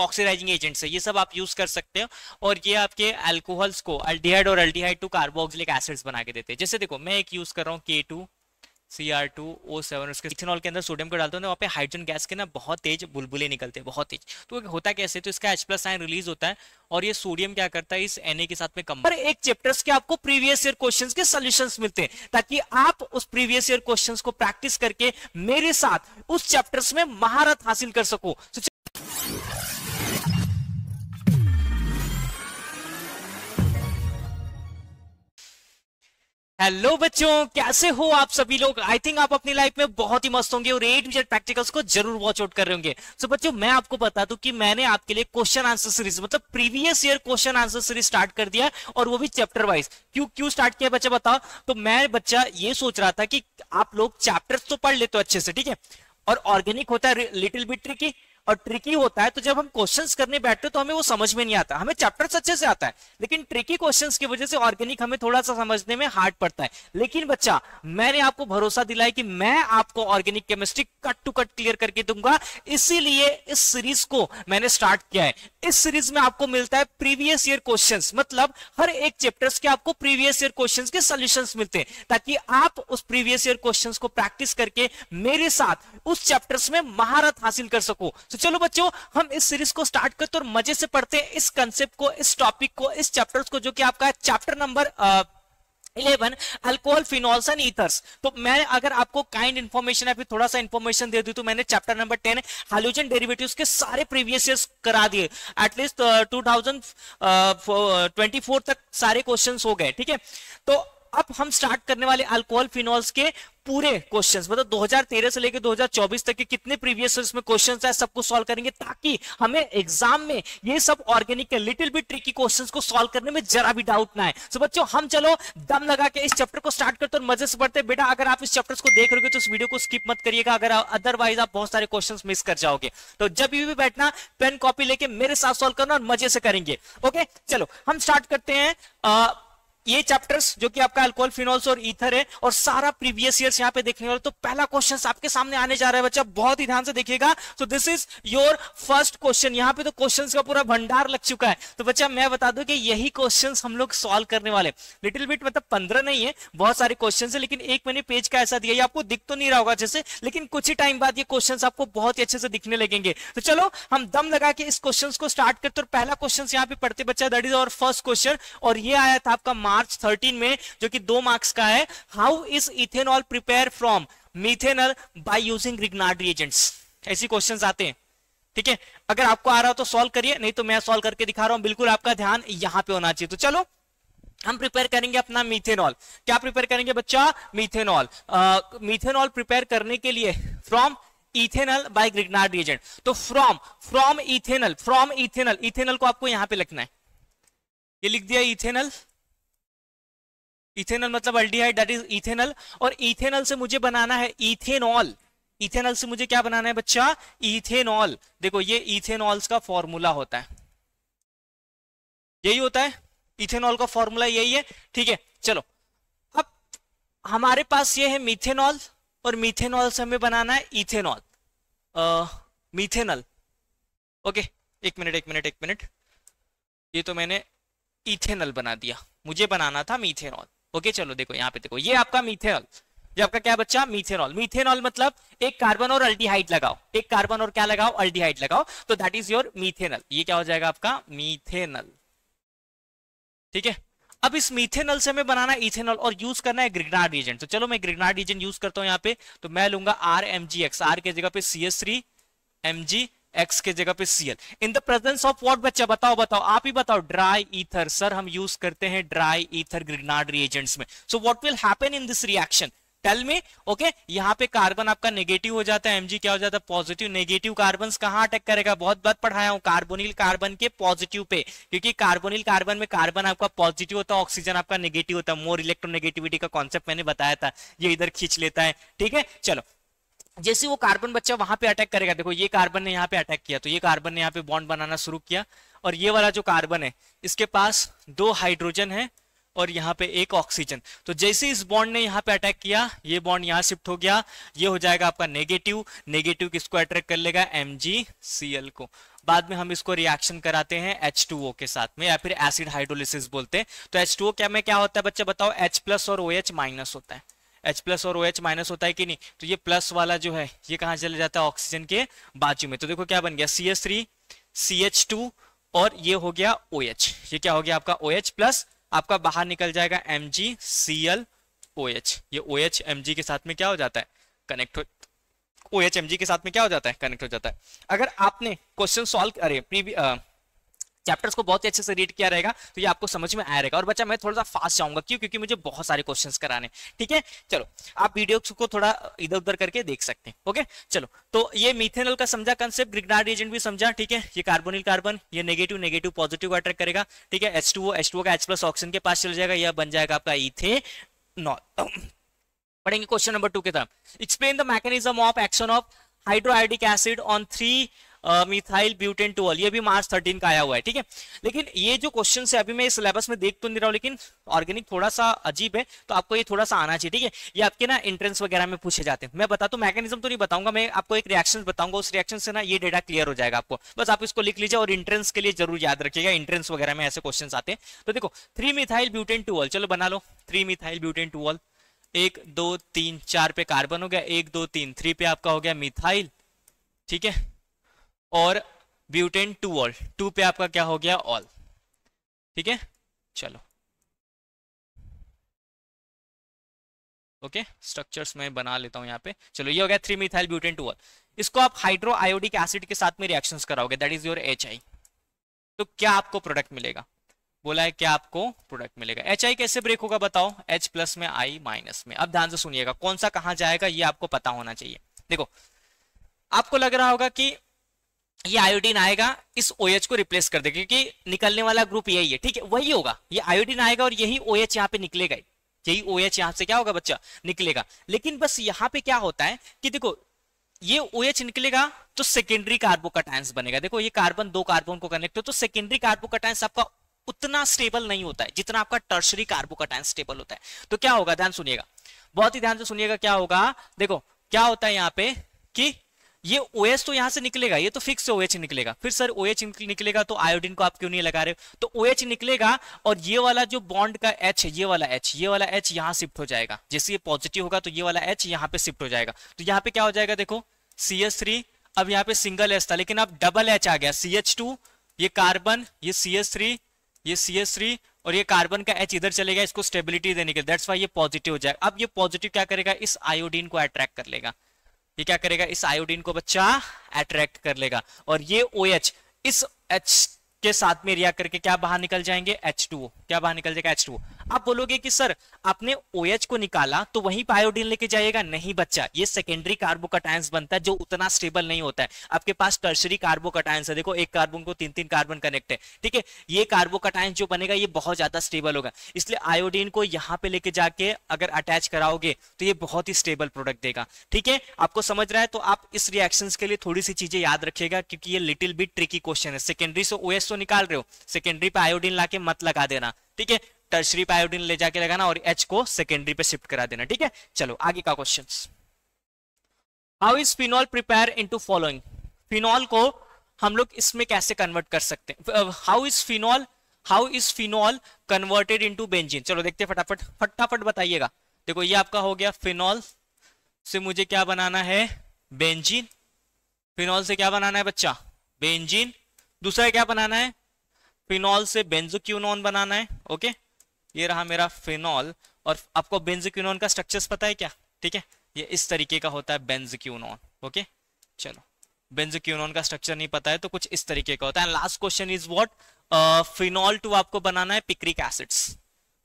Oxidising agent है ये सब आप यूज कर सकते हो और ये आपके एल्कोहल्स को अल्डिहाइड और अल्डिहाइड टू कार्बोक्सिलिक एसिड्स बना के देते हैं जैसे देखो मैं एक यूज कर रहा हूँ K two C R two O seven उसके इथेनॉल के अंदर सोडियम को डालते हैं तो वहाँ पे हाइड्रोजन गैस के ना बहुत तेज बुलबुले निकलते हैं बहुत तेज तो होता कैसे तो इसका एच प्लस साइन रिलीज होता है और ये सोडियम क्या करता है इस एन के साथ में कम पर एक चैप्टर्स के आपको प्रीवियस ईयर क्वेश्चन के सोल्यूशन मिलते हैं ताकि आप उस प्रीवियस ईयर क्वेश्चन को प्रैक्टिस करके मेरे साथ उस चैप्टर्स में महारत हासिल कर सको हेलो बच्चों कैसे हो आप सभी लोग आई थिंक आप अपनी लाइफ में बहुत ही मस्त होंगे और एट मिनट प्रैक्टिकल्स को जरूर वॉच आउट कर रहे होंगे सो so, बच्चों मैं आपको बता दूं कि मैंने आपके लिए क्वेश्चन आंसर सीरीज मतलब previous year question answer series start कर दिया और वो भी चैप्टर वाइज क्यों क्यों स्टार्ट किया बच्चा बताओ तो मैं बच्चा ये सोच रहा था कि आप लोग चैप्टर तो पढ़ लेते हो अच्छे से ठीक है और ऑर्गेनिक होता है लिटिल बिट्री की और ट्रिकी होता है तो जब हम क्वेश्चंस करने बैठते तो हमें वो समझ में नहीं आता हमें चैप्टर अच्छे से आता है लेकिन ट्रिकी क्वेश्चंस की वजह से ऑर्गेनिक हमें थोड़ा सा समझने में हार्ड पड़ता है लेकिन बच्चा मैंने आपको भरोसा दिलाया कि मैं आपको organic chemistry cut to cut clear करके दूंगा इसीलिए इस सीरीज को मैंने स्टार्ट किया है इस सीरीज में आपको मिलता है प्रीवियस ईयर क्वेश्चन मतलब हर एक चैप्टर्स के आपको प्रीवियस ईयर क्वेश्चन के सोल्यूशन मिलते हैं ताकि आप उस प्रीवियस ईयर क्वेश्चन को प्रैक्टिस करके मेरे साथ उस चैप्टर्स में महारत हासिल कर सको तो चलो बच्चों हम इस सीरीज को स्टार्ट करते और मजे से पढ़ते हैं इस कंसेप्ट को इस टॉपिक को इस चैप्टर्स को जो कि आपका chapter number eleven alcohol phenols and ethers तो मैं अगर आपको काइंड इन्फॉर्मेशन या फिर थोड़ा सा इन्फॉर्मेशन दे दी तो मैंने chapter number ten halogen derivatives के सारे प्रीवियस ईयर करा दिए at least two thousand twenty four तक सारे क्वेश्चन हो गए ठीक है तो अब हम स्टार्ट करने वाले अल्कोहल फिनॉल्स के पूरे क्वेश्चंस मतलब 2013 से लेकर 2024 तक के कितने प्रीवियस में क्वेश्चंस है सबको सॉल्व करेंगे ताकि हमें एग्जाम में ये सब ऑर्गेनिक के लिटिल भी ट्रिकी क्वेश्चंस को सॉल्व करने में जरा भी डाउट ना है सो so बच्चों हम चलो दम लगा के इस चैप्टर को स्टार्ट करते और मजे से पढ़ते बेटा अगर आप इस चैप्टर को देख रहे हो तो इस वीडियो को स्किप मत करिएगा अगर अदरवाइज आप बहुत सारे क्वेश्चन मिस कर जाओगे तो जब भी बैठना पेन कॉपी लेके मेरे साथ सोल्व करना और मजे से करेंगे ओके चलो हम स्टार्ट करते हैं ये चैप्टर्स जो कि आपका अल्कोहल फिनॉल्स और ईथर है और सारा प्रीवियस ईयर यहाँ पे देखने वाले तो पहला क्वेश्चन आपके सामने आने जा रहा है बच्चा बहुत ही ध्यान से देखिएगा तो this is your first question यहाँ पे तो क्वेश्चन का पूरा भंडार लग चुका है तो बच्चा मैं बता दू कि यही क्वेश्चन हम लोग सोल्व करने वाले लिटिल बिट मतलब पंद्रह नहीं है बहुत सारे क्वेश्चन है लेकिन एक मैंने पेज का ऐसा दिया आपको दिख तो नहीं रहा होगा जैसे लेकिन कुछ ही टाइम बाद ये क्वेश्चन आपको बहुत ही अच्छे से दिखने लगेंगे तो चलो हम दम लगा के इस क्वेश्चन को स्टार्ट करते और पहला क्वेश्चन यहाँ पे पढ़ते बच्चा दैट इज और फर्स्ट क्वेश्चन और ये आया था आपका मार्च 13 में जो कि दो मार्क्स का है how is ethanol prepare from methanal by using Grignard reagents ऐसी क्वेश्चन आते हैं ठीक है अगर आपको आ रहा हो तो सॉल्व करिए नहीं तो मैं सॉल्व करके दिखा रहा हूं बिल्कुल आपका ध्यान यहां पे होना चाहिए तो चलो हम प्रिपेयर करेंगे अपना मीथेनॉल क्या प्रिपेयर करेंगे बच्चा मीथेनॉल मीथेनॉल प्रिपेयर करने के लिए from ethanal by Grignard reagent तो from from ethanal from ethanal ethanal को आपको यहां पे लिखना है ये लिख दिया इथेनल इथेनॉल मतलब अल्डीहाइड दैट इज इथेनल और इथेनॉल से मुझे बनाना है इथेनॉल इथेनॉल से मुझे क्या बनाना है बच्चा इथेनॉल देखो ये इथेनॉल्स का फॉर्मूला होता है यही होता है इथेनॉल का फॉर्मूला यही है ठीक है चलो अब हमारे पास ये है मिथेनॉल और मिथेनॉल से हमें बनाना है इथेनॉल मिथेनल ओके एक मिनट एक मिनट एक मिनट ये तो मैंने इथेनल बना दिया मुझे बनाना था मीथेनॉल ओके चलो देखो यहाँ पे देखो ये आपका मिथेनॉल ये आपका क्या बच्चा मीथेनॉल मीथेनॉल मतलब एक कार्बन और अल्टीहाइड लगाओ एक कार्बन और क्या लगाओ अल्टीहाइड लगाओ तो दैट इज योर मीथेनल ये क्या हो जाएगा आपका मीथेनल ठीक है अब इस मीथेनल से हमें बनाना इथेनॉल और यूज करना है ग्रिगनार्ड एजेंट तो चलो मैं ग्रिगनार्ड एजेंट यूज करता हूं यहाँ पे तो मैं लूंगा R M G X R की जगह पे C S three M G X के जगह पे CL in the presence of what बच्चा बताओ बताओ आप ही बताओ ड्राई ईथर सर हम यूज करते हैं ड्राई ईथर ग्रिगनार्ड रिएजेंट्स में so what will happen in this reaction tell me okay यहाँ पे कार्बन आपका नेगेटिव हो जाता है एमजी क्या हो जाता है पॉजिटिव नेगेटिव कार्बन कहाँ अटैक करेगा बहुत बात पढ़ाया हूँ कार्बोनिल कार्बन के पॉजिटिव पे क्योंकि कार्बोनिल कार्बन में कार्बन आपका पॉजिटिव होता है ऑक्सीजन आपका नेगेटिव होता है मोर इलेक्ट्रोनेगेटिविटी का कॉन्सेप्ट मैंने बताया था ये इधर खींच लेता है ठीक है चलो जैसे वो कार्बन बच्चा वहां पे अटैक करेगा देखो ये कार्बन ने यहाँ पे अटैक किया तो ये कार्बन ने यहाँ पे बॉन्ड बनाना शुरू किया और ये वाला जो कार्बन है इसके पास दो हाइड्रोजन है और यहाँ पे एक ऑक्सीजन तो जैसे इस बॉन्ड ने यहाँ पे अटैक किया ये बॉन्ड यहाँ शिफ्ट हो गया ये हो जाएगा आपका नेगेटिव नेगेटिव किसको अट्रैक्ट कर लेगा एम को बाद में हम इसको रिएक्शन कराते हैं H2O के साथ में या फिर एसिड हाइड्रोलिसिस बोलते हैं तो H2O क्या में क्या होता है बच्चे बताओ H प्लस और OH माइनस होता है एच प्लस और ओ एच माइनस होता है कि नहीं तो ये प्लस वाला जो है ये कहा चले जाता है ऑक्सीजन के बाजू में तो देखो क्या बन गया C H three C H two और ये हो गया ओ OH। एच ये क्या हो गया आपका ओ एच प्लस आपका बाहर निकल जाएगा M G C L O H ये ओ एच एम जी के साथ में क्या हो जाता है कनेक्ट हो ओ एच एम जी के साथ में क्या हो जाता है कनेक्ट हो जाता है अगर आपने क्वेश्चन सोल्व अरे प्रीवियस चैप्टर्स को बहुत ही अच्छे से रीड किया रहेगा तो ये आपको समझ में आया रहेगा और बच्चा मैं थोड़ा सा फास्ट जाऊंगा क्यों क्योंकि मुझे बहुत सारे क्वेश्चंस कराने ठीक है चलो आप वीडियो को थोड़ा इधर उधर करके देख सकते हैं ओके चलो तो ये मिथेनल का समझा कंसेप्ट ग्रिगनार्ड एजेंट भी समझा ठीक है ये कार्बोनिल कार्बन ये नेगेटिव नेगेटिव पॉजिटिव को अट्रैक्ट करेगा ठीक है एच टू टू का एच प्लस ऑक्सीजन के पास चल जाएगा यह बन जाएगा आपका इथे नॉट पढ़ेंगे क्वेश्चन नंबर टू के तरफ explain the mechanism of action of hydroiodic acid on three methyl butane two ol ये भी मार्च थर्टीन का आया हुआ है ठीक है लेकिन ये जो क्वेश्चन है अभी मैं इस सिलेबस में देख तो नहीं रहा हूँ लेकिन ऑर्गेनिक थोड़ा सा अजीब है तो आपको ये थोड़ा सा आना चाहिए ठीक है ये आपके ना एंट्रेंस वगैरह में पूछे जाते हैं मैं बता तो मैकेनिज्म तो नहीं बताऊंगा मैं आपको एक रिएक्शन बताऊंगा उस रिएक्शन से ना ये डेटा क्लियर हो जाएगा आपको बस आप इसको लिख लीजिए और इंट्रेंस के लिए जरूर याद रखिएगा इंट्रेंस वगैरह में ऐसे क्वेश्चन आते हैं तो देखो थ्री मिथाइल ब्यूटेन टूअल चलो बना लो थ्री मिथाइल ब्यूटेन टूअल एक दो तीन चार पे कार्बन हो गया एक दो तीन थ्री पे आपका हो गया मिथाइल ठीक है और ब्यूटेन टू ऑल टू पे आपका क्या हो गया ऑल ठीक है चलो ओके स्ट्रक्चर्स मैं बना लेता हूं यहाँ पे चलो ये हो गया three methyl butane two ol इसको आप हाइड्रो आयोडिक एसिड के साथ में रिएक्शन कराओगे that is your H I तो क्या आपको प्रोडक्ट मिलेगा बोला है क्या आपको प्रोडक्ट मिलेगा एच आई कैसे ब्रेक होगा बताओ एच प्लस में आई माइनस में अब ध्यान से सुनिएगा कौन सा कहा जाएगा ये आपको पता होना चाहिए देखो आपको लग रहा होगा कि ये आयोडीन आएगा इस OH को रिप्लेस कर देगा क्योंकि निकलने वाला ग्रुप यही है ठीक है वही होगा ये आयोडीन आएगा और यही ओ एच यहाँ पे निकलेगा यही ओ एच यहाँ से क्या होगा बच्चा निकलेगा लेकिन बस यहाँ पे क्या होता है कि देखो ये ओ OH निकलेगा तो सेकेंडरी कार्बो कार्बोकटाइंस बनेगा देखो ये कार्बन दो कार्बन को कनेक्ट हो तो सेकेंडरी कार्बो कटाइंस आपका उतना स्टेबल नहीं होता है जितना आपका टर्सरी कार्बो कटाइंस स्टेबल होता है तो क्या होगा ध्यान सुनिएगा बहुत ही ध्यान से सुनिएगा क्या होगा देखो क्या होता है यहाँ पे कि ये OH तो यहां से निकलेगा ये तो फिक्स OH निकलेगा फिर सर OH निकलेगा तो आयोडीन को आप क्यों नहीं लगा रहे तो OH निकलेगा और ये वाला जो बॉन्ड का H है ये वाला H ये वाला H यहां शिफ्ट हो जाएगा जैसे ये पॉजिटिव होगा तो ये वाला H यहां पे शिफ्ट हो जाएगा तो यहाँ पे क्या हो जाएगा देखो सी थ्री अब यहाँ पे सिंगल एच था लेकिन अब डबल एच आ गया सी एच टू ये कार्बन ये सी एच थ्री ये सी एच थ्री और ये कार्बन का एच इधर चलेगा इसको स्टेबिलिटी देने के दैट्स वाई ये पॉजिटिव हो जाएगा अब ये पॉजिटिव क्या करेगा इस आयोडीन को अट्रैक्ट कर लेगा ये क्या करेगा इस आयोडीन को बच्चा अट्रैक्ट कर लेगा और ये ओ OH, इस एच के साथ में रिया करके क्या बाहर निकल जाएंगे एच क्या बाहर निकल जाएगा एच आप बोलोगे कि सर आपने OH को निकाला तो वहीं पर आयोडीन लेके जाएगा नहीं बच्चा ये सेकेंडरी कार्बोकटायंस बनता है जो उतना स्टेबल नहीं होता है आपके पास टर्सरी कार्बोकटायंस है देखो एक कार्बन को तीन तीन कार्बन कनेक्ट है ठीक है ये कार्बोकटायंस जो बनेगा ये बहुत ज्यादा स्टेबल होगा इसलिए आयोडीन को यहाँ पे लेके जाके अगर अटैच कराओगे तो ये बहुत ही स्टेबल प्रोडक्ट देगा ठीक है आपको समझ रहा है तो आप इस रिएक्शन के लिए थोड़ी सी चीजें याद रखेगा क्योंकि ये लिटिल बिट ट्रिकी क्वेश्चन है सेकेंडरी से ओएस तो निकाल रहे हो सेकेंडरी पे आयोडीन लाके मत लगा देना ठीक है टर्शरी पे आयोडीन ले जाके लगाना और एच को सेकेंडरी पे शिफ्ट करा देना ठीक है चलो आगे का question how is phenol prepared into following phenol को हम लोग इसमें कैसे कन्वर्ट कर सकते हैं how is phenol how is phenol converted into benzene चलो देखते फटाफट फटाफट बताइएगा देखो ये आपका हो गया फिनॉल से मुझे क्या बनाना है बेंजीन फिनॉल से क्या बनाना है बच्चा बेंजीन दूसरा क्या बनाना है फिनॉल से बेंजोक्यूनॉन बनाना है ओके okay? ये रहा मेरा फिनॉल और आपको बेंजिक्यूनॉन का स्ट्रक्चर पता है क्या ठीक है ये इस तरीके का होता है बेंजिक्यूनॉन ओके चलो बेंजिक्यूनॉन का स्ट्रक्चर नहीं पता है तो कुछ इस तरीके का होता है last question is what phenol to आपको बनाना है पिक्रिक एसिड्स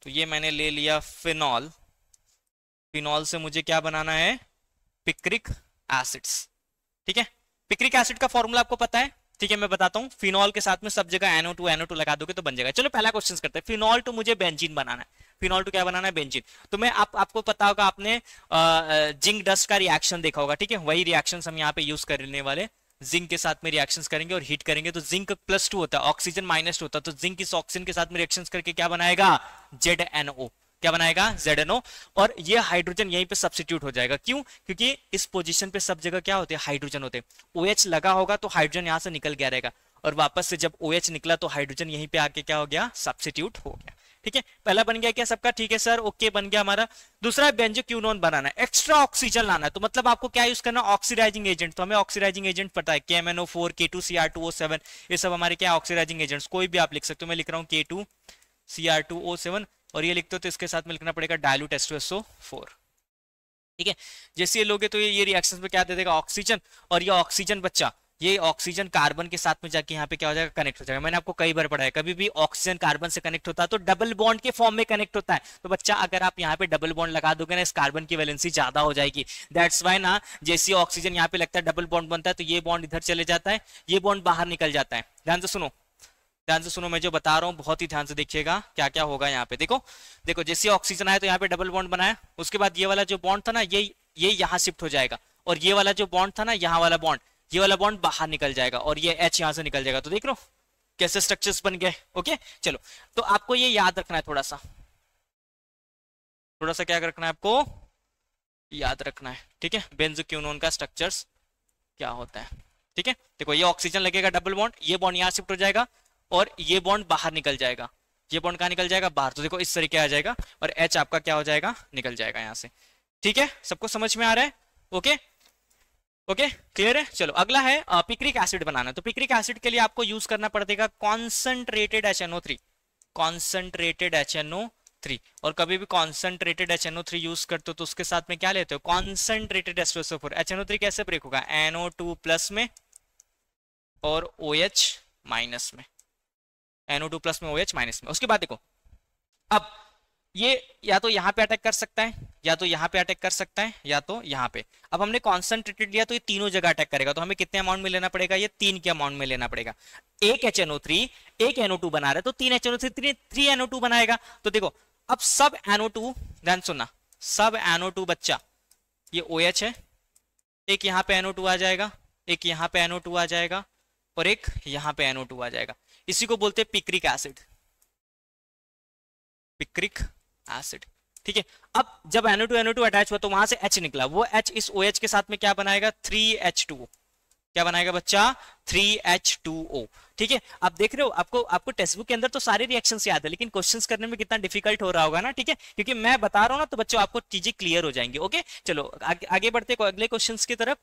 तो ये मैंने ले लिया फिनॉल फिनॉल से मुझे क्या बनाना है पिक्रिक एसिड्स ठीक है पिक्रिक एसिड का फॉर्मूला आपको पता है ठीक है मैं बताता हूँ फिनॉल के साथ में सब जगह एनओ टू एनओ टू लगा दोगे तो बन जाएगा चलो पहला क्वेश्चन करते हैं फिनॉल टू मुझे बेंजीन बनाना है फिनॉल टू क्या बनाना है बेंजीन तो मैं आप, आपको पता होगा आपने जिंक डस्ट का रिएक्शन देखा होगा ठीक है वही रिएक्शन हम यहाँ पे यूज करने वाले जिंक के साथ में रिएक्शन करेंगे और हीट करेंगे तो जिंक प्लस टू होता है ऑक्सीजन माइनस टू होता है तो जिंक इस ऑक्सीजन के साथ में रिएक्शन करके क्या बनाएगा जेड एनओ क्या बनाएगा ZNO और ये हाइड्रोजन यहीं पे सब्सिट्यूट हो जाएगा क्यों क्योंकि इस पोजीशन पे सब जगह क्या होते हैं हाइड्रोजन होते हैं OH लगा होगा तो हाइड्रोजन यहां से निकल गया रहेगा और वापस से जब OH निकला तो हाइड्रोजन यहीं पे आके क्या हो गया सब्सिट्यूट हो गया ठीक है पहला बन गया क्या सबका ठीक है सर ओके बन गया हमारा दूसरा बेंजो क्यूनोन बनाना एक्स्ट्रा ऑक्सीजन लाना है तो मतलब आपको क्या यूज करना ऑक्सीडाइजिंग एजेंट तो हमें ऑक्सीडाइजिंग एजेंट पता है K M N O four K two C R two O seven ये सब हमारे क्या ऑक्सीडाइजिंग एजेंट कोई भी आप लिख सकते हो मैं लिख रहा हूँ K two C R two O seven और ये लिखते हो तो इसके साथ में लिखना पड़ेगा डायलूट एसटूएसओ फोर ठीक है जैसे ये लोगे तो ये रिएक्शन में क्या दे देगा ऑक्सीजन और ये ऑक्सीजन बच्चा ये ऑक्सीजन कार्बन के साथ में जाके यहाँ पे क्या हो जाएगा कनेक्ट हो जाएगा मैंने आपको कई बार पढ़ाया कभी भी ऑक्सीजन कार्बन से कनेक्ट होता है तो डबल बॉन्ड के फॉर्म में कनेक्ट होता है तो बच्चा अगर आप यहाँ पे डबल बॉन्ड लगा दोगे ना इस कार्बन की वैलेंसी ज्यादा हो जाएगी दैट्स वाई ना जैसे ऑक्सीजन यहाँ पे लगता है डबल बॉन्ड बनता है तो ये बॉन्ड इधर चले जाता है ये बॉन्ड बाहर निकल जाता है ध्यान से सुनो ध्यान से सुनो मैं जो बता रहा हूँ बहुत ही ध्यान से देखिएगा क्या क्या होगा यहाँ पे देखो देखो जैसे ऑक्सीजन आया तो यहाँ पे डबल बॉन्ड बनाया उसके बाद ये वाला जो बॉन्ड था ना ये ये यहाँ शिफ्ट हो जाएगा और ये वाला जो बॉन्ड था ना यहाँ वाला बॉन्ड ये वाला बॉन्ड बाहर निकल जाएगा और ये एच यहाँ से निकल जाएगा तो देख लो कैसे स्ट्रक्चर्स बन गए ओके चलो तो आपको ये याद रखना है थोड़ा सा थोड़ा सा क्या रखना है आपको याद रखना है ठीक है क्यूनोन का स्ट्रक्चर्स क्या होता है ठीक है देखो ये ऑक्सीजन लगेगा डबल बॉन्ड ये बॉन्ड यहाँ शिफ्ट हो जाएगा और ये बॉन्ड बाहर निकल जाएगा ये बॉन्ड कहा निकल जाएगा बाहर तो देखो इस तरीके आ जाएगा और एच आपका क्या हो जाएगा निकल जाएगा यहां से ठीक है सबको समझ में आ रहा है ओके ओके क्लियर है चलो अगला है पिक्रिक एसिड बनाना तो पिक्रिक एसिड के लिए आपको यूज करना पड़ेगा concentrated H NO three concentrated H NO three और कभी भी concentrated H NO three use करते हो तो उसके साथ में क्या लेते हो कॉन्सेंट्रेटेड एसोसोफोर एच एनओ थ्री कैसे ब्रेक होगा एनओ टू प्लस में और ओ एच माइनस में एनओ टू प्लस में ओ एच माइनस में उसके बाद देखो अब ये या तो यहाँ पे अटैक कर सकता है या तो यहाँ पे अटैक कर सकता है या तो यहाँ पे अब हमने कॉन्सेंट्रेटेड लिया तो ये तीनों जगह अटैक करेगा तो हमें कितने अमाउंट में लेना पड़ेगा ये तीन के अमाउंट में लेना पड़ेगा एक एच एनओ थ्री एक एनओ टू बना रहा है तो तीन H NO three three NO two बनाएगा तो देखो अब सब एनओ टू ध्यान सुनना सब एनओ टू बच्चा ये ओ OH एच है एक यहाँ पे एनओ टू आ जाएगा एक यहाँ पे एनओ टू आ जाएगा और एक यहाँ पे एनओ टू आ जाएगा इसी को बोलते हैं पिक्रिक एसिड पिक्रिक एसिड ठीक है अब जब NO two NO two attach हुआ तो वहां से एच निकला वो एच इस ओ OH के साथ में क्या बनाएगा थ्री एच टू क्या बनाएगा बच्चा थ्री एच टू ओ ठीक है आप देख रहे हो आपको आपको टेक्स्ट बुक के अंदर तो सारे रिएक्शन याद है लेकिन क्वेश्चंस करने में कितना डिफिकल्ट हो रहा होगा ना ठीक है क्योंकि मैं बता रहा हूं ना तो बच्चों आपको चीजें क्लियर हो जाएंगी ओके चलो आगे, बढ़ते अगले क्वेश्चन की तरफ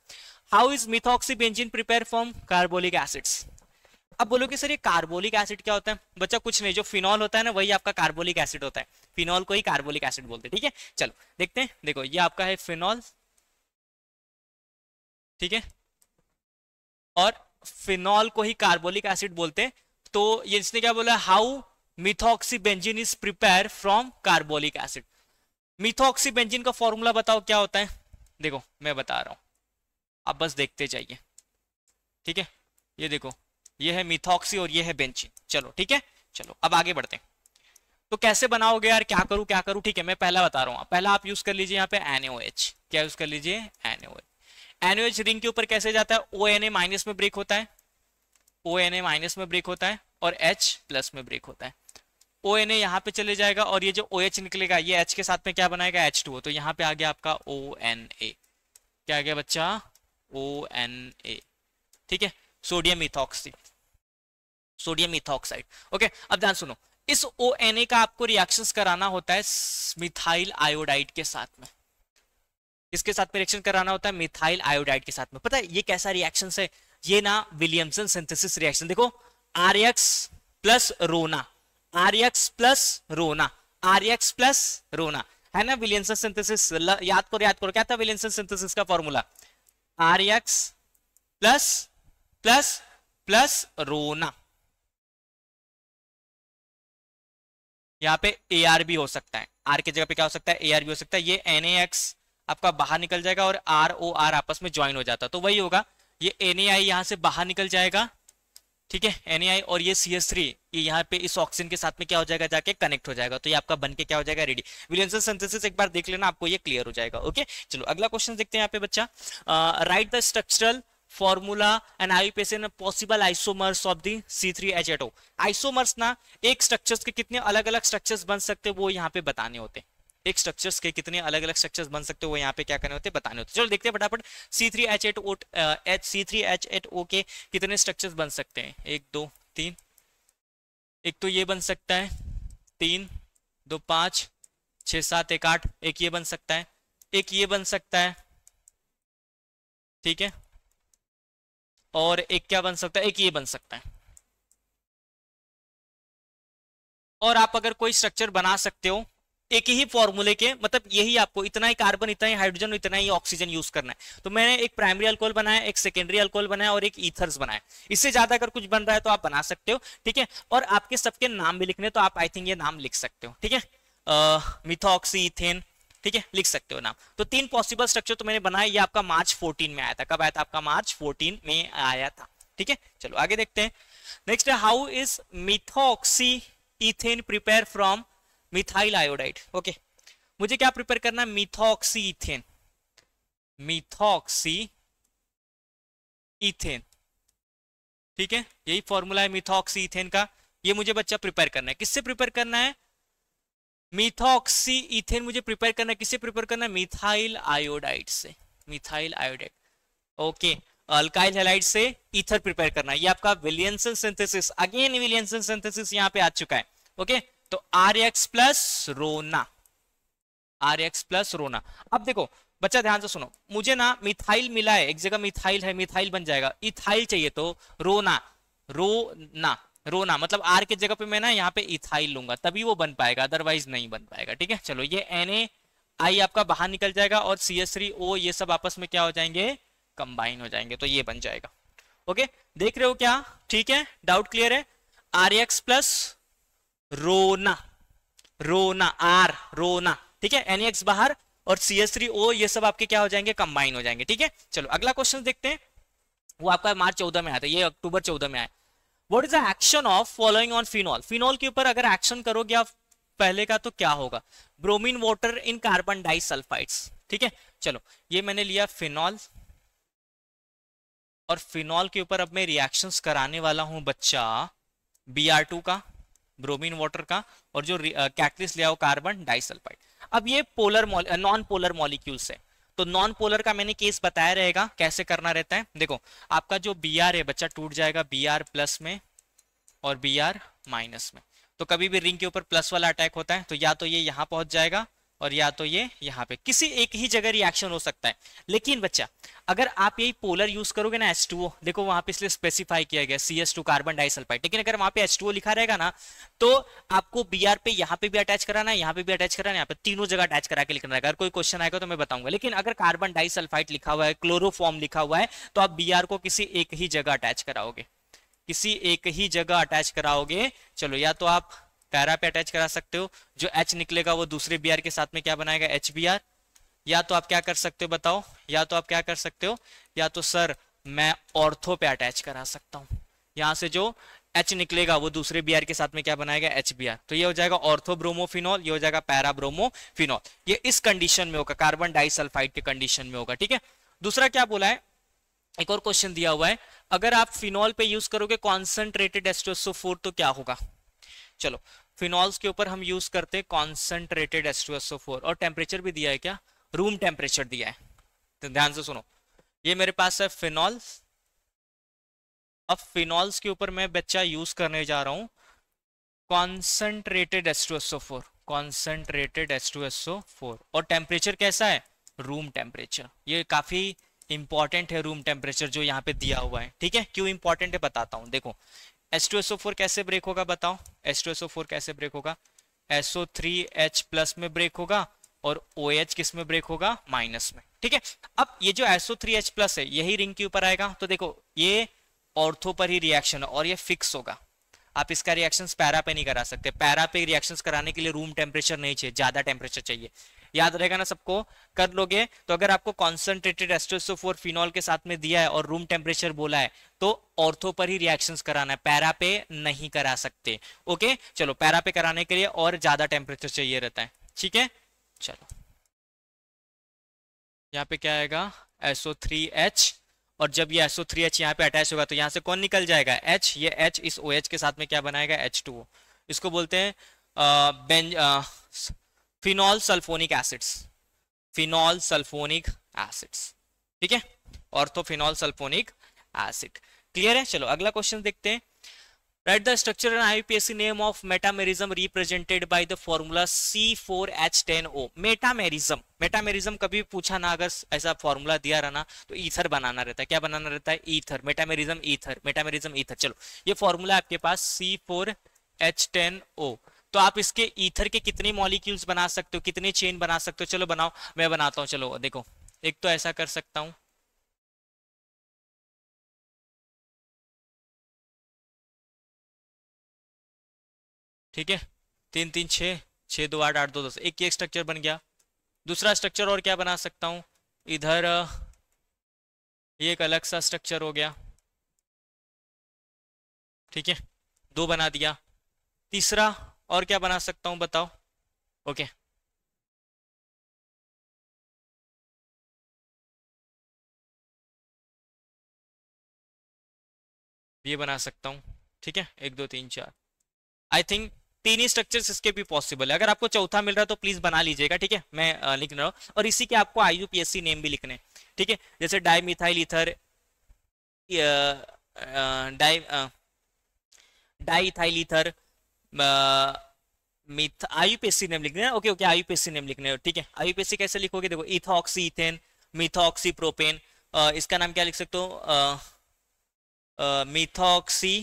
how is methoxy benzene prepare from carbolic acids अब बोलो कि सर ये कार्बोलिक एसिड क्या होता है बच्चा कुछ नहीं जो फिनॉल होता है ना वही आपका कार्बोलिक एसिड होता है फिनॉल को ही कार्बोलिक एसिड बोलते हैं ठीक है चलो देखते हैं देखो ये आपका है फिनॉल ठीक है और फिनॉल को ही कार्बोलिक एसिड बोलते हैं तो ये इसने क्या बोला how methoxy benzene is prepare from carbolic acid methoxy benzene का फॉर्मूला बताओ क्या होता है देखो मैं बता रहा हूं आप बस देखते जाइए ठीक है ये देखो ये है मिथॉक्सी और ये है बेंचिन चलो ठीक है चलो अब आगे बढ़ते हैं तो कैसे बनाओगे यार क्या करूं क्या करूं ठीक है मैं पहला बता रहा हूं पहला आप यूज कर लीजिए यहाँ पे एनओएच क्या यूज कर लीजिए एनओएच एनओएच रिंग के ऊपर कैसे जाता है ओ एन ए माइनस में ब्रेक होता है ओ एन ए माइनस में ब्रेक होता है और एच प्लस में ब्रेक होता है ओ एन ए यहाँ पे चले जाएगा और ये जो ओ OH निकलेगा ये एच के साथ में क्या बनाएगा एच टू तो यहाँ पे आ गया आपका ओ एन ए क्या आ गया बच्चा ओ एन ए ठीक है sodium ethoxy sodium ethoxide okay अब ध्यान सुनो इस ओ का आपको रिएक्शन कराना होता है मिथाइल आयोडाइड के साथ में इसके साथ में रिएक्शन कराना होता है मिथाइल आयोडाइड के साथ में पता है ये कैसा रिएक्शन है ये ना विलियमसन सिंथेसिस रिएक्शन देखो आरएक्स प्लस रोना आरएक्स प्लस रोना आरएक्स प्लस रोना है ना विलियमसन सिंथेसिस याद करो याद करो क्या था विलियमसन सिंथेसिस का formula RX plus plus plus रोना यहाँ पे ए आर भी हो सकता है आर की जगह पे क्या हो सकता है ए आर भी हो सकता है ये एन एक्स आपका बाहर निकल जाएगा और आर ओ आर आपस में ज्वाइन हो जाता है तो वही होगा ये एन ए आई यहाँ से बाहर निकल जाएगा ठीक है एन ए आई और ये सी एस थ्री ये यहाँ पे इस ऑक्सीजन के साथ में क्या हो जाएगा जाके कनेक्ट हो जाएगा तो ये आपका बन के क्या हो जाएगा रेडी विलियमसन सिंथेसिस एक बार देख लेना आपको ये क्लियर हो जाएगा ओके चलो अगला क्वेश्चन देखते हैं यहाँ पे बच्चा write the structural formula and IUPAC possible isomers of the C3H8O. Isomers ना एक structures के कितने अलग अलग structures बन सकते हैं वो यहाँ पे बताने होते हैं एक स्ट्रक्चर्स के कितने अलग अलग स्ट्रक्चर्स बन सकते हैं यहाँ पे क्या करने होते हैं बताने होते हैं चलो देखते हैं फटाफट C three H eight H C three H eight O के कितने स्ट्रक्चर्स बन सकते हैं एक दो तीन एक तो ये बन सकता है तीन दो पांच छ सात एक आठ एक ये बन सकता है एक ये बन सकता है ठीक है और एक क्या बन सकता है एक ये बन सकता है और आप अगर कोई स्ट्रक्चर बना सकते हो एक ही फॉर्मूले के मतलब यही आपको इतना ही कार्बन इतना ही हाइड्रोजन इतना ही ऑक्सीजन यूज करना है तो मैंने एक प्राइमरी अल्कोहल बनाया एक सेकेंडरी अल्कोहल बनाया और एक ईथर्स बनाया इससे ज्यादा अगर कुछ बन रहा है तो आप बना सकते हो ठीक है और आपके सबके नाम भी लिखने तो आप आई थिंक ये नाम लिख सकते हो ठीक है मिथोक्सी इथेन ठीक है लिख सकते हो नाम तो तीन पॉसिबल स्ट्रक्चर तो मैंने बनाया ये आपका मार्च 14 में आया था कब आया था आपका मार्च 14 में आया था ठीक है चलो आगे देखते हैं नेक्स्ट है how is methoxy ethane prepare from methyl iodide okay मुझे क्या प्रिपेयर करना है मिथोक्सी इथेन मिथोक्सी इथेन ठीक है यही फॉर्मूला है मिथोक्सी इथेन का ये मुझे बच्चा प्रिपेयर करना है किससे प्रिपेयर करना है मीथॉक्सी इथेन मुझे प्रिपेयर करना है किससे प्रिपेयर करना है मिथाइल आयोडाइड से methyl iodide okay alkyl halide से इथर प्रिपेयर करना ये आपका Williamson synthesis again Williamson synthesis यहाँ पे आ चुका है ओके तो आर एक्स प्लस रोना आर एक्स प्लस रोना अब देखो बच्चा ध्यान से सुनो मुझे ना मिथाइल मिला है एक जगह मिथाइल है मिथाइल बन जाएगा इथाइल चाहिए तो रोना रोना रोना मतलब आर के जगह पे मैं ना यहाँ पे इथाइल लूंगा तभी वो बन पाएगा अदरवाइज नहीं बन पाएगा ठीक है चलो ये एन ए आई आपका बाहर निकल जाएगा और सी एस थ्री ओ ये सब आपस में क्या हो जाएंगे कंबाइन हो जाएंगे तो ये बन जाएगा ओके देख रहे हो क्या ठीक है डाउट क्लियर है आर एक्स प्लस रोना रोना आर रोना ठीक है एन एक्स बाहर और सी एस थ्री ओ ये सब आपके क्या हो जाएंगे कंबाइन हो जाएंगे ठीक है चलो अगला क्वेश्चन देखते हैं वो आपका मार्च चौदह में आता है ये अक्टूबर चौदह में आया what is the action of following on phenol phenol के ऊपर अगर एक्शन करोगे आप पहले का तो क्या होगा bromine water in carbon disulphides ठीक है चलो ये मैंने लिया फिनॉल और फिनॉल के ऊपर अब मैं रिएक्शन कराने वाला हूं बच्चा बी का ब्रोमीन वॉटर का और जो कैटलिस uh, लिया हो कार्बन डाइसल्फाइड अब ये पोलर नॉन पोलर मॉलिक्यूल्स है तो नॉन पोलर का मैंने केस बताया रहेगा कैसे करना रहता है देखो आपका जो बी है बच्चा टूट जाएगा बी प्लस में और बी माइनस में तो कभी भी रिंग के ऊपर प्लस वाला अटैक होता है तो या तो ये यहां पहुंच जाएगा और या तो ये यहाँ पे किसी एक ही जगह रिएक्शन हो सकता है लेकिन बच्चा अगर आप यही पोलर यूज करोगे ना H2O देखो वहां पे इसलिए स्पेसिफाई किया गया C S two carbon disulphide लेकिन अगर वहां पे H2O लिखा रहेगा ना तो आपको बी आर पे यहाँ पे भी अटैच कराना है यहाँ पे भी अटैच कराना है यहाँ पे तीनों जगह अटैच करा के लिखना रहेगा अगर कोई क्वेश्चन आएगा तो मैं बताऊंगा लेकिन अगर कार्बन डाइसल्फाइड लिखा हुआ है क्लोरोफॉर्म लिखा हुआ है तो आप बी को किसी एक ही जगह अटैच कराओगे किसी एक ही जगह अटैच कराओगे चलो या तो आप पैरा पे अटैच करा सकते हो जो एच निकलेगा वो दूसरे बी के साथ में क्या बनाएगा एच या तो आप क्या कर सकते हो बताओ या तो आप क्या कर सकते हो या तो सर मैं ऑर्थो पे अटैच करा सकता हूँ यहाँ से जो एच निकलेगा वो दूसरे बी के साथ में क्या बनाएगा एच तो ये हो जाएगा ऑर्थोब्रोमोफिनॉल ये हो जाएगा पैराब्रोमोफिनॉल ये इस कंडीशन में होगा कार्बन डाइसल्फाइड के कंडीशन में होगा ठीक है दूसरा क्या बोला है एक और क्वेश्चन दिया हुआ है अगर आप फिनॉल पे यूज करोगे कॉन्सेंट्रेटेड एस्टोसोफोर तो क्या होगा चलो फिनॉल्स के ऊपर हम यूज करते हैं कॉन्सेंट्रेटेड एस H2SO4 और टेम्परेचर भी दिया है क्या रूम टेम्परेचर दिया है तो ध्यान से सुनो ये मेरे पास है फिनॉल्स अब फिनॉल्स के ऊपर मैं बच्चा यूज करने जा रहा हूं concentrated S S two O four concentrated S S two O four और टेम्परेचर कैसा है रूम टेम्परेचर ये काफी इंपॉर्टेंट है रूम टेम्परेचर जो यहाँ पे दिया हुआ है ठीक है क्यों इंपॉर्टेंट है बताता हूं देखो एस टू फोर कैसे ब्रेक होगा बताओ एस टू फोर कैसे ब्रेक होगा एसओ थ्री एच प्लस में ब्रेक होगा और ओ एच किस में ब्रेक होगा माइनस में ठीक है अब ये जो एसओ थ्री एच प्लस है यही रिंग के ऊपर आएगा तो देखो ये ऑर्थो पर ही रिएक्शन है और ये फिक्स होगा आप इसका रिएक्शन पैरा पे नहीं करा सकते पैरा पे रिएक्शन कराने के लिए रूम टेम्परेचर नहीं चाहिए ज्यादा टेम्परेचर चाहिए याद रहेगा ना सबको कर लोगे तो अगर आपको कॉन्सेंट्रेटेड एस्ट्रोसोफोर फिनॉल के साथ में दिया है और रूम टेम्परेचर बोला है तो ऑर्थो पर ही रिएक्शंस कराना है पैरा पे नहीं करा सकते ओके चलो पैरा पे कराने के लिए और ज्यादा टेम्परेचर चाहिए रहता है ठीक है चलो यहाँ पे क्या आएगा एसओ और जब ये एसओ थ्री एच यहाँ पे अटैच होगा तो यहाँ से कौन निकल जाएगा एच ये एच इस OH के साथ में क्या बनाएगा एच इसको बोलते हैं ah, benz ah, phenol sulphonic acids phenol sulphonic acids ठीक है और तो फिनॉल सल्फोनिक एसिड क्लियर है चलो अगला क्वेश्चन देखते हैं write the structure and IUPAC name of metamerism represented by the formula O metamerism metamerism कभी पूछा ना अगर ऐसा फॉर्मूला दिया रहना तो ईथर बनाना रहता है क्या बनाना रहता है ether metamerism ether metamerism ether चलो ये फॉर्मूला आपके पास C four H ten O तो आप इसके ईथर के कितने मॉलिक्यूल्स बना सकते हो कितने चेन बना सकते हो चलो बनाओ मैं बनाता हूँ चलो देखो एक तो ऐसा कर सकता हूँ ठीक है तीन तीन छः छः दो आठ आठ दो दस एक ये स्ट्रक्चर बन गया दूसरा स्ट्रक्चर और क्या बना सकता हूँ इधर ये एक अलग सा स्ट्रक्चर हो गया ठीक है दो बना दिया तीसरा और क्या बना सकता हूं बताओ ओके okay. ये बना सकता हूं ठीक है एक दो तीन चार आई थिंक तीन ही स्ट्रक्चर्स इसके भी पॉसिबल है अगर आपको चौथा मिल रहा है तो प्लीज बना लीजिएगा ठीक है मैं लिख रहा हूँ और इसी के आपको आई नेम भी लिखने ठीक है जैसे dimethyl ether diethyl ether meth IUPAC name लिखने ओके ओके आयुपीएससी नेम लिखने ठीक है आयुपीएससी कैसे लिखोगे देखो इथॉक्सी इथेन मिथॉक्सी प्रोपेन इसका नाम क्या लिख सकते हो methoxy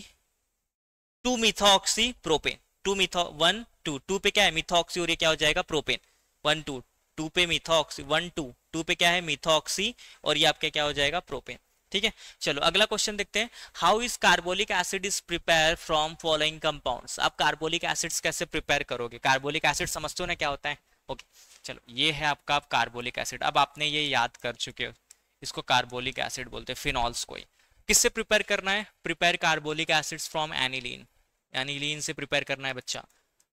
two methoxy propane two metho one two two पे क्या है मिथॉक्सी और ये क्या हो जाएगा प्रोपेन वन टू टू पे मिथॉक्सी वन टू टू पे क्या है मिथॉक्सी और ये आपका क्या हो जाएगा प्रोपेन ठीक है चलो अगला क्वेश्चन देखते हैं how is carbolic acid is prepare from following compounds आप कार्बोलिक एसिड्स कैसे प्रिपेयर करोगे कार्बोलिक एसिड समझते हो ना क्या होता है ओके चलो ये है आपका कार्बोलिक एसिड अब आपने ये याद कर चुके हो इसको कार्बोलिक एसिड बोलते हैं फिनॉल्स को ही किससे प्रिपेयर करना है prepare carbolic acids from aniline aniline से प्रिपेयर करना है बच्चा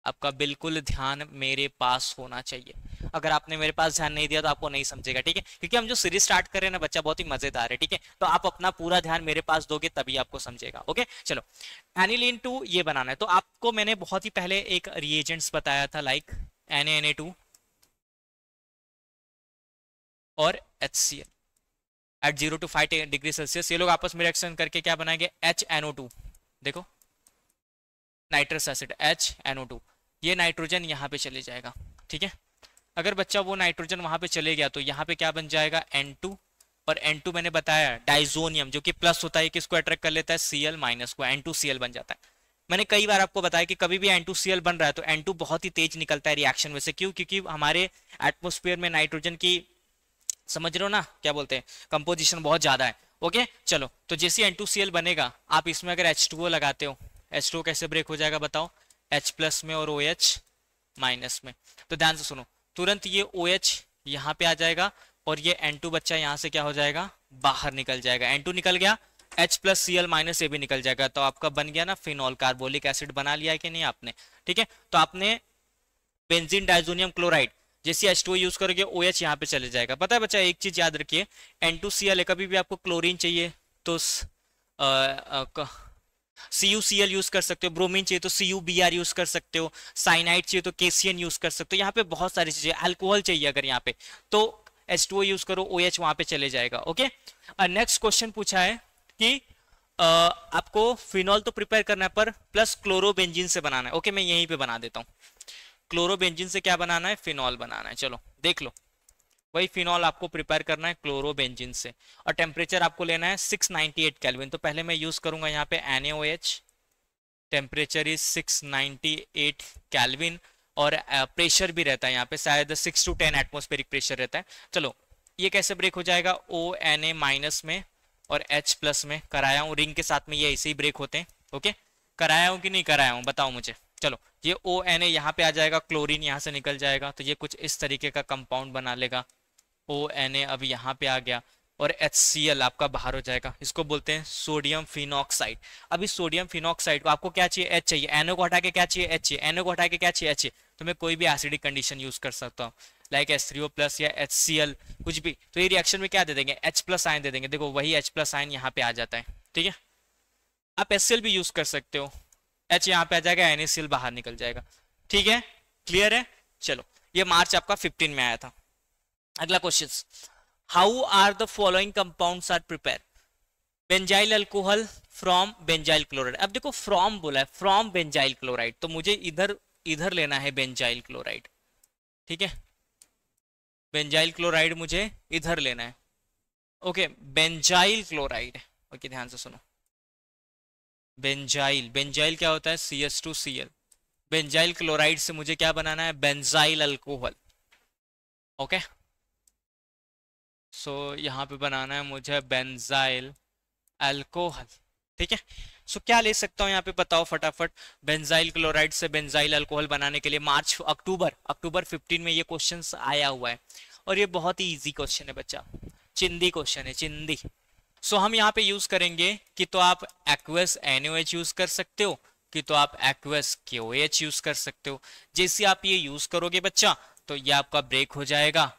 आपका बिल्कुल ध्यान मेरे पास होना चाहिए अगर आपने मेरे पास ध्यान नहीं दिया तो आपको नहीं समझेगा ठीक है क्योंकि हम जो सीरीज स्टार्ट कर रहे हैं ना बच्चा बहुत ही मजेदार है ठीक है तो आप अपना पूरा ध्यान मेरे पास दोगे तभी आपको समझेगा ओके चलो एनिलीन टू ये बनाना है तो आपको मैंने बहुत ही पहले एक रिएजेंट्स बताया था like N N A two और H C L at zero two five degree Celsius ये लोग आपस में रिएक्शन करके क्या बनाएंगे एच एनओ टू देखो nitrous acid H NO two ये नाइट्रोजन यहाँ पे चले जाएगा ठीक है अगर बच्चा वो नाइट्रोजन वहां पे चले गया तो यहाँ पे क्या बन जाएगा एन टू और एन टू मैंने बताया डाइजोनियम जो कि प्लस होता है किसको अट्रैक्ट कर लेता है सी एल माइनस को एन टू सी एल बन जाता है मैंने कई बार आपको बताया कि कभी भी एन टू सी एल बन रहा है तो एन टू बहुत ही तेज निकलता है रिएक्शन में से क्यों क्योंकि हमारे एटमोस्फेयर में नाइट्रोजन की समझ रहे हो ना क्या बोलते हैं कंपोजिशन बहुत ज्यादा है ओके चलो तो जैसे एन टू सी एल बनेगा आप इसमें अगर एच टू ओ लगाते हो एच टू कैसे ब्रेक हो जाएगा बताओ एच प्लस में और ओ एच माइनस में तो ध्यान से सुनो तुरंत ये ओ एच यहाँ पे आ जाएगा और ये एन टू बच्चा यहाँ से क्या हो जाएगा बाहर निकल जाएगा एन टू निकल गया H plus C L minus A भी निकल जाएगा तो आपका बन गया ना फिनॉल कार्बोलिक एसिड बना लिया कि नहीं आपने ठीक है तो आपने बेंजीन डाइजोनियम क्लोराइड जैसे एच टू यूज करोगे ओ एच यहाँ पे चले जाएगा पता है बच्चा एक चीज याद रखिए एन टू सी एल कभी भी आपको क्लोरीन चाहिए तो ah, ah, C U C L use कर सकते हो ब्रोमीन चाहिए तो C U B R use कर सकते हो साइनाइड चाहिए तो केसियन यूज कर सकते हो यहाँ पे बहुत सारी चीजें अल्कोहल चाहिए अगर यहाँ पे तो एच टू यूज करो ओ एच वहां पे चले जाएगा ओके नेक्स्ट क्वेश्चन पूछा है कि आपको फिनॉल तो प्रिपेयर करना है पर प्लस क्लोरोबेंजिन से बनाना है ओके मैं यहीं पे बना देता हूँ क्लोरोबेंजिन से क्या बनाना है फिनॉल बनाना है चलो देख लो वही फिनॉल आपको प्रिपेयर करना है क्लोरोबेंजिन से और टेम्परेचर आपको लेना है 698 केल्विन तो पहले मैं यूज़ करूंगा यहाँ पे N O H temperature is 698 Kelvin और प्रेशर भी रहता है यहाँ पे शायद six to ten atmospheric pressure रहता है चलो ये कैसे ब्रेक हो जाएगा ओ एन ए माइनस में और एच प्लस में कराया हूँ रिंग के साथ में ये ऐसे ही ब्रेक होते हैं ओके कराया हूँ कि नहीं कराया हूँ बताओ मुझे चलो ये ओ एन ए यहाँ पे आ जाएगा क्लोरीन यहाँ से निकल जाएगा तो ये कुछ इस तरीके का कंपाउंड बना लेगा ओ एन ए अब यहाँ पे आ गया और एच सी एल आपका बाहर हो जाएगा इसको बोलते हैं सोडियम फिनॉक्साइड अभी सोडियम फिनॉक्साइड को आपको क्या चाहिए एच चाहिए एनओ को हटा के क्या चाहिए एच चाहिए एनओ को हटा के क्या चाहिए एच चाहिए तो मैं कोई भी एसिडिक कंडीशन यूज कर सकता हूँ like S three O plus या एच सी एल कुछ भी तो ये रिएक्शन में क्या दे देंगे एच प्लस आयन दे देंगे देखो वही एच प्लस आयन यहाँ पे आ जाता है ठीक है आप एस सी एल भी यूज कर सकते हो एच यहाँ पे आ जाएगा एन बाहर निकल जाएगा ठीक है क्लियर है चलो ये मार्च आपका फिफ्टीन में आया था अगला question how are the following compound are prepare benzyl alcohol from benzyl chloride अब देखो फ्रॉम बोला है फ्रॉम बेंजाइल क्लोराइड तो मुझे इधर इधर लेना है बेंजाइल क्लोराइड ठीक है बेंजाइल क्लोराइड मुझे इधर लेना है ओके बेंजाइल क्लोराइड ओके ध्यान से सुनो बेंजाइल बेंजाइल क्या होता है C S two C L benzyl chloride से मुझे क्या बनाना है benzyl alcohol okay okay? So so, यहाँ पे बनाना है मुझे बेंजाइल अल्कोहल ठीक है सो so, क्या ले सकता हूँ यहाँ पे बताओ फटाफट बेंजाइल क्लोराइड से बेंजाइल अल्कोहल बनाने के लिए मार्च अक्टूबर अक्टूबर 15 में ये क्वेश्चन आया हुआ है और ये बहुत ही ईजी क्वेश्चन है बच्चा चिंदी क्वेश्चन है चिंदी सो so, हम यहाँ पे यूज करेंगे कि तो आप एक्वेस एन यूज कर सकते हो कि तो आप एक्वेस के यूज कर सकते हो जैसे आप ये यूज करोगे बच्चा तो ये आपका ब्रेक हो जाएगा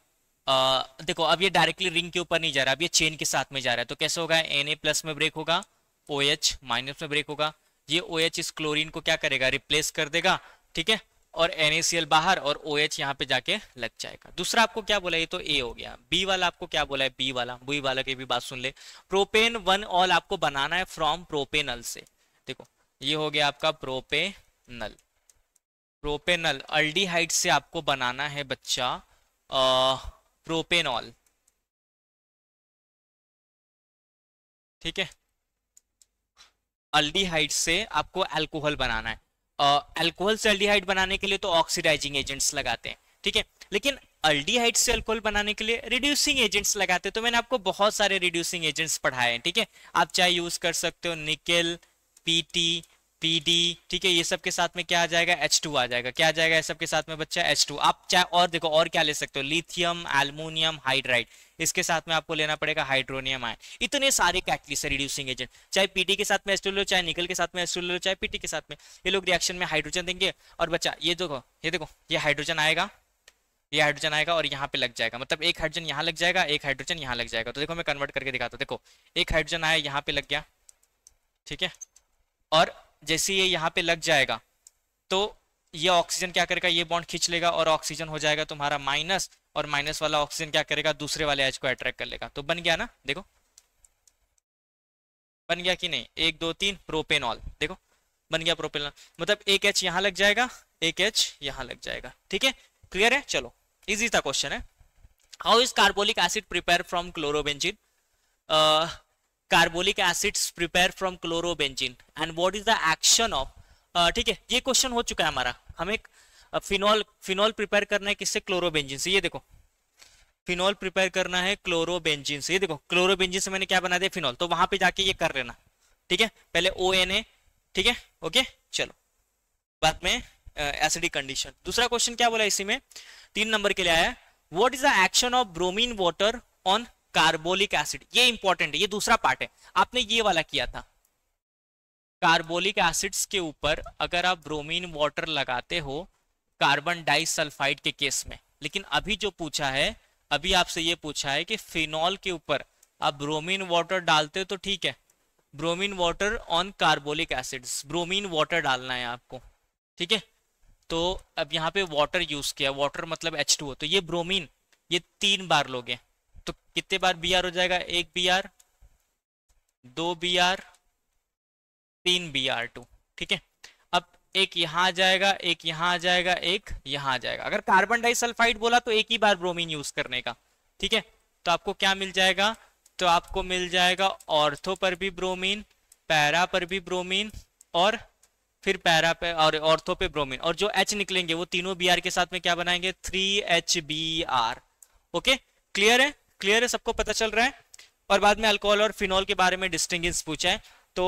देखो अब ये डायरेक्टली रिंग के ऊपर नहीं जा रहा अब ये चेन के साथ में जा रहा है तो कैसे होगा एन प्लस में ब्रेक होगा ओ एच माइनस में ब्रेक होगा ये ओ एच इस क्लोरीन को क्या करेगा रिप्लेस कर देगा ठीक है और एन बाहर और ओ OH यहाँ पे जाके लग जाएगा दूसरा आपको क्या बोला ये तो ए हो गया बी वाला आपको क्या बोला है बी वाला बी वाला की भी बात सुन ले प्रोपेन वन ऑल आपको बनाना है फ्रॉम प्रोपेनल से देखो ये हो गया आपका प्रोपेनल प्रोपेनल अल्डीहाइड से आपको बनाना है बच्चा प्रोपेनॉल ठीक है अल्डीहाइड से आपको अल्कोहल बनाना है अल्कोहल से अल्डीहाइड बनाने के लिए तो ऑक्सीडाइजिंग एजेंट्स लगाते हैं ठीक है लेकिन अल्डीहाइड से अल्कोहल बनाने के लिए रिड्यूसिंग एजेंट्स लगाते हैं तो मैंने आपको बहुत सारे रिड्यूसिंग एजेंट्स पढ़ाए हैं ठीक है आप चाहे यूज कर सकते हो निकेल पीटी पीडी ठीक है ये सब के साथ में क्या आ जाएगा एच टू आ जाएगा क्या आ जाएगा ये सब के साथ में बच्चा एच टू आप चाहे और देखो और क्या ले सकते हो लिथियम एल्मोनियम हाइड्राइड इसके साथ में आपको लेना पड़ेगा हाइड्रोनियम आयन इतने सारे कैटलिस रिड्यूसिंग एजेंट चाहे पीटी के साथ में एस्टोल लो चाहे निकल के साथ में एस्टोल लो चाहे पीटी के साथ में ये लोग रिएक्शन में हाइड्रोजन देंगे और बच्चा ये देखो ये देखो ये हाइड्रोजन आएगा ये हाइड्रोजन आएगा और यहाँ पे लग जाएगा मतलब एक हाइड्रोजन यहाँ लग जाएगा एक हाइड्रोजन यहाँ लग जाएगा तो देखो मैं कन्वर्ट करके दिखाता हूँ देखो एक हाइड्रोजन आया यहाँ पे लग गया ठीक है और जैसे ये यहाँ पे लग जाएगा तो ये ऑक्सीजन क्या करेगा ये बॉन्ड खींच लेगा और ऑक्सीजन हो जाएगा तुम्हारा माइनस और माइनस वाला ऑक्सीजन क्या करेगा दूसरे वाले एच को अट्रैक्ट कर लेगा तो बन गया ना देखो बन गया कि नहीं एक दो तीन प्रोपेनॉल देखो बन गया प्रोपेनॉल मतलब एक एच यहां लग जाएगा एक एच यहां लग जाएगा ठीक है क्लियर है चलो इजी था क्वेश्चन है how is carbolic acid prepare from chlorobenzene carbolic acids prepare from chlorobenzene and what is the action of ठीक है ये क्वेश्चन हो चुका है हमारा हमें फिनॉल फिनॉल प्रिपेयर करना है किससे क्लोरोबेंजिन से ये देखो फिनॉल प्रिपेयर करना है क्लोरोबेंजिन से ये देखो क्लोरोबेंजिन से मैंने क्या बना दिया फिनॉल तो वहां पर जाके ये कर लेना ठीक है पहले ओ एन ए ठीक है ओके चलो बाद में एसिडिक uh, कंडीशन दूसरा क्वेश्चन क्या बोला इसी में तीन नंबर के लिए आया what is the action of bromine water on carbolic acid ये इंपॉर्टेंट है ये दूसरा पार्ट है आपने ये वाला किया था कार्बोलिक एसिड्स के ऊपर अगर आप ब्रोमीन वाटर लगाते हो कार्बन डाइसल्फाइड के केस में लेकिन अभी जो पूछा है अभी आपसे ये पूछा है कि फिनॉल के ऊपर आप ब्रोमीन वाटर डालते हो तो ठीक है bromine water on carbolic acids bromine water डालना है आपको ठीक है तो अब यहाँ पे वाटर यूज किया वाटर मतलब एच टू तो ये ब्रोमीन ये तीन बार लोगे तो कितने बार बी आर हो जाएगा एक बी आर दो बी आर तीन बी आर टू ठीक है अब एक यहां आ जाएगा एक यहां आ जाएगा एक यहां आ जाएगा अगर कार्बन डाइसल्फाइड बोला तो एक ही बार ब्रोमीन यूज करने का ठीक है तो आपको क्या मिल जाएगा तो आपको मिल जाएगा ऑर्थो पर भी ब्रोमीन पैरा पर भी ब्रोमीन और फिर पैरा पे और ऑर्थो पे ब्रोमीन और जो एच निकलेंगे वो तीनों बी आर के साथ में क्या बनाएंगे three H B R okay clear है क्लियर है सबको पता चल रहा है और बाद में अल्कोहल और फिनॉल के बारे में डिस्टिंग पूछा है तो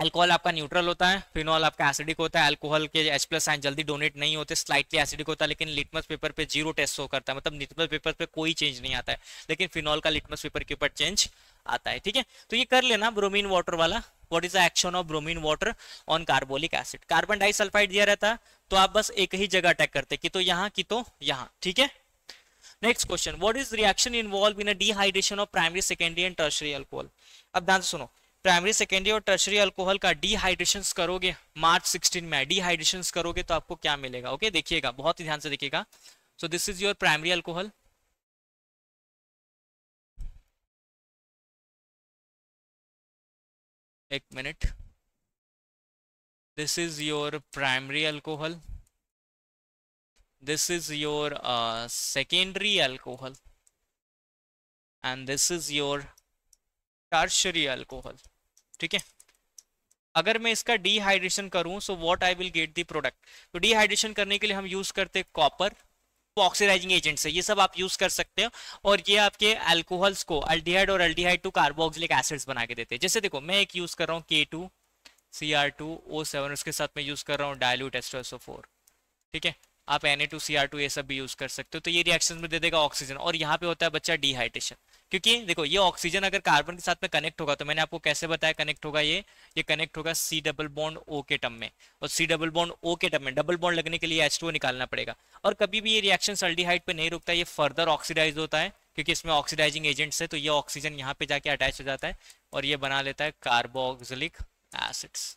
अल्कोहल आपका न्यूट्रल होता है फिनॉल आपका एसिडिक होता है अल्कोहल के एच प्लस साइन जल्दी डोनेट नहीं होते स्लाइटली एसिडिक होता है लेकिन लिटमस पेपर पे जीरो टेस्ट शो करता है मतलब लिटमस पेपर पे कोई चेंज नहीं आता है लेकिन फिनॉल का लिटमस पेपर के ऊपर चेंज आता है ठीक है तो ये कर लेना ब्रोमिन वाटर वाला what is the action of bromine water on carbolic acid carbon disulphide दिया रहता तो आप बस एक ही जगह अटैक करते कि तो यहाँ कि तो यहाँ ठीक है next question what is reaction involve in a dehydration of primary secondary and tertiary alcohol अब ध्यान से सुनो प्राइमरी सेकेंडरी और टर्शरी अल्कोहल का डिहाइड्रेशन करोगे मार्च 16 में डिहाइड्रेशन करोगे तो आपको क्या मिलेगा ओके okay? देखिएगा बहुत ही ध्यान से देखिएगा so this is your primary alcohol एक minute this is your primary alcohol this is your uh, secondary alcohol and this is your tertiary alcohol ठीक है अगर मैं इसका डिहाइड्रेशन करूं so what I will get the product तो dehydration करने के लिए हम यूज करते हैं कॉपर ऑक्सीडाइजिंग एजेंट से ये सब आप यूज कर सकते हो और ये आपके अल्कोहल्स को अल्डिहाइड और अल्डिहाइड टू कार्बोक्सिलिक एसिड्स बना के देते हैं जैसे देखो मैं एक यूज कर रहा हूँ K two C R two O seven उसके साथ में यूज कर रहा हूँ डायलूट एस्ट्रोसो ठीक है आप N A two C R two ये सब भी यूज कर सकते हो तो ये रिएक्शन में दे देगा ऑक्सीजन और यहाँ पे होता है बच्चा डिहाइड्रेशन क्योंकि देखो ये ऑक्सीजन अगर कार्बन के साथ में कनेक्ट होगा तो मैंने आपको कैसे बताया कनेक्ट होगा ये ये कनेक्ट होगा सी डबल बॉन्ड ओ के टम में और सी डबल बॉन्ड ओ के टम में डबल बॉन्ड लगने के लिए एच टू निकालना पड़ेगा और कभी भी ये रिएक्शन सल्डिहाइड पे नहीं रुकता ये फर्दर ऑक्सीडाइज होता है क्योंकि इसमें ऑक्सीडाइजिंग एजेंट्स है तो ये ऑक्सीजन यहाँ पे जाके अटैच हो जाता है और ये बना लेता है कार्बोक्सिलिक एसिड्स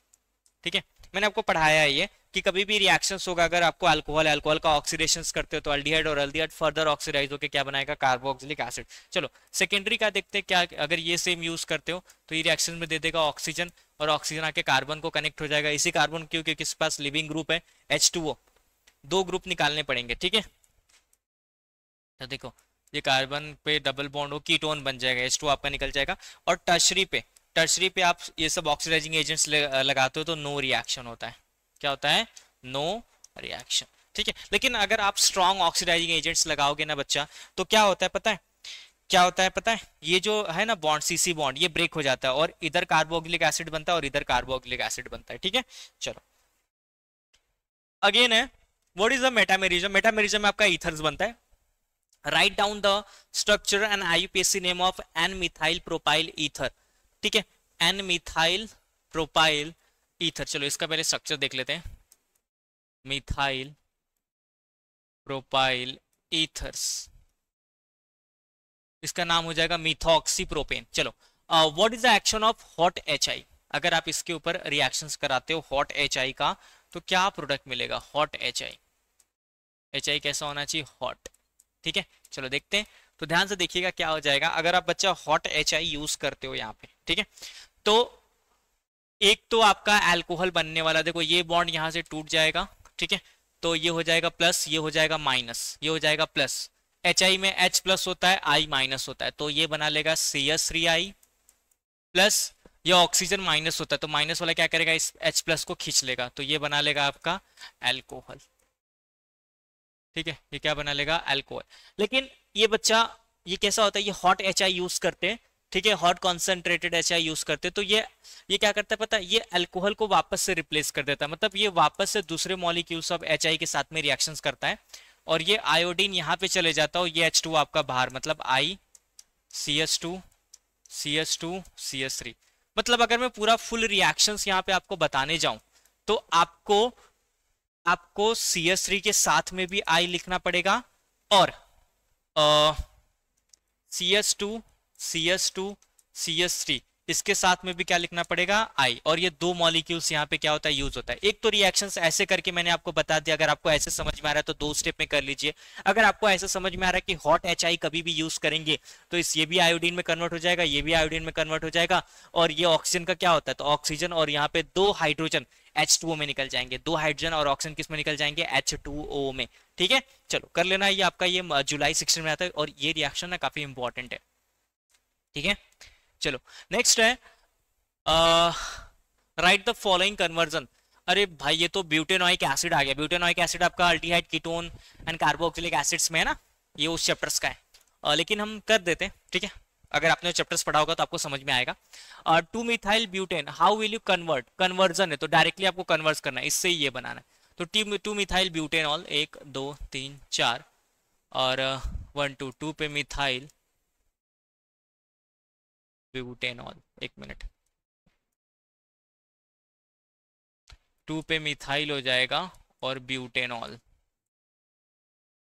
ठीक है मैंने आपको पढ़ाया है ये कि कभी भी रिएक्शन होगा अगर आपको अल्कोहल अल्कोहल का ऑक्सीडेशन करते हो तो अल्डीहाइड और अल्डीहाइड फर्दर ऑक्सीडाइज होकर क्या बनाएगा कार्बोक्सिलिक एसिड चलो सेकेंडरी का देखते हैं क्या अगर ये सेम यूज करते हो तो ये रिएक्शन में दे देगा ऑक्सीजन और ऑक्सीजन आके कार्बन को कनेक्ट हो जाएगा इसी कार्बन क्यों क्योंकि इसके पास लिविंग ग्रुप है एच दो ग्रुप निकालने पड़ेंगे ठीक है तो देखो ये कार्बन पे डबल बॉन्ड हो कीटोन बन जाएगा एच आपका निकल जाएगा और टशरी पे टर्सरी पे आप ये सब ऑक्सीडाइजिंग एजेंट्स लगाते हो तो नो रिएक्शन होता है क्या होता है नो रिएक्शन ठीक है लेकिन अगर आप स्ट्रॉन्ग ऑक्सीडाइजिंग एजेंट्स लगाओगे ना बच्चा तो क्या होता है पता है क्या होता है पता है ये जो है ना बॉन्ड सीसी बॉन्ड ये ब्रेक हो जाता है और इधर कार्बोक्लिक एसिड बनता है और इधर कार्बोक्लिक एसिड बनता है ठीक है चलो अगेन है what is the metamerism metamerism में आपका ईथर्स बनता है write down the structure and IUPAC name of N methyl propyl ether ठीक है एन मिथाइल प्रोपाइल ईथर चलो इसका पहले स्ट्रक्चर देख लेते हैं मिथाइल प्रोपाइल ईथर्स इसका नाम हो जाएगा मिथॉक्सी प्रोपेन चलो what is the action of hot H अगर आप इसके ऊपर रिएक्शन कराते हो हॉट एच का तो क्या प्रोडक्ट मिलेगा हॉट एच आई कैसा होना चाहिए हॉट ठीक है चलो देखते हैं तो ध्यान से देखिएगा क्या हो जाएगा अगर आप बच्चा हॉट एच यूज करते हो यहाँ पे ठीक है तो एक तो आपका एल्कोहल बनने वाला देखो ये बॉन्ड यहां से टूट जाएगा ठीक है तो ये हो जाएगा प्लस ये हो जाएगा माइनस ये हो जाएगा प्लस एच आई में एच प्लस होता है आई माइनस होता है तो ये बना लेगा C S three I plus ये ऑक्सीजन माइनस होता है तो माइनस वाला क्या करेगा इस एच प्लस को खींच लेगा तो ये बना लेगा आपका एल्कोहल ठीक है ये क्या बना लेगा एल्कोहल लेकिन ये बच्चा ये कैसा होता है ये हॉट एच आई यूज करते हैं ठीक है हॉट कॉन्सेंट्रेटेड एच यूज करते तो ये ये क्या करता है पता है ये अल्कोहल को वापस से रिप्लेस कर देता है मतलब ये वापस से दूसरे मॉलिक्यूल्स ऑफ एच के साथ में रिएक्शन करता है और ये आयोडीन यहाँ पे चले जाता है ये एच आपका बाहर मतलब I C S two C S two C S three मतलब अगर मैं पूरा फुल रिएक्शन यहाँ पे आपको बताने जाऊं तो आपको आपको सी एस थ्री के साथ में भी आई लिखना पड़ेगा और C S two C S two C S three इसके साथ में भी क्या लिखना पड़ेगा आई और ये दो मॉलिक्यूल्स यहाँ पे क्या होता है यूज होता है एक तो रिएक्शंस ऐसे करके मैंने आपको बता दिया अगर आपको ऐसे समझ में आ रहा है तो दो स्टेप में कर लीजिए अगर आपको ऐसे समझ में आ रहा है कि हॉट एच कभी भी यूज करेंगे तो इस ये भी आयोडीन में कन्वर्ट हो जाएगा ये भी आयोडीन में कन्वर्ट हो जाएगा और ये ऑक्सीजन का क्या होता है तो ऑक्सीजन और यहाँ पे दो हाइड्रोजन एच में निकल जाएंगे दो हाइड्रोजन और ऑक्सीजन किस में निकल जाएंगे एच में ठीक है चलो कर लेना ये आपका ये जुलाई सिक्सटीन में आता है और ये रिएक्शन ना काफी इंपॉर्टेंट है ठीक है चलो नेक्स्ट है राइट द फॉलोइंग कन्वर्जन अरे भाई ये तो ब्यूटेनोइक एसिड आ गया ब्यूटेनोइक एसिड आपका aldehyde ketone and carboxylic acids में है ना ये उस चैप्टर्स का है आ, लेकिन हम कर देते हैं ठीक है अगर आपने चैप्टर्स पढ़ा होगा तो आपको समझ में आएगा two methyl butane how will you convert conversion है तो डायरेक्टली आपको कन्वर्स करना है इससे ये बनाना है तो टू मिथाइल ब्यूटेनॉल एक दो तीन चार और वन टू टू पे मिथाइल ब्यूटेनॉल एक मिनट टू पे मिथाइल हो जाएगा और ब्यूटेनॉल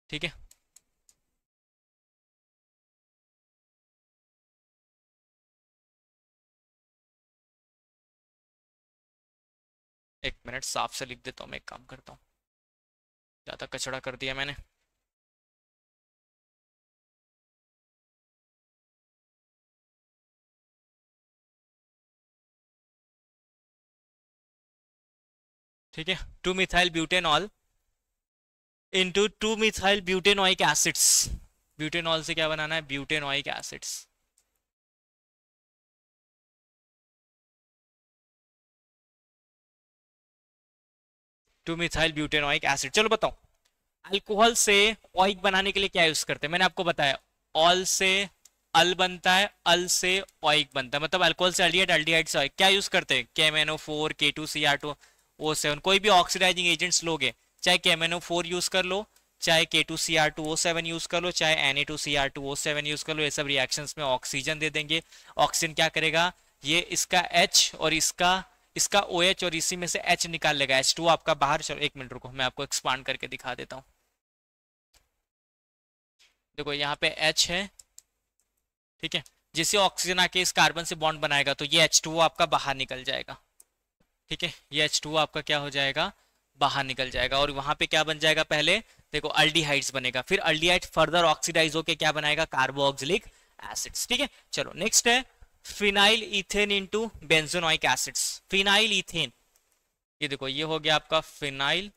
ठीक है एक मिनट साफ से लिख देता हूं मैं एक काम करता हूं ज़्यादा कचड़ा कर दिया मैंने ठीक है two methyl butanol into two methyl butanoic acids butanol से क्या बनाना है butanoic acids two methyl butanoic acid चलो बताओ अल्कोहल से ऑइक बनाने के लिए क्या यूज करते हैं मैंने आपको बताया ऑल से अल बनता है अल से ऑइक बनता है मतलब अल्कोहल से अल्डिहाइड अल्डिहाइड से ऑइक क्या यूज करते हैं K O four K two C R two O seven कोई भी ऑक्सीडाइजिंग एजेंट्स लोगे चाहे के फोर यूज कर लो चाहे K two C R two O seven use कर लो चाहे N A two C R two O seven use कर लो ये सब रिएक्शन में ऑक्सीजन दे देंगे ऑक्सीजन क्या करेगा ये इसका एच और इसका इसका ओ OH एच और इसी में से एच निकाल लेगा एच टू आपका बाहर चलो एक मिनट रुको मैं आपको एक्सपांड करके दिखा देता हूँ देखो यहाँ पे एच है ठीक है जिसे ऑक्सीजन आके इस कार्बन से बॉन्ड बनाएगा तो ये एच टू आपका बाहर निकल जाएगा ठीक है ये H2 आपका क्या हो जाएगा बाहर निकल जाएगा और वहां पे क्या बन जाएगा पहले देखो अल्डीहाइड्स बनेगा फिर अल्डीहाइड फर्दर ऑक्सीडाइज होकर क्या बनाएगा कार्बोक्सिलिक एसिड्स ठीक है चलो नेक्स्ट है phenyl ethane into benzoic acids phenyl ethane ये देखो ये हो गया आपका फिनाइल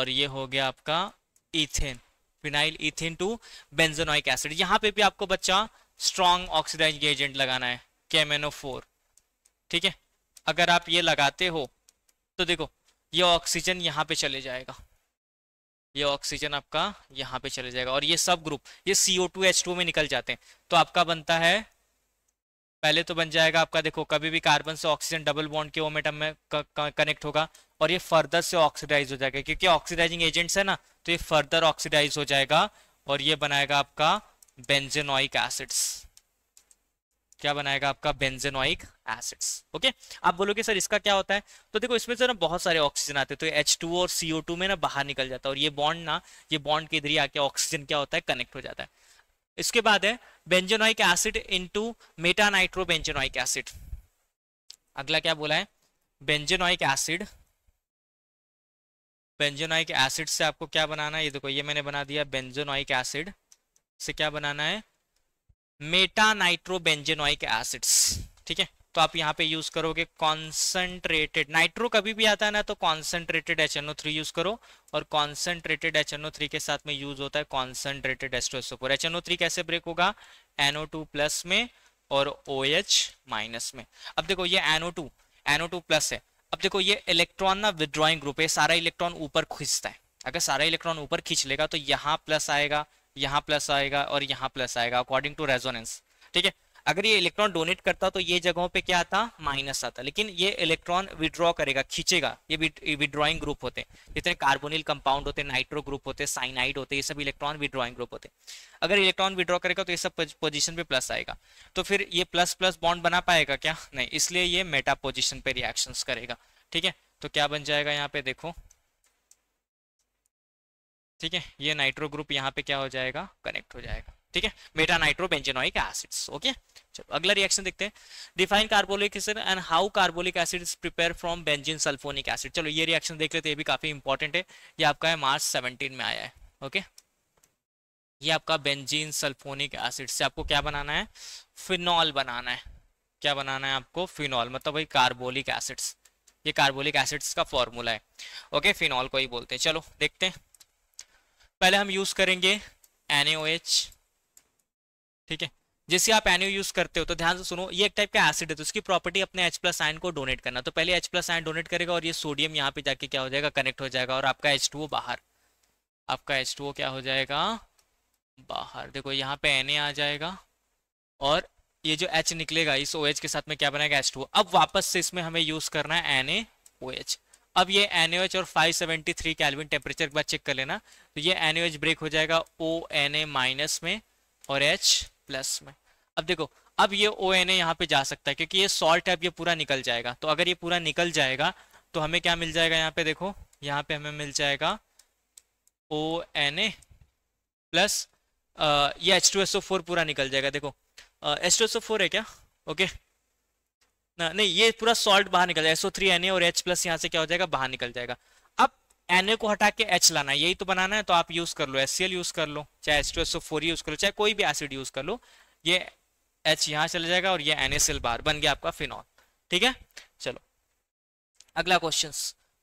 और ये हो गया आपका ethane phenyl ethane two benzoic acid यहाँ पे भी आपको बच्चा स्ट्रॉन्ग ऑक्सीडाइज एजेंट लगाना है फोर ठीक है अगर आप ये लगाते हो तो देखो ये ऑक्सीजन यहाँ पे चले जाएगा ये ऑक्सीजन आपका यहाँ पे चले जाएगा और ये सब ग्रुप ये सीओ टू एच टू में निकल जाते हैं तो आपका बनता है पहले तो बन जाएगा आपका देखो कभी भी कार्बन से ऑक्सीजन डबल बॉन्ड के ओमेटम में कनेक्ट होगा और ये फर्दर से ऑक्सीडाइज हो जाएगा क्योंकि ऑक्सीडाइजिंग एजेंट्स है ना तो ये फर्दर ऑक्सीडाइज हो जाएगा और ये बनाएगा आपका बेंजेनोइक एसिड्स क्या बनाएगा आपका बेंजेनोइक एसिड्स ओके आप बोलोगे सर इसका क्या होता है तो देखो इसमें से ना बहुत सारे ऑक्सीजन आते हैं तो एच टू और सीओ टू में ना बाहर निकल जाता है और ये बॉन्ड ना ये बॉन्ड के इधर ही आके ऑक्सीजन क्या होता है कनेक्ट हो जाता है इसके बाद है benzoic acid into meta nitrobenzoic acid अगला क्या बोला है बेंजेनोइक एसिड बेंजेनोइक एसिड से आपको क्या बनाना है ये देखो ये मैंने बना दिया बेंजेनोइक एसिड से क्या बनाना है मेटा एसिड्स ठीक है तो आप यहाँ पे यूज करोगे कॉन्सेंट्रेटेड नाइट्रो कभी भी आता है ना तो कॉन्सेंट्रेटेड एच थ्री यूज करो और कॉन्सेंट्रेटेड एच थ्री के साथ में यूज होता है कॉन्सेंट्रेटेड एस्ट्रोसोफोर एच थ्री कैसे ब्रेक होगा एनओ प्लस में और ओ एच माइनस में अब देखो ये NO two NO two plus है अब देखो ये इलेक्ट्रॉन ना विद्रॉइंग ग्रुप है सारा इलेक्ट्रॉन ऊपर खींचता है अगर सारा इलेक्ट्रॉन ऊपर खींच लेगा तो यहाँ प्लस आएगा यहाँ प्लस आएगा और यहाँ प्लस आएगा अकॉर्डिंग टू रेजोनेंस ठीक है अगर ये इलेक्ट्रॉन डोनेट करता तो ये जगहों पे क्या आता माइनस आता लेकिन ये इलेक्ट्रॉन विड्रॉ करेगा खींचेगा ये विड्रॉइंग ग्रुप होते हैं जितने कार्बोनिल कंपाउंड होते हैं नाइट्रो ग्रुप होते हैं साइनाइड होते हैं ये सब इलेक्ट्रॉन विड्रॉइंग ग्रुप होते हैं अगर इलेक्ट्रॉन विड्रॉ करेगा तो ये सब पोजिशन पे प्लस आएगा तो फिर ये प्लस प्लस बॉन्ड बना पाएगा क्या नहीं इसलिए ये मेटा पोजिशन पे रिएक्शन करेगा ठीक है तो क्या बन जाएगा यहाँ पे देखो ठीक है ये नाइट्रो ग्रुप यहाँ पे क्या हो जाएगा कनेक्ट हो जाएगा ठीक है meta nitro benzoic acids okay चलो अगला रिएक्शन देखते हैं define carbolic acid and how carbolic acid is prepare from benzene sulphonic acid चलो ये रिएक्शन देख लेते हैं ये भी काफी इंपॉर्टेंट है ये आपका है मार्च सेवनटीन में आया है ओके ये आपका बेंजीन सल्फोनिक एसिड से आपको क्या बनाना है फिनॉल बनाना है क्या बनाना है आपको फिनॉल मतलब भाई कार्बोलिक एसिड्स ये कार्बोलिक एसिड्स का फॉर्मूला है ओके फिनॉल को ही बोलते हैं चलो देखते हैं पहले हम यूज करेंगे एन ठीक है जैसे आप एनओ यूज करते हो तो ध्यान से सुनो ये एक टाइप का एसिड है तो उसकी प्रॉपर्टी अपने H प्लस आयन को डोनेट करना तो पहले H प्लस आयन डोनेट करेगा और ये सोडियम यहाँ पे जाके क्या हो जाएगा कनेक्ट हो जाएगा और आपका एच बाहर आपका एच क्या हो जाएगा बाहर देखो यहाँ पे एन आ जाएगा और ये जो H निकलेगा इस OH के साथ में क्या बनाएगा एच अब वापस से इसमें हमें यूज करना है एन अब ये एन और 573 सेवेंटी थ्री कैलविन टेम्परेचर के बाद चेक कर लेना तो ये एन ब्रेक हो जाएगा ओ एन ए माइनस में और एच प्लस में अब देखो अब ये ओ एन ए यहाँ पे जा सकता है क्योंकि ये सॉल्ट है अब ये पूरा निकल जाएगा तो अगर ये पूरा निकल जाएगा तो हमें क्या मिल जाएगा यहाँ पे देखो यहाँ पे हमें मिल जाएगा ओ एन ए प्लस ये H two S O four पूरा निकल जाएगा देखो H two S O four है क्या ओके okay. नहीं ये पूरा सॉल्ट बाहर निकल जाएगा एसओ थ्री एन और एच प्लस यहाँ से क्या हो जाएगा बाहर निकल जाएगा अब एन को हटा के एच लाना है यही तो बनाना है तो आप यूज कर लो एस यूज कर लो चाहे H two S four use कर लो चाहे कोई भी एसिड यूज कर लो ये एच यहाँ चला जाएगा और ये एन बाहर बन गया आपका फिनॉल ठीक है चलो अगला question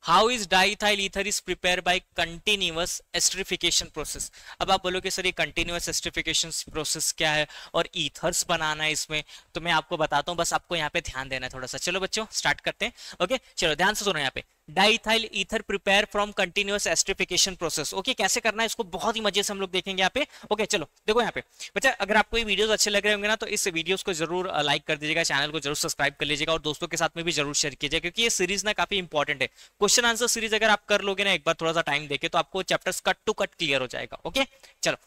how is diethyl ether is prepare by continuous esterification process अब आप बोलोगे सर ये कंटिन्यूअस एस्ट्रिफिकेशन प्रोसेस क्या है और ईथर्स बनाना है इसमें तो मैं आपको बताता हूँ बस आपको यहाँ पे ध्यान देना है थोड़ा सा चलो बच्चों स्टार्ट करते हैं ओके चलो ध्यान से सुनो यहाँ पे diethyl ether prepare from continuous esterification process okay कैसे करना है इसको बहुत ही मजे से हम लोग देखेंगे यहाँ पे ओके okay, चलो देखो यहाँ पे बच्चा अगर आपको ये वीडियोस अच्छे लग रहे होंगे ना तो इस वीडियोस को जरूर लाइक कर दीजिएगा चैनल को जरूर सब्सक्राइब कर लीजिएगा और दोस्तों के साथ में भी जरूर शेयर कीजिएगा क्योंकि ये सीरीज ना काफी इंपॉर्टेंट है क्वेश्चन आंसर सीरीज अगर आप कर लोगे ना एक बार थोड़ा सा टाइम देखे तो आपको chapters cut to cut clear हो जाएगा ओके okay? चलो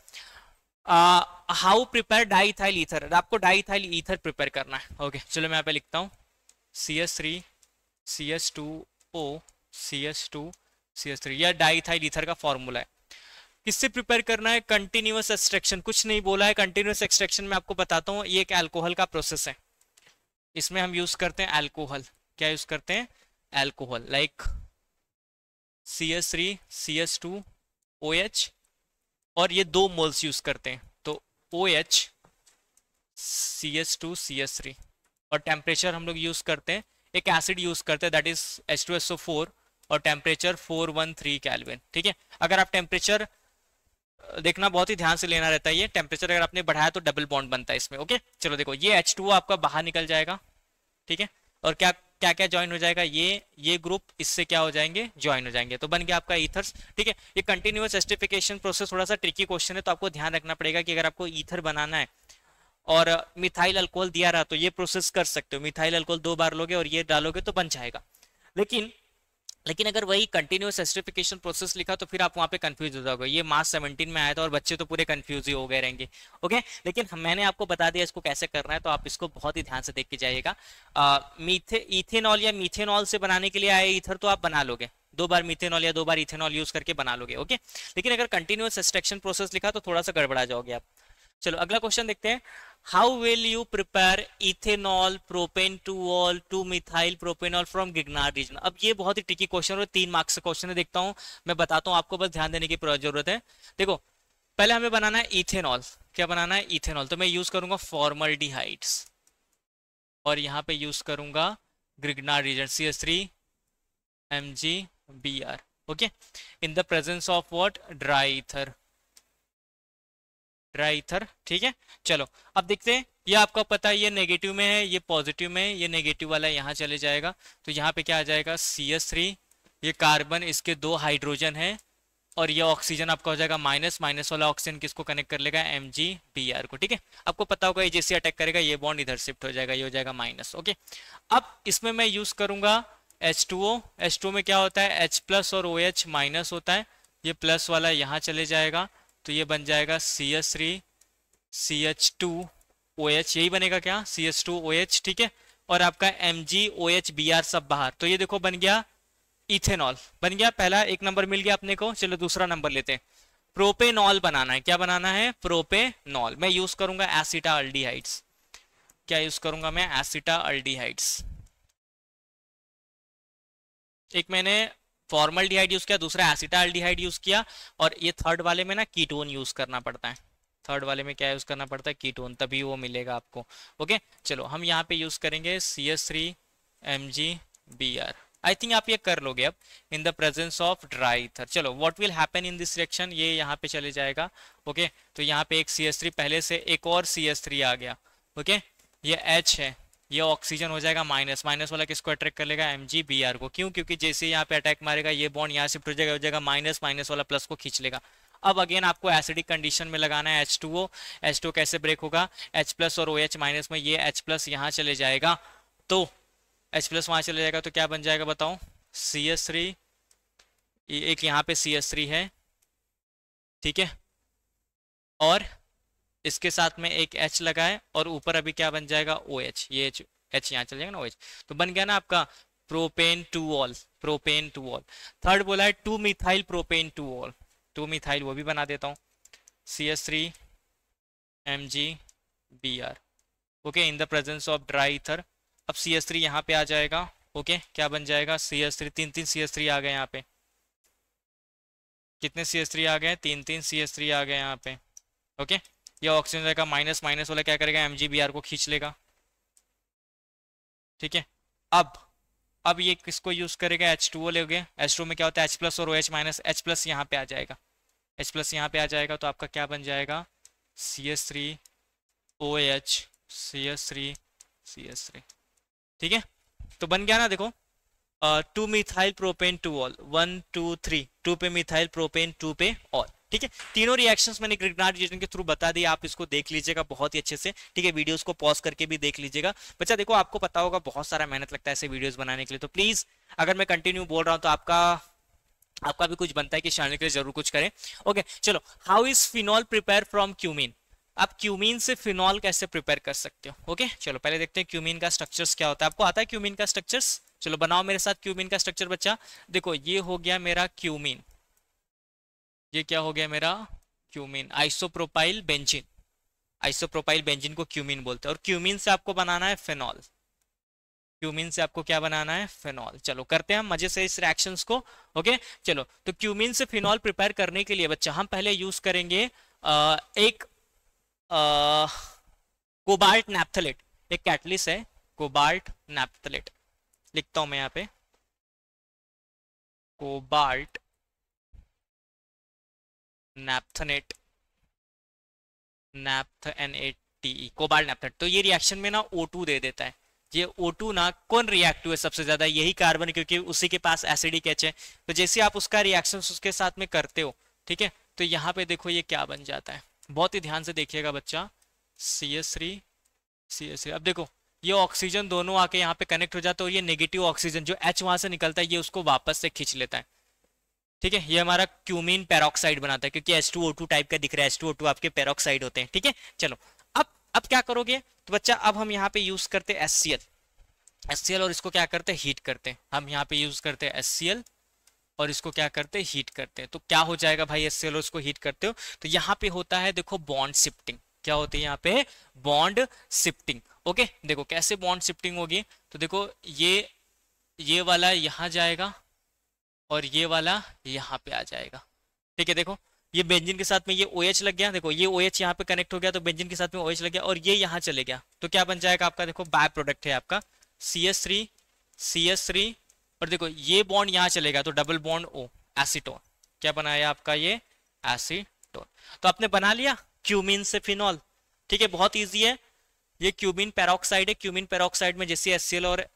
हाउ प्रिपेयर डाइथाइल ईथर आपको डाइथाइल ईथर प्रिपेयर करना है ओके okay, चलो मैं यहाँ पे लिखता हूँ C S three C S two O C S two C S three यह डाईथाइल ईथर का फॉर्मूला है किससे प्रिपेयर करना है कंटिन्यूस एक्सट्रेक्शन कुछ नहीं बोला है कंटिन्यूस एक्सट्रेक्शन में आपको बताता हूँ ये एक एल्कोहल का प्रोसेस है इसमें हम यूज करते हैं एल्कोहल क्या यूज करते हैं alcohol like C S three C S two O H और ये दो मोल्स यूज करते हैं तो O H C S two C S three और टेम्परेचर हम लोग यूज करते हैं एक एसिड यूज करते हैं that is H two S O four और temperature four one three kelvin ठीक है अगर आप टेम्परेचर देखना बहुत ही ध्यान से लेना रहता है ये टेम्परेचर अगर आपने बढ़ाया तो डबल बॉन्ड बनता है इसमें ओके चलो देखो ये एच टू आपका बाहर निकल जाएगा ठीक है और क्या क्या क्या ज्वाइन हो जाएगा ये ये ग्रुप इससे क्या हो जाएंगे ज्वाइन हो जाएंगे तो बन गया आपका ईथर्स ठीक है ये कंटिन्यूस एस्टिफिकेशन प्रोसेस थोड़ा सा ट्रिकी क्वेश्चन है तो आपको ध्यान रखना पड़ेगा कि अगर आपको ईथर बनाना है और मिथाइल अल्कोहल दिया रहा तो ये प्रोसेस कर सकते हो मिथाइल अल्कोहल दो बार लोगे और ये डालोगे तो बन जाएगा लेकिन लेकिन अगर वही कंटिन्यूस एस्ट्रिफिकेशन प्रोसेस लिखा तो फिर आप वहां पे कंफ्यूज हो जाओगे ये मार्च 17 में आया था और बच्चे तो पूरे कंफ्यूज ही हो गए रहेंगे ओके लेकिन मैंने आपको बता दिया इसको कैसे करना है तो आप इसको बहुत ही ध्यान से देख के जाइएगा इथेनॉल या मीथेनॉल से बनाने के लिए आए इथर तो आप बना लोगे दो बार मिथेनॉल या दो बार इथेनॉल यूज करके बना लोगे ओके लेकिन अगर कंटिन्यूस एक्सट्रैक्शन प्रोसेस लिखा तो थोड़ा सा गड़बड़ा जाओगे आप चलो अगला क्वेश्चन देखते हैं how will you prepare ethanol propane two ol two methyl propanol from Grignard reagent अब ये बहुत ही टिकी क्वेश्चन और तीन मार्क्स का क्वेश्चन है देखता हूं मैं बताता हूँ आपको बस ध्यान देने की जरूरत है देखो पहले हमें बनाना है इथेनॉल क्या बनाना है इथेनॉल तो मैं यूज करूंगा फॉर्मल और यहां पे यूज करूंगा Grignard reagent C S three M G B R okay in the presence of what dry ether ट्राइथर ठीक है चलो अब देखते हैं ये आपको पता है ये नेगेटिव में है ये पॉजिटिव में है ये नेगेटिव वाला यहाँ चले जाएगा तो यहाँ पे क्या आ जाएगा सी एस थ्री ये कार्बन इसके दो हाइड्रोजन है और ये ऑक्सीजन आपका हो जाएगा माइनस माइनस वाला ऑक्सीजन किसको कनेक्ट कर लेगा एम जी बी आर को ठीक है आपको पता होगा ये जैसे अटैक करेगा ये बॉन्ड इधर शिफ्ट हो जाएगा ये हो जाएगा माइनस ओके अब इसमें मैं यूज करूंगा H two O H two में क्या होता है एच प्लस और ओ एच माइनस होता है ये प्लस वाला यहाँ चले जाएगा तो ये बन जाएगा C S three C H two O H यही बनेगा क्या C S two O H ठीक है और आपका M G O H B R सब बाहर तो ये देखो बन गया इथेनॉल बन गया पहला एक नंबर मिल गया अपने को चलो दूसरा नंबर लेते हैं प्रोपेनॉल बनाना है क्या बनाना है प्रोपेनॉल मैं यूज करूंगा एसिटा अल्डीहाइड्स क्या यूज करूंगा मैं एसिटा अल्डीहाइड्स एक मैंने फॉर्मल डिहाइड यूज किया दूसरा एसिटाइल डिहाइड यूज किया और ये थर्ड वाले में ना कीटोन यूज करना पड़ता है थर्ड वाले में क्या यूज करना पड़ता है कीटोन तभी वो मिलेगा आपको ओके चलो हम यहाँ पे यूज करेंगे C S three M G B R I think आप ये कर लोगे अब in the presence of dry ether चलो what will happen in this reaction ये यहाँ पे चले जाएगा ओके okay? तो यहाँ पे एक सी एस थ्री पहले से एक और सी एस थ्री आ गया ओके okay? ये एच है ये ऑक्सीजन हो जाएगा माइनस माइनस वाला किसको अट्रैक्ट कर लेगा एम जी बी आर को क्यों क्योंकि जैसे यहाँ पे अटैक मारेगा ये बॉन्ड यहाँ शिफ्ट हो जाएगा हो जाएगा माइनस माइनस वाला प्लस को खींच लेगा अब अगेन आपको एसिडिक कंडीशन में लगाना है एच टू एच टू कैसे ब्रेक होगा एच प्लस और ओ एच माइनस में ये एच प्लस यहाँ चले जाएगा तो एच प्लस वहां चले जाएगा तो क्या बन जाएगा बताओ सी एस थ्री एक यहाँ पे सी एस थ्री है ठीक है और इसके साथ में एक एच लगाए और ऊपर अभी क्या बन जाएगा ओ एच ये एच एच यहाँ चल जाएगा ना ओ एच तो बन गया ना आपका propane two ol propane two ol third बोला है two methyl propane two ol two methyl वो भी बना देता हूँ C S three M G B R okay in the presence of dry ether अब सी एस थ्री यहाँ पे आ जाएगा ओके okay, क्या बन जाएगा सी एस थ्री तीन तीन सी एस थ्री आ गए यहाँ पे कितने सी एस थ्री आ गए तीन तीन सी एस थ्री आ गए यहाँ पे ओके okay? या ऑक्सीजन का माइनस माइनस वाला क्या करेगा एम को खींच लेगा ठीक है अब अब ये किसको यूज करेगा H two O H two में क्या होता है एच प्लस और O H minus H plus यहाँ पे आ जाएगा एच प्लस यहाँ पे आ जाएगा तो आपका क्या बन जाएगा C S three O H C S three C S three ठीक है तो बन गया ना देखो two methyl propane two ol one two three two पे मिथाइल प्रोपेन टू पे ऑल ठीक है तीनों रिएक्शंस मैंने रिएक्शन के थ्रू बता दिया आप इसको देख लीजिएगा बहुत ही अच्छे से ठीक है वीडियोस को पॉज करके भी देख लीजिएगा बच्चा देखो आपको पता होगा बहुत सारा मेहनत लगता है ऐसे वीडियोस बनाने के लिए तो प्लीज अगर मैं कंटिन्यू बोल रहा हूं तो आपका आपका भी कुछ बनता है कि शामिल के लिए जरूर कुछ करें ओके चलो how is phenol prepare from cumene आप क्यूमीन से फिनॉल कैसे प्रिपेयर कर सकते हो ओके चलो पहले देखते हैं क्यूमीन का स्ट्रक्चर क्या होता है आपको आता है क्यूमीन का स्ट्रक्चर चलो बनाओ मेरे साथ क्यूमीन का स्ट्रक्चर बच्चा देखो ये हो गया मेरा क्यूमीन ये क्या हो गया मेरा cumene isopropyl benzene isopropyl benzene को क्यूमिन बोलते हैं और क्यूमिन से आपको बनाना है फेनॉल क्यूमिन से आपको क्या बनाना है फेनॉल चलो करते हैं हम मजे से इस रिएक्शन को ओके चलो तो क्यूमिन से फिनॉल प्रिपेयर करने के लिए बच्चा हम पहले यूज करेंगे आ, एक कोबाल्ट नैप्थलेट एक कैटलिस है कोबाल्ट नैप्थलेट लिखता हूं मैं यहाँ पे cobalt naphthenate naphth N A T cobal cobalt तो ये रिएक्शन में ना O2 दे देता है ये O2 ना कौन रिएक्ट हुए सबसे ज्यादा यही कार्बन क्योंकि उसी के पास एसिडिक एच है तो जैसे आप उसका रिएक्शन उसके साथ में करते हो ठीक है तो यहाँ पे देखो ये क्या बन जाता है बहुत ही ध्यान से देखिएगा बच्चा C S three C S three अब देखो ये ऑक्सीजन दोनों आके यहाँ पे कनेक्ट हो जाता है और ये नेगेटिव ऑक्सीजन जो एच वहां से निकलता है ये उसको वापस से खींच लेता है ठीक है ये हमारा क्यूमिन पेरोक्साइड बनाता है क्योंकि H2O2 टाइप का दिख रहा है H2O2 आपके पेरोक्साइड होते हैं ठीक है चलो अब अब क्या करोगे तो बच्चा अब हम यहाँ पे यूज करते हैं HCl HCl और इसको क्या करते हैं हीट करते हैं हम यहाँ पे यूज करते हैं HCl और इसको क्या करते हैं हीट करते हैं तो क्या हो जाएगा भाई एल और इसको हीट करते हो तो यहाँ पे होता है देखो बॉन्ड शिफ्टिंग क्या होती है यहाँ पे बॉन्ड शिफ्टिंग ओके देखो कैसे बॉन्ड शिफ्टिंग होगी तो देखो ये ये वाला यहाँ जाएगा और ये वाला यहाँ पे आ जाएगा ठीक है देखो ये बेंजिन के साथ में ये ओ OH लग गया देखो ये ओ OH यहाँ पे कनेक्ट हो गया तो बेंजिन के साथ में ओ OH लग गया और ये यहाँ चले गया तो क्या बन जाएगा आपका देखो बाय प्रोडक्ट है आपका C S three C S three और देखो ये बॉन्ड यहाँ चलेगा तो डबल बॉन्ड ओ एसिटोन क्या बनाया आपका ये एसिटोन तो आपने बना लिया क्यूमिन से फिनॉल ठीक है बहुत ईजी है ये क्यूमिन पेरोक्साइड है क्यूमिन पेरोक्साइड में जैसे एस और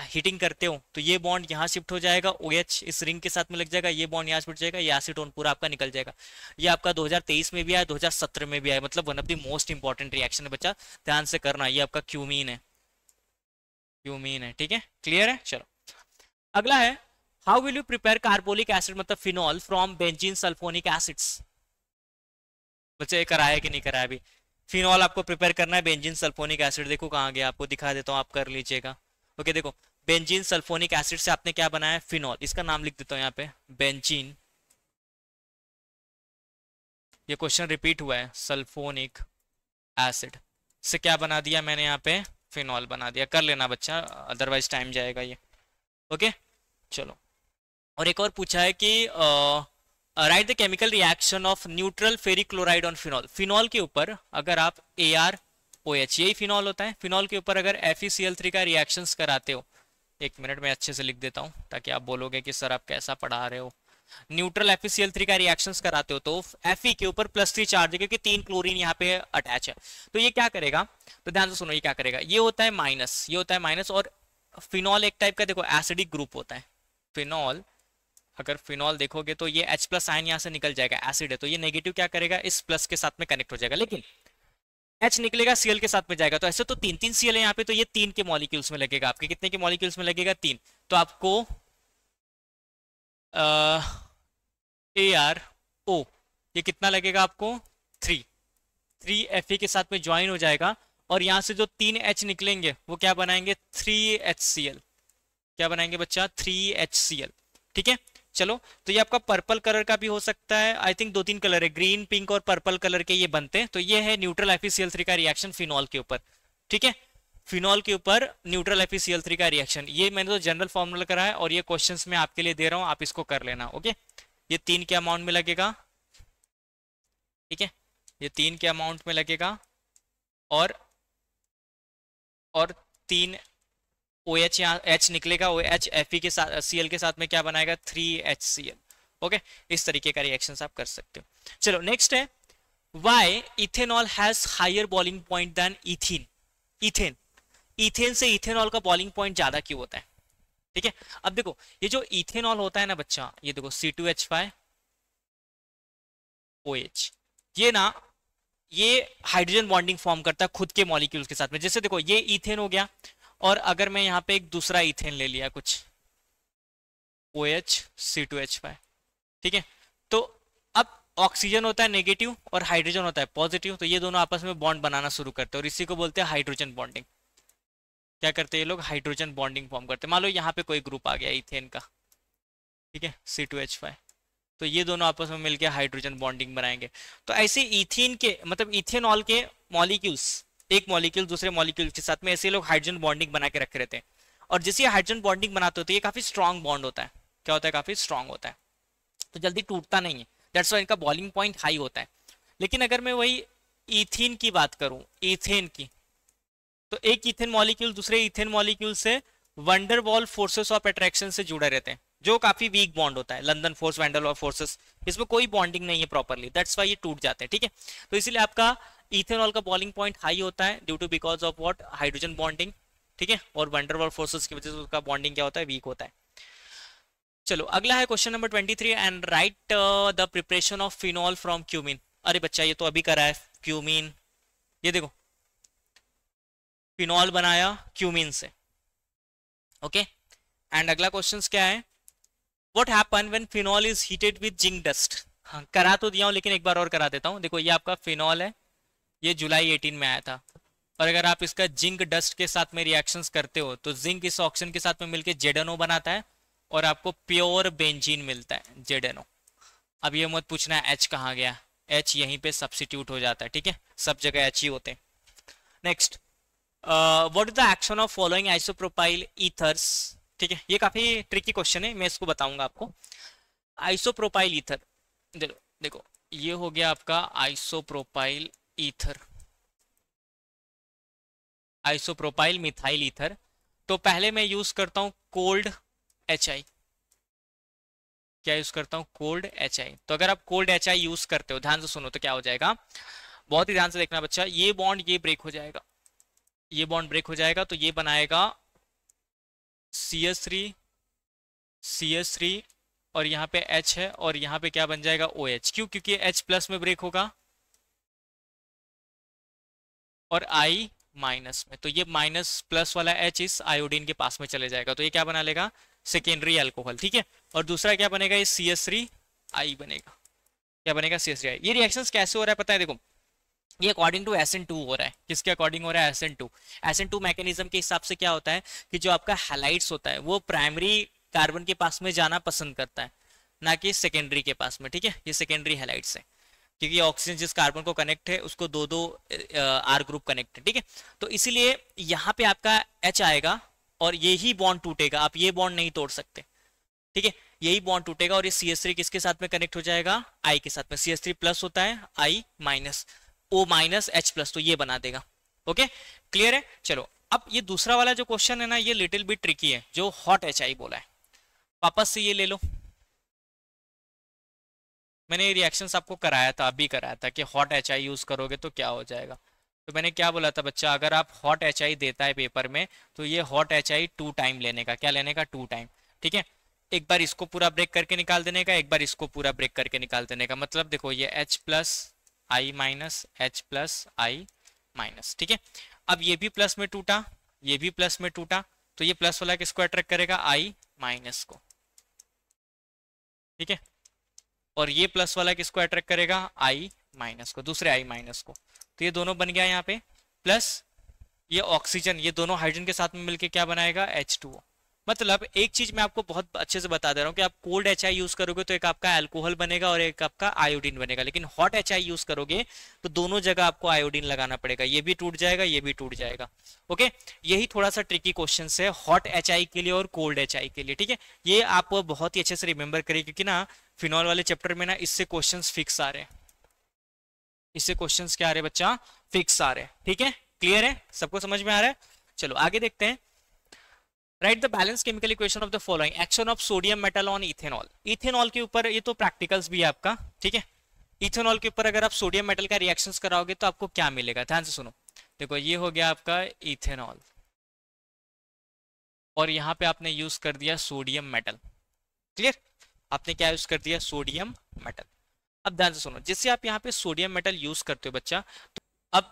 हीटिंग करते हो तो ये बॉन्ड यहाँ शिफ्ट हो जाएगा ओ OH इस रिंग के साथ में लग जाएगा ये बॉन्ड यहाँ शिफ्ट जाएगा ये एसिटोन पूरा आपका निकल जाएगा ये आपका 2023 में भी आया 2017 में भी आया मतलब one of the most important reaction है बच्चा ध्यान से करना ये आपका क्यूमीन है क्यूमीन है ठीक है क्लियर है चलो अगला है how will you prepare carbolic acid मतलब phenol from benzene sulphonic acids बच्चा ये कराया कि नहीं कराया अभी फिनॉल आपको प्रिपेयर करना है बेंजिन सल्फोनिक एसिड देखो कहाँ गया आपको दिखा देता हूँ आप कर लीजिएगा ओके देखो बेंजीन सल्फोनिक एसिड से आपने क्या बनाया फिनॉल इसका नाम लिख देता हूँ यहाँ पे बेंजीन ये क्वेश्चन रिपीट हुआ है सल्फोनिक एसिड से क्या बना दिया मैंने यहाँ पे फिनॉल बना दिया कर लेना बच्चा अदरवाइज टाइम जाएगा ये ओके चलो और एक और पूछा है कि write the chemical reaction of neutral ferric chloride on phenol phenol के ऊपर अगर आप ए आर OH यही फिनॉल होता है फिनॉल के ऊपर अगर FeCl3 का रिएक्शंस कराते हो एक मिनट में अच्छे से लिख देता हूँ ताकि आप बोलोगे कि सर आप कैसा पढ़ा रहे हो न्यूट्रल FeCl3 का रिएक्शंस कराते हो तो Fe के ऊपर प्लस थ्री चार्ज है क्योंकि तीन क्लोरीन यहाँ पे अटैच है तो ये क्या करेगा तो ध्यान से सुनो ये क्या करेगा ये होता है माइनस ये होता है माइनस और फिनॉल एक टाइप का देखो एसिडिक ग्रुप होता है फिनॉल अगर फिनॉल देखोगे तो ये H प्लस आयन यहाँ से निकल जाएगा एसिड है तो ये नेगेटिव क्या करेगा इस प्लस के साथ में कनेक्ट हो जाएगा लेकिन एच निकलेगा सीएल के साथ में जाएगा तो ऐसे तो तीन तीन सीएल है यहाँ पे तो ये तीन के मॉलिक्यूल्स में लगेगा आपके कितने के मॉलिक्यूल्स में लगेगा तीन तो आपको ए आर ओ ये कितना लगेगा आपको थ्री थ्री एफ के साथ में ज्वाइन हो जाएगा और यहाँ से जो तीन एच निकलेंगे वो क्या बनाएंगे थ्री एच सी एल क्या बनाएंगे बच्चा थ्री एच सी एल ठीक है चलो तो ये आपका पर्पल कलर का भी हो सकता है आई थिंक दो तीन कलर है ग्रीन पिंक और पर्पल कलर के ये बनते हैं तो ये है न्यूट्रल एफिसियल थ्री का रिएक्शन फिनॉल के ऊपर ठीक है फिनॉल के ऊपर न्यूट्रल एफिसियल थ्री का रिएक्शन ये मैंने तो जनरल फॉर्मूला करा है और ये क्वेश्चन में आपके लिए दे रहा हूं आप इसको कर लेना ओके ये तीन के अमाउंट में लगेगा ठीक है ये तीन के अमाउंट में लगेगा और और तीन ओ एच यहाँ एच निकलेगा ओ एच एफ ई के साथ सी एल के साथ में क्या बनाएगा three H C L okay इस तरीके का रिएक्शन आप कर सकते हो चलो नेक्स्ट है why ethanol has higher boiling point than ethyne ethane ethane से इथेनॉल का बॉलिंग पॉइंट ज्यादा क्यों होता है ठीक है अब देखो ये जो इथेनॉल होता है ना बच्चा ये देखो C two H five O H ये ना ये हाइड्रोजन बॉन्डिंग फॉर्म करता है खुद के मॉलिक्यूल्स के साथ में जैसे देखो ये इथेन हो गया और अगर मैं यहाँ पे एक दूसरा इथेन ले लिया कुछ O H C two H five ठीक है तो अब ऑक्सीजन होता है नेगेटिव और हाइड्रोजन होता है पॉजिटिव तो ये दोनों आपस में बॉन्ड बनाना शुरू करते हैं और इसी को बोलते हैं हाइड्रोजन बॉन्डिंग क्या करते हैं ये लोग हाइड्रोजन बॉन्डिंग फॉर्म करते हैं मान लो यहाँ पे कोई ग्रुप आ गया इथेन का ठीक है सी टू एच फाइव तो ये दोनों आपस में मिलकर हाइड्रोजन बॉन्डिंग बनाएंगे तो ऐसे इथिन के मतलब इथेनॉल के मॉलिक्यूल्स एक मॉलिक्यूल दूसरे मॉलिक्यूल के साथ में ऐसे लोग हाइड्रोजन बॉन्डिंग बना के रखे रहते हैं और ये हाइड्रोजन बॉन्डिंग बनाते होते हैं ये काफी स्ट्रॉन्ग बॉन्ड होता है क्या होता है काफी स्ट्रॉन्ग होता है तो जल्दी टूटता नहीं है दैट्स वाई इनका बॉलिंग पॉइंट हाई होता है लेकिन अगर मैं वही इथिन की बात करूं इथेन की तो एक इथेन मॉलिक्यूल दूसरे इथेन मॉलिक्यूल से van der Waals forces of attraction से जुड़े रहते हैं जो काफी वीक बॉन्ड होता है लंदन फोर्स वैंडल और फोर्सेस इसमें कोई बॉन्डिंग नहीं है प्रॉपरली दैट्स वाई ये टूट जाते हैं ठीक है तो इसलिए आपका इथेनॉल का बॉलिंग पॉइंट हाई होता है due to because of what hydrogen bonding ठीक है और वंडरवर्ड फोर्सेस की वजह से उसका बॉन्डिंग क्या होता है वीक होता है चलो अगला है question number twenty three and right the preparation of phenol from cumene अरे बच्चा ये तो अभी करा है क्यूमिन ये देखो फिनॉल बनाया क्यूमिन से ओके okay? एंड अगला क्वेश्चन क्या है what happen when phenol is heated with zinc dust करा तो दिया हूं लेकिन एक बार और करा देता हूं देखो ये आपका फिनॉल है ये जुलाई 18 में आया था और अगर आप इसका जिंक डस्ट के साथ में रिएक्शंस करते हो तो जिंक इस ऑक्सीजन के साथ में मिलकर जेडेनो बनाता है और आपको प्योर बेंजीन मिलता है जेडेनो अब ये मत पूछना एच कहाँ गया एच यहीं पे सब्सिट्यूट हो जाता है ठीक है सब जगह एच ही होते हैं next what is the action of following isopropyl ethers ठीक है ये काफी ट्रिकी क्वेश्चन है मैं इसको बताऊंगा आपको आइसोप्रोपाइल ईथर देखो देखो ये हो गया आपका isopropyl ether isopropyl methyl ether तो पहले मैं यूज करता हूं कोल्ड एच आई क्या यूज करता हूं कोल्ड एच आई तो अगर आप कोल्ड एच आई यूज करते हो ध्यान से सुनो तो क्या हो जाएगा बहुत ही ध्यान से देखना बच्चा ये बॉन्ड ये ब्रेक हो जाएगा ये बॉन्ड ब्रेक हो जाएगा तो ये बनाएगा C S three C S three और यहाँ पे H है और यहाँ पे क्या बन जाएगा ओ OH क्यों क्योंकि H प्लस में ब्रेक होगा और आई माइनस में तो ये माइनस प्लस वाला एच इस आयोडीन के पास में चले जाएगा तो ये क्या बना लेगा सेकेंडरी एल्कोहल ठीक है और दूसरा क्या बनेगा ये सी एस थ्री आई बनेगा क्या बनेगा सी एस थ्री आई ये रिएक्शन कैसे हो रहा है पता है देखो ये अकॉर्डिंग टू एस टू हो रहा है किसके अकॉर्डिंग हो रहा है S N two S N two mechanism के हिसाब से क्या होता है कि जो आपका हेलाइट्स होता है वो प्राइमरी कार्बन के पास में जाना पसंद करता है ना कि सेकेंडरी के पास में ठीक है ये सेकेंडरी हेलाइट्स है क्योंकि ऑक्सीजन जिस कार्बन को कनेक्ट है उसको दो दो आर ग्रुप कनेक्ट है ठीक है तो इसीलिए यहाँ पे आपका एच आएगा और यही बॉन्ड टूटेगा आप ये बॉन्ड नहीं तोड़ सकते ठीक है यही बॉन्ड टूटेगा और ये सी एस थ्री किसके साथ में कनेक्ट हो जाएगा आई के साथ में सी एस थ्री प्लस होता है I minus O minus H plus तो ये बना देगा ओके क्लियर है चलो अब ये दूसरा वाला जो क्वेश्चन है ना ये लिटिल बिट ट्रिकी है जो हॉट एच आई बोला है वापस से ये ले लो मैंने ये आपको कराया था अभी कराया था कि हॉट एच आई यूज़ करोगे तो क्या हो जाएगा तो मैंने क्या बोला था बच्चा अगर आप हॉट एच आई देता है पेपर में तो ये hot H I two time लेने का क्या लेने का टू टाइम ठीक है एक बार इसको पूरा ब्रेक करके निकाल देने का एक बार इसको पूरा ब्रेक करके निकाल देने का मतलब देखो ये H plus I minus H plus I minus ठीक है अब ये भी प्लस में टूटा ये भी प्लस में टूटा तो ये प्लस वाला किसको अट्रैक्ट करेगा आई माइनस को ठीक है और ये प्लस वाला किसको अट्रैक्ट करेगा आई माइनस को दूसरे आई माइनस को तो ये दोनों बन गया यहाँ पे प्लस ये ऑक्सीजन ये दोनों हाइड्रोजन के साथ में मिलके क्या बनाएगा एच टू ओ मतलब एक चीज मैं आपको बहुत अच्छे से बता दे रहा हूँ कि आप कोल्ड एच आई यूज करोगे तो एक आपका एल्कोहल बनेगा और एक आपका आयोडीन बनेगा लेकिन हॉट एच आई यूज करोगे तो दोनों जगह आपको आयोडीन लगाना पड़ेगा ये भी टूट जाएगा ये भी टूट जाएगा ओके यही थोड़ा सा ट्रिकी क्वेश्चन है हॉट एच आई के लिए और कोल्ड एच आई के लिए ठीक है ये आप बहुत ही अच्छे से रिमेंबर करिए क्योंकि ना फिनॉल वाले चैप्टर में ना इससे क्वेश्चन फिक्स आ रहे हैं इससे क्वेश्चन क्या आ रहे बच्चा फिक्स आ रहे हैं ठीक है क्लियर है सबको समझ में आ रहा है चलो आगे देखते हैं write the balance chemical equation of the following action of sodium metal on ethanol ethanol के ऊपर ये तो प्रैक्टिकल्स भी है आपका ठीक है इथेनॉल के ऊपर अगर आप सोडियम मेटल का रिएक्शन कराओगे तो आपको क्या मिलेगा ध्यान से सुनो देखो ये हो गया आपका इथेनॉल और यहाँ पे आपने यूज कर दिया सोडियम मेटल क्लियर आपने क्या यूज कर दिया सोडियम मेटल अब ध्यान से सुनो जैसे आप यहाँ पे सोडियम मेटल यूज करते हो बच्चा तो अब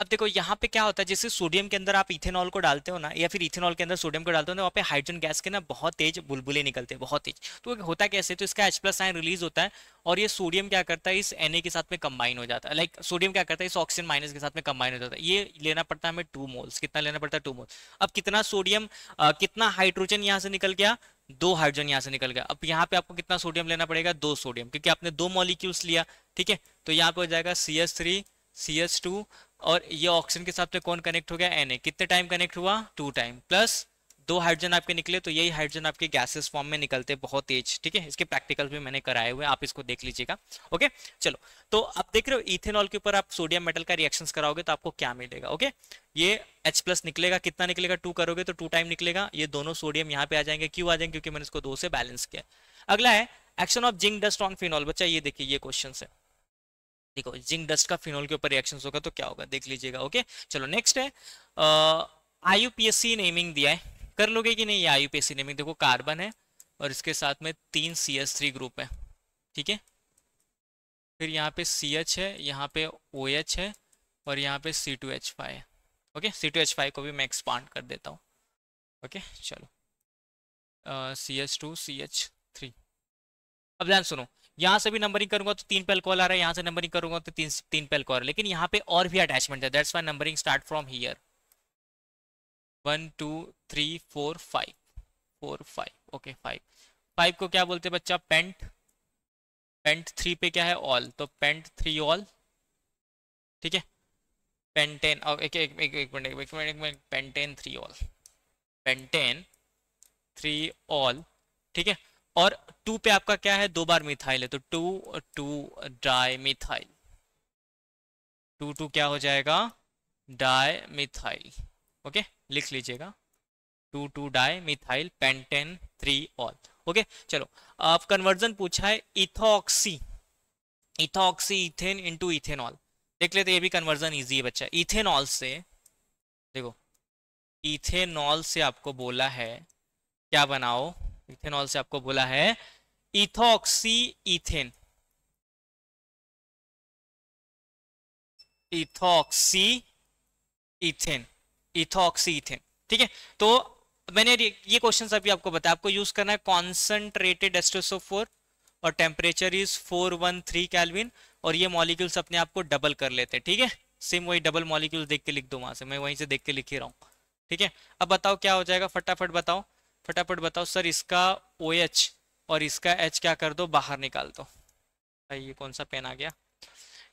अब देखो यहाँ पे क्या होता है जैसे सोडियम के अंदर आप इथेनॉल को डालते हो ना या फिर इथेनॉल के अंदर सोडियम को डालते हो ना वहाँ पे हाइड्रोजन गैस के ना बहुत तेज बुलबुले निकलते हैं बहुत तेज तो होता कैसे तो इसका एच प्लस साइन रिलीज होता है और ये सोडियम क्या करता है इस एन के साथ में कंबाइन हो जाता है लाइक सोडियम क्या करता है इस ऑक्सीजन माइनस के साथ में कंबाइन हो जाता है ये लेना पड़ता है हमें टू मोल्स कितना लेना पड़ता है टू मोल्स अब कितना सोडियम कितना हाइड्रोजन यहाँ से निकल गया दो हाइड्रोजन यहाँ से निकल गया अब यहाँ पे आपको कितना सोडियम लेना पड़ेगा दो सोडियम क्योंकि आपने दो मॉलिक्यूल्स लिया ठीक है तो यहाँ पे हो जाएगा C S three C S two और ये ऑक्सीजन के हिसाब से कौन कनेक्ट हो गया एन ए कितने टाइम कनेक्ट हुआ टू टाइम प्लस दो हाइड्रोजन आपके निकले तो यही हाइड्रोजन आपके गैसेस फॉर्म में निकलते बहुत तेज ठीक है इसके प्रैक्टिकल भी मैंने कराए हुए आप इसको देख लीजिएगा ओके चलो तो आप देख रहे हो इथेनॉल के ऊपर आप सोडियम मेटल का रिएक्शन कराओगे तो आपको क्या मिलेगा ओके ये H प्लस निकलेगा कितना निकलेगा टू करोगे तो टू टाइम निकलेगा ये दोनों सोडियम यहाँ पे आ जाएंगे क्यों आ जाएंगे क्योंकि मैंने इसको दो से बैलेंस किया अगला है action of zinc dust on phenol बच्चा ये देखिए ये क्वेश्चन है देखो जिंक डस्ट का फिनोल के ऊपर रिएक्शन होगा तो क्या होगा देख लीजिएगा ओके चलो नेक्स्ट है आईयूपीएससी नेमिंग दिया है कर लोगे कि नहीं ये नेमिंग देखो कार्बन है और इसके साथ में तीन सी थ्री ग्रुप है ठीक है फिर यहाँ पे सी एच है यहाँ पे ओ एच है और यहाँ पे सी टू एच फाइव है okay C two H five को भी मैं एक्सपांड कर देता हूँ ओके चलो C H two C H three अब ध्यान सुनो यहाँ से भी नंबरिंग करूंगा तो तीन पेल कॉल आ रहा है यहाँ से नंबरिंग करूंगा तो तीन तीन पेल कॉल लेकिन यहाँ पे और भी अटैचमेंट है that's why numbering start from here one two three four five four five okay five five को क्या बोलते हैं बच्चा पेंट पेंट थ्री पे क्या है ऑल तो पेंट थ्री ऑल ठीक है पेंटेन एक एक एक एक मिनट एक मिनट एक minute pentane three ol pentane three ol ठीक है और टू पे आपका क्या है दो बार मिथाइल है तो two two di methyl two two क्या हो जाएगा डाई मिथाइल ओके लिख लीजिएगा two two di methyl pentane three ol okay चलो आप कन्वर्जन पूछा है ethoxy ethoxy ethane into ethanol देख लेते ये भी कन्वर्जन इजी है बच्चा इथेनॉल से देखो इथेनॉल से आपको बोला है क्या बनाओ इथेनॉल से आपको बोला है ethoxy ethane ethoxy ethane ethoxy ethane ठीक है तो मैंने ये क्वेश्चन अभी आपको बताया आपको यूज करना है कॉन्सेंट्रेटेड एस्ट्रोसोफोर और टेम्परेचर इज 413 कैलविन और ये मॉलिक्यूल्स अपने आप को डबल कर लेते हैं ठीक है सेम वही डबल मॉलिक्यूल्स देख के लिख दो वहां से मैं वहीं से देख के लिख ही रहा हूँ ठीक है अब बताओ क्या हो जाएगा फटाफट बताओ फटाफट बताओ सर इसका ओ OH और इसका एच क्या कर दो बाहर निकाल दो भाई ये कौन सा पेन आ गया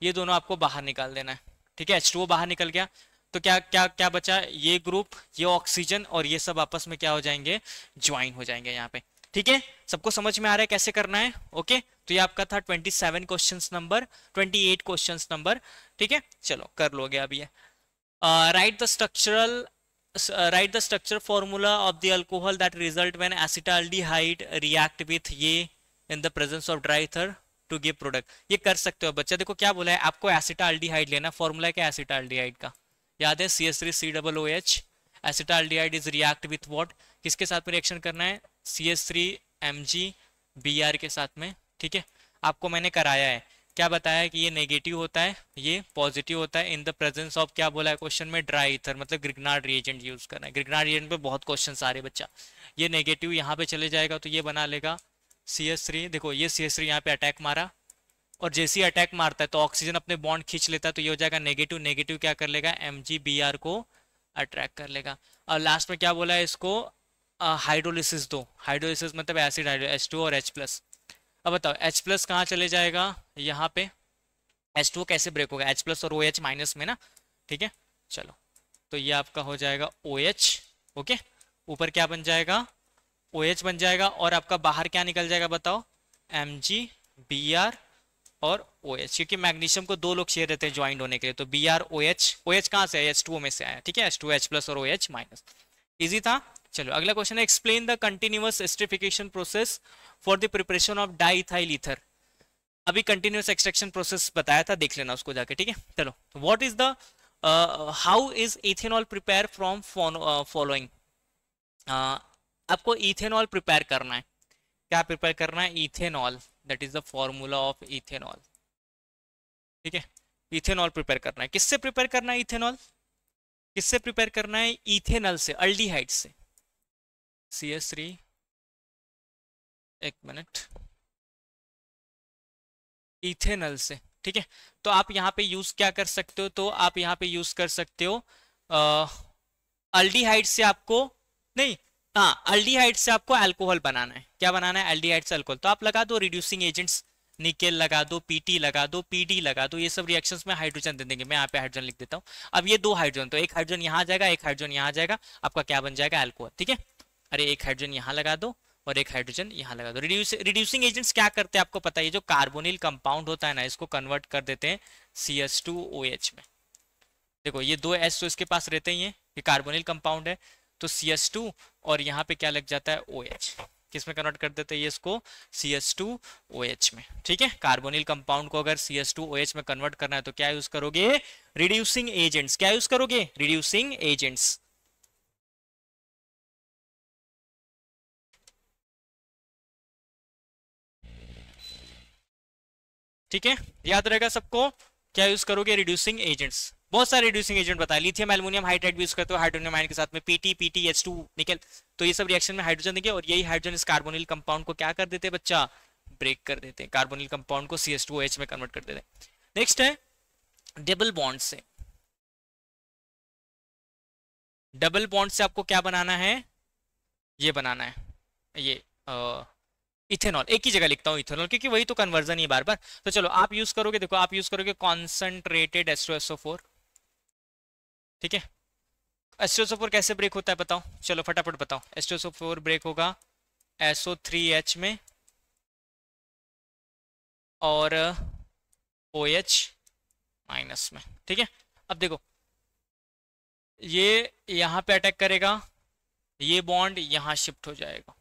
ये दोनों आपको बाहर निकाल देना है ठीक है एच बाहर निकल गया तो क्या क्या क्या बचा ये ग्रुप ये ऑक्सीजन और ये सब आपस में क्या हो जाएंगे ज्वाइन हो जाएंगे यहाँ पे ठीक है सबको समझ में आ रहा है कैसे करना है ओके तो ये आपका था 27 क्वेश्चंस नंबर 28 क्वेश्चंस नंबर ठीक है चलो कर लोगे अभी ये write the structural write the structure formula of the alcohol that result when acetaldehyde react with ये in the presence of dry ether to give product ये कर सकते हो बच्चा देखो क्या बोला है आपको acetaldehyde लेना फॉर्मूला क्या acetaldehyde का याद है C S three C double O H acetaldehyde is react with what किसके साथ में रिएक्शन करना है C S three M G B R के साथ में ठीक है आपको मैंने कराया है क्या बताया कि ये नेगेटिव होता है ये पॉजिटिव होता है इन द प्रेजेंस ऑफ क्या बोला है क्वेश्चन में ड्राई इथर मतलब ग्रिगनार्ड रिएजेंट यूज करना है ग्रिगनार्ड रिएजेंट पे बहुत क्वेश्चन आ रहे बच्चा ये नेगेटिव यहाँ पे चले जाएगा तो ये बना लेगा सी एस थ्री देखो ये सी एस थ्री यहाँ पे अटैक मारा और जैसे ही अटैक मारता है तो ऑक्सीजन अपने बॉन्ड खींच लेता है तो ये हो जाएगा नेगेटिव नेगेटिव क्या कर लेगा एम को अट्रैक्ट कर लेगा और लास्ट में क्या बोला है इसको हाइड्रोलिसिस दो हाइड्रोलिसिस मतलब एसिड हाइड्रो एच और एच प्लस अब बताओ एच प्लस कहाँ चले जाएगा यहाँ पे एच टू कैसे ब्रेक होगा एच प्लस और ओ एच माइनस में ना ठीक है चलो तो ये आपका हो जाएगा ओ एच ओके ऊपर क्या बन जाएगा ओ OH बन जाएगा और आपका बाहर क्या निकल जाएगा बताओ एम जी बी आर और ओ OH, क्योंकि मैग्नीशियम को दो लोग शेयर रहते हैं ज्वाइंट होने के लिए तो B R O H O H कहाँ से है एच टू में से आया ठीक है एच टू एच प्लस और O OH H minus easy था चलो अगला क्वेश्चन है explain the continuous esterification process for the preparation of diethyl ether अभी कंटिन्यूस एक्सट्रेक्शन प्रोसेस बताया था देख लेना उसको जाके ठीक है चलो what is the how is ethanol prepare from following आपको इथेनॉल प्रिपेयर करना है क्या प्रिपेयर करना है ethanol that is the formula of ethanol ठीक है इथेनॉल प्रिपेयर करना है किससे प्रिपेयर करना है इथेनॉल किससे प्रिपेयर करना है इथेनॉल से अल्डीहाइड से सी एस थ्री एक मिनट इथेनल से ठीक है तो आप यहाँ पे यूज क्या कर सकते हो तो आप यहाँ पे यूज कर सकते हो अल्डीहाइड से आपको नहीं हाँ अल्डीहाइड से आपको अल्कोहल बनाना है क्या बनाना है अल्डीहाइड से अल्कोहल तो आप लगा दो रिड्यूसिंग एजेंट्स निकेल लगा दो पीटी लगा दो पीडी लगा दो ये सब रिएक्शंस में हाइड्रोजन दे देंगे मैं यहाँ पे हाइड्रोजन लिख देता हूँ अब ये दो हाइड्रोजन तो एक हाइड्रोजन यहाँ जाएगा एक हाइड्रोजन यहाँ जाएगा आपका क्या बन जाएगा एल्कोहल ठीक है अरे एक हाइड्रोजन यहाँ लगा दो और एक हाइड्रोजन यहाँ लगा दो रिड्यूस रिड्यूसिंग एजेंट्स क्या करते हैं आपको पता है जो कार्बोनिल कंपाउंड होता है ना इसको कन्वर्ट कर देते हैं C S two O H में देखो ये दो एस तो इसके पास रहते ही है ये कार्बोनिल कंपाउंड है तो सी एस टू और यहाँ पे क्या लग जाता है ओ एच किस में कन्वर्ट कर देते हैं ये इसको C S two O H में ठीक है कार्बोनिल कंपाउंड को अगर C S two O H में कन्वर्ट करना है तो क्या यूज करोगे रिड्यूसिंग एजेंट्स क्या यूज करोगे रिड्यूसिंग एजेंट्स ठीक है याद रहेगा सबको क्या यूज करोगे रिड्यूसिंग एजेंट्स बहुत सारे रिड्यूसिंग एजेंट बताए लिथियम एल्मोनियम हाइड्राइड भी यूज करते हो हाइड्रोनियम आयन के साथ में पीटी पीटी एच टू निकल तो ये सब रिएक्शन में हाइड्रोजन देंगे और यही हाइड्रोजन इस कार्बोनिल कंपाउंड को क्या कर देते हैं बच्चा ब्रेक कर देते हैं कार्बोनिल कंपाउंड को सी एस टू एच में कन्वर्ट कर देते नेक्स्ट है डबल बॉन्ड से डबल बॉन्ड से आपको क्या बनाना है ये बनाना है ये इथेनॉल एक ही जगह लिखता हूँ इथेनॉल क्योंकि वही तो कन्वर्जन ही बार बार तो चलो आप यूज करोगे देखो आप यूज करोगे कॉन्सेंट्रेटेड फोर ठीक है एसओ कैसे ब्रेक होता है बताओ चलो फटाफट बताओ फोर ब्रेक होगा एसओ में और ओ एच माइनस में ठीक है अब देखो ये यहां पे अटैक करेगा ये बॉन्ड यहां शिफ्ट हो जाएगा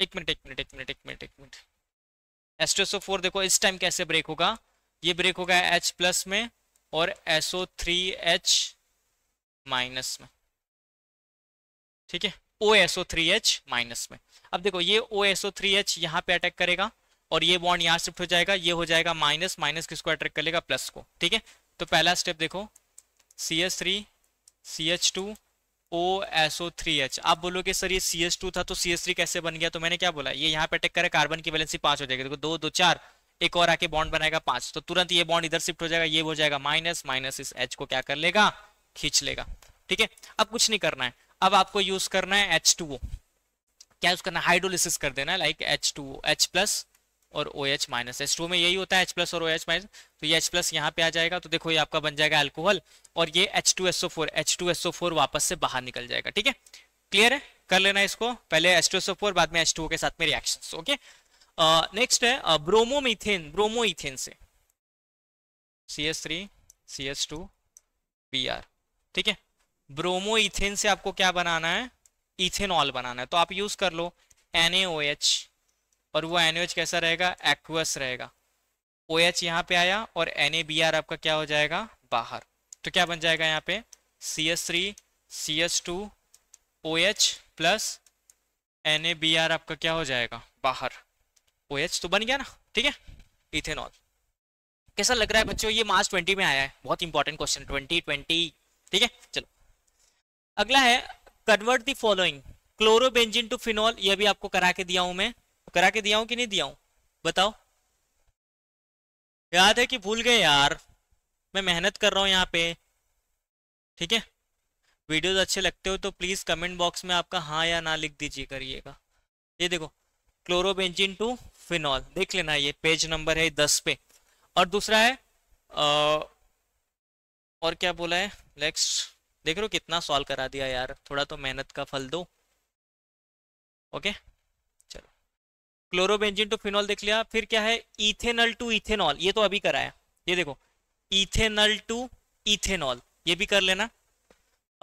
एक मिनट एक मिनट एक मिनट एक मिनट एक मिनट एस टू एस्ट्रेसो फोर देखो इस टाइम कैसे ब्रेक होगा ये ब्रेक होगा एच प्लस में और एसओ थ्री एच माइनस में ठीक है O S O three H minus में अब देखो ये ओ एसओ थ्री एच यहाँ पे अटैक करेगा और ये बॉन्ड यहाँ शिफ्ट हो जाएगा ये हो जाएगा माइनस माइनस किसको अट्रैक्ट कर लेगा प्लस को ठीक है तो पहला स्टेप देखो C S three C H two O S O three H आप बोलोगे सर ये सी एस टू था तो सी एस थ्री कैसे बन गया तो मैंने क्या बोला ये यहाँ पे अटैक करे कार्बन की वैलेंसी पांच हो जाएगी देखो दो दो चार एक और आके बॉन्ड बनाएगा पांच तो तुरंत ये बॉन्ड इधर शिफ्ट हो जाएगा ये हो जाएगा माइनस माइनस इस एच को क्या कर लेगा खींच लेगा ठीक है अब कुछ नहीं करना है अब आपको यूज करना है एच टू ओ क्या यूज करना है हाइड्रोलिसिस कर देना है like H two O H plus और O H minus H two में यही होता है एच प्लस और ओ एच माइनस तो ये एच प्लस यहाँ पे आ जाएगा तो देखो ये आपका बन जाएगा एल्कोहल और ये H two S O four H two S O four वापस से बाहर निकल जाएगा ठीक है क्लियर है कर लेना इसको पहले एच टू एसओ फोर बाद में एच टू के साथ में रिएक्शन ओके नेक्स्ट है ब्रोमो ब्रोमोइथेन से C S three C S two B R ठीक है ब्रोमोइथेन से आपको क्या बनाना है इथेनॉल बनाना है तो आप यूज कर लो एन ए ओ एच और वो एनओएच कैसा रहेगा एक्वस रहेगा ओ एच यहाँ पे आया और एन आपका क्या हो जाएगा बाहर तो क्या बन जाएगा यहाँ पे C S three C S two O H plus N आपका क्या हो जाएगा बाहर ओ OH तो बन गया ना ठीक है इथेनॉल कैसा लग रहा है बच्चों ये मार्च ट्वेंटी में आया है बहुत इंपॉर्टेंट क्वेश्चन ट्वेंटी ट्वेंटी ठीक है चलो अगला है convert the following chlorobenzene to phenol ये भी आपको करा के दिया हूं मैं करा के दिया हूं कि नहीं दिया हूं बताओ याद है कि भूल गए यार मैं मेहनत कर रहा हूं यहाँ पे ठीक है वीडियोस अच्छे लगते हो तो प्लीज कमेंट बॉक्स में आपका हाँ या ना लिख दीजिए करिएगा ये देखो क्लोरोबेंजिन टू फिनॉल देख लेना ये पेज नंबर है दस पे और दूसरा है आ, और क्या बोला है नेक्स्ट देख रहे हो कितना सॉल्व करा दिया यार थोड़ा तो मेहनत का फल दो okay okay? Chlorobenzene to phenol देख लिया फिर क्या है इथेनल टू इथेनॉल ये तो अभी कराया ये देखो इथेनल टू इथेनॉल ये भी कर लेना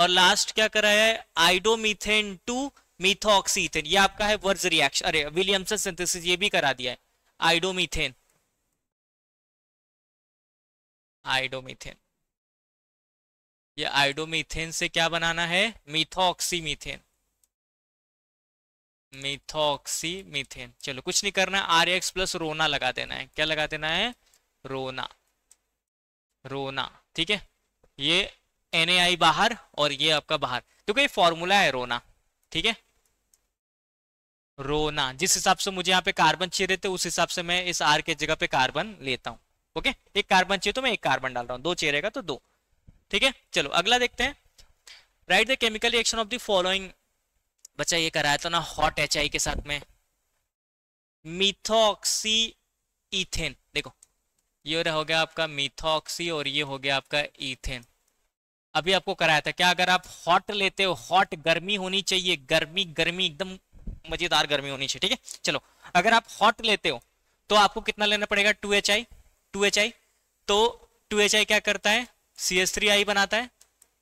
और लास्ट क्या कराया है आइडोमीथेन टू मिथोक्सीथेन ये आपका है वर्ज रिएक्शन अरे विलियमसन सिंथेसिस ये भी करा दिया है आइडोमीथेन आइडोमीथेन ये आइडोमीथेन से क्या बनाना है मिथोक्सीमीथेन मिथोक्सी मिथेन चलो कुछ नहीं करना है आर एक्स प्लस रोना लगा देना है क्या लगा देना है रोना रोना ठीक है ये एन ए आई बाहर और ये आपका बाहर देखो ये फॉर्मूला है रोना ठीक है रोना जिस हिसाब से मुझे यहाँ पे कार्बन चाहिए रहते उस हिसाब से मैं इस आर के जगह पे कार्बन लेता हूँ ओके एक कार्बन चाहिए तो मैं एक कार्बन डाल रहा हूँ दो चेहरेगा तो दो ठीक है चलो अगला देखते हैं write the chemical reaction of the following बच्चा ये कराया था तो ना हॉट एच के साथ में मिथोक्सी इथेन देखो ये हो गया आपका मिथोक्सी और ये हो गया आपका इथेन अभी आपको कराया था क्या अगर आप हॉट लेते हो हॉट गर्मी होनी चाहिए गर्मी गर्मी एकदम मजेदार गर्मी होनी चाहिए ठीक है चलो अगर आप हॉट लेते हो तो आपको कितना लेना पड़ेगा two H I two H I तो टू एच आई क्या करता है सी एस थ्री आई बनाता है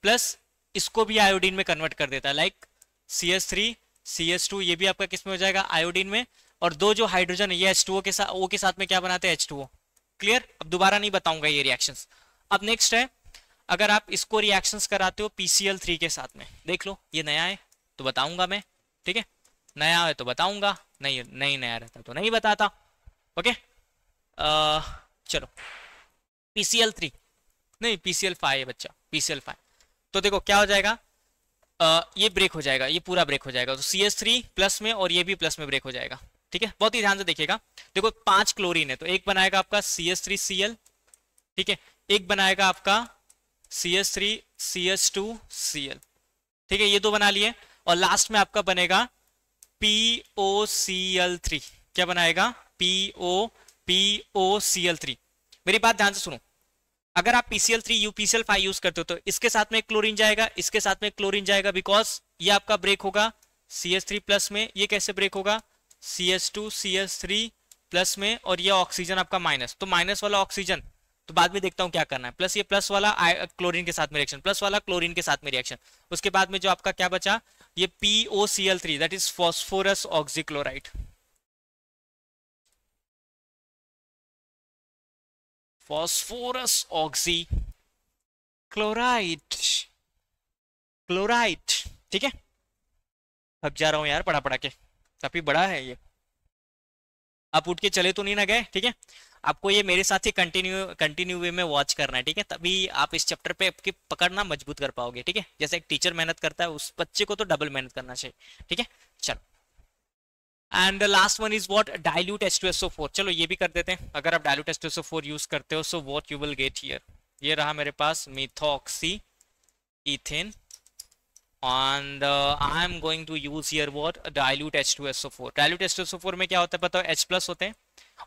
प्लस इसको भी आयोडीन में कन्वर्ट कर देता है like C S three C S two ये भी आपका किस में हो जाएगा आयोडीन में और दो जो हाइड्रोजन है ये एच टू ओ के साथ ओ के साथ में क्या बनाते हैं एच टू ओ क्लियर अब दोबारा नहीं बताऊंगा ये रिएक्शन अब नेक्स्ट है अगर आप इसको रिएक्शन कराते हो पीसीएल थ्री के साथ में देख लो ये नया है तो बताऊंगा मैं ठीक है नया है तो बताऊंगा नहीं नहीं नया रहता तो नहीं बताता ओके आ, चलो पीसीएल थ्री नहीं पीसीएल फाइव है बच्चा पीसीएल फाइव तो देखो क्या हो जाएगा ये ब्रेक हो जाएगा ये पूरा ब्रेक हो जाएगा तो सी एस थ्री प्लस में और ये भी प्लस में ब्रेक हो जाएगा ठीक है बहुत ही ध्यान से देखिएगा देखो पांच क्लोरीन है तो एक बनाएगा आपका C S three C L ठीक है एक बनाएगा आपका C S three C S two C L ठीक है ये दो बना लिए और लास्ट में आपका बनेगा P O C L three क्या बनाएगा P O P O C L three मेरी बात ध्यान से सुनो अगर आप पीसीएल थ्री यूपीसीएल फाइव यूज करते हो तो इसके साथ में क्लोरीन जाएगा इसके साथ में क्लोरीन जाएगा बिकॉज ये आपका ब्रेक होगा सी एस थ्री प्लस में ये कैसे ब्रेक होगा C S two C S three plus में और ये ऑक्सीजन आपका माइनस तो माइनस वाला ऑक्सीजन तो बाद में देखता हूं क्या करना है प्लस ये प्लस वाला क्लोरीन के साथ में रिएक्शन प्लस वाला क्लोरीन के साथ में रिएक्शन उसके बाद में जो आपका क्या बचा ये PO C L three that is phosphorus oxychloride phosphorus oxy chloride chloride ठीक है अब जा रहा हूं यार पढ़ा पढ़ा के काफी बड़ा है ये आप उठ के चले तो नहीं ना गए ठीक है आपको ये मेरे साथ ही कंटिन्यू कंटिन्यू वे में वॉच करना है ठीक है तभी आप इस चैप्टर पे आपकी पकड़ना मजबूत कर पाओगे ठीक है जैसे एक टीचर मेहनत करता है उस बच्चे को तो डबल मेहनत करना चाहिए ठीक है चलो and the last one is what dilute H two S O four चलो ये भी कर देते हैं अगर आप dilute S two S O four use करते हो so what you will get here ये रहा मेरे पास methoxy ethane what dilute I two S O four dilute S two S O four में क्या होता है पता एच प्लस होते हैं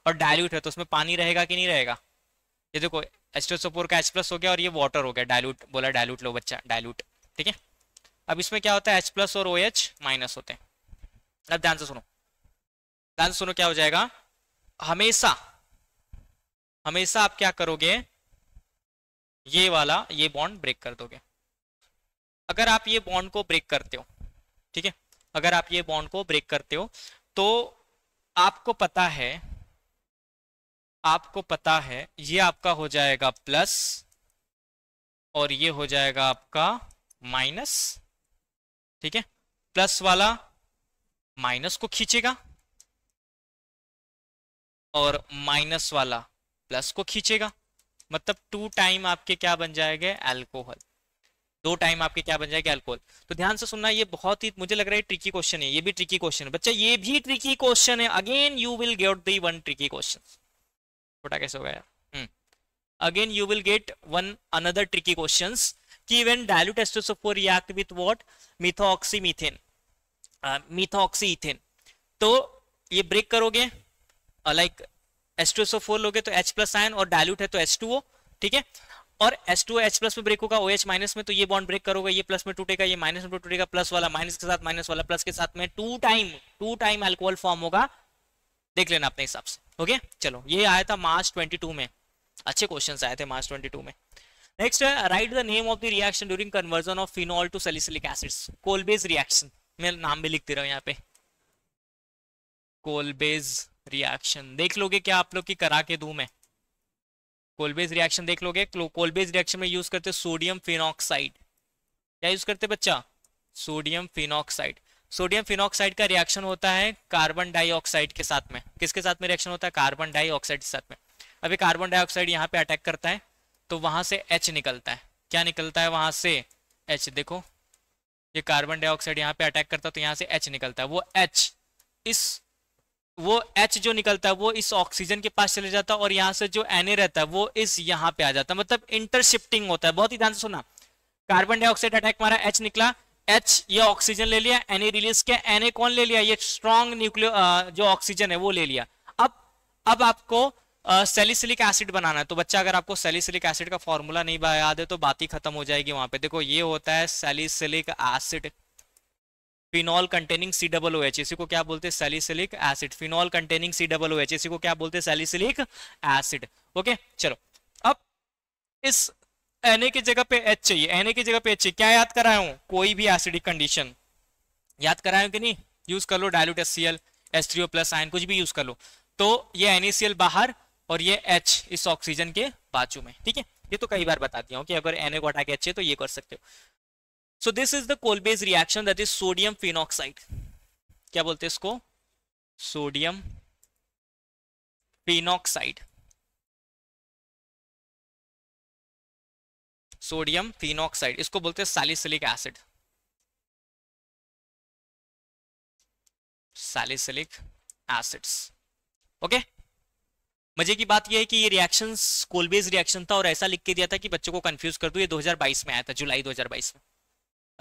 और डायल्यूट है तो उसमें पानी रहेगा कि नहीं रहेगा ये देखो फोर का एच प्लस हो गया और ये वाटर हो गया डायल्यूट बोला डायल्यूट लो बच्चा डायल्यूट ठीक है अब इसमें क्या होता है एच प्लस और ओ एच माइनस होते हैं अब ध्यान से सुनो ध्यान सुनो क्या हो जाएगा हमेशा हमेशा आप क्या करोगे ये वाला ये बॉन्ड ब्रेक कर दोगे अगर आप ये बॉन्ड को ब्रेक करते हो ठीक है अगर आप ये बॉन्ड को ब्रेक करते हो तो आपको पता है आपको पता है ये आपका हो जाएगा प्लस और ये हो जाएगा आपका माइनस ठीक है प्लस वाला माइनस को खींचेगा और माइनस वाला प्लस को खींचेगा मतलब टू टाइम आपके क्या बन जाएगा एल्कोहल दो टाइम आपके क्या बन जाएगा अल्कोहल तो ध्यान से सुनना ये बहुत ही मुझे लग रहा है ट्रिकी क्वेश्चन है ये भी ट्रिकी क्वेश्चन है बच्चा ये भी ट्रिकी क्वेश्चन है again you will get the one tricky question छोटा कैसे हो गया again you will get one another tricky question की वेन डायलूट एस्टोस SO4 react with what methoxymethane uh, methoxyethane तो ये ब्रेक करोगे like S two S O four लोगे तो एच प्लस आयन और डायल्यूट है तो एस टू ओ ठीक है और एस टू एच प्लस में ब्रेक होगा ओ एच माइनस में तो ये बॉन्ड ब्रेक करोगे ये प्लस में टूटेगा ये माइनस में टूटेगा प्लस वाला माइनस के साथ माइनस वाला प्लस के साथ में two time two time alcohol form होगा देख लेना अपने हिसाब से ओके चलो ये आया था मार्च 22 में अच्छे क्वेश्चन आए थे मार्च 22 में नेक्स्ट है right the name of the reaction during conversion of phenol to salicylic acids Kolbe's reaction मैं नाम भी लिख दे रहा हूँ यहाँ पे कोलबेज रिएक्शन देख लोगे क्या आप लोग की करा के दू मैं कोलबेज रिएक्शन देख लोगे कोलबेज रिएक्शन में यूज करते सोडियम फिनॉक्साइड क्या यूज करते बच्चा सोडियम फिनॉक्साइड सोडियम फिनॉक्साइड का रिएक्शन होता है कार्बन डाइऑक्साइड के साथ में किसके साथ में रिएक्शन होता है कार्बन डाइऑक्साइड के साथ में अभी कार्बन डाइऑक्साइड यहाँ पे अटैक करता है तो वहां से एच निकलता है क्या निकलता है वहां से एच देखो ये कार्बन डाइऑक्साइड यहाँ पे अटैक करता है तो यहाँ से एच निकलता है वो एच इस वो एच जो निकलता है वो इस ऑक्सीजन के पास चले जाता है और यहाँ से जो एन रहता है वो इस यहाँ पे आ जाता है मतलब इंटरशिफ्टिंग होता है बहुत ही ध्यान से सुना कार्बन डाइऑक्साइड अटैक मारा एच निकला एच ये ऑक्सीजन ले लिया एन रिलीज किया एन कौन ले लिया ये स्ट्रॉन्ग न्यूक्लियो जो ऑक्सीजन है वो ले लिया अब अब आपको सेलिसिलिक एसिड बनाना है तो बच्चा अगर आपको सेलिसिलिक एसिड का फॉर्मूला नहीं याद है तो बात ही खत्म हो जाएगी वहां पे देखो ये होता है salicylic acid phenol containing C double O H इसी को क्या बोलते हैं salicylic acid phenol containing C double O H इसी को क्या बोलते हैं सैलिसिलिक एसिड ओके चलो अब इस एन की जगह पे एच चाहिए एन की जगह पे एच चाहिए क्या याद कराया हूं कोई भी एसिडिक कंडीशन याद कराया कि नहीं यूज कर लो dilute S C L S three O plus ion कुछ भी यूज कर लो तो ये एन बाहर और ये एच इस ऑक्सीजन के बाजू में ठीक है ये तो कई बार बता दिया हूँ कि अगर एन ए को हटा के एच है तो ये कर सकते हो so this is the Kolbe's reaction that is sodium phenoxide क्या बोलते हैं इसको सोडियम फिनोक्साइड सोडियम फिनोक्साइड इसको बोलते हैं salicylic acid salicylic acids okay मजे की बात यह है कि ये रिएक्शन कोलबेज रिएक्शन था और ऐसा लिख के दिया था कि बच्चों को कंफ्यूज कर दो ये 2022 में आया था जुलाई 2022 में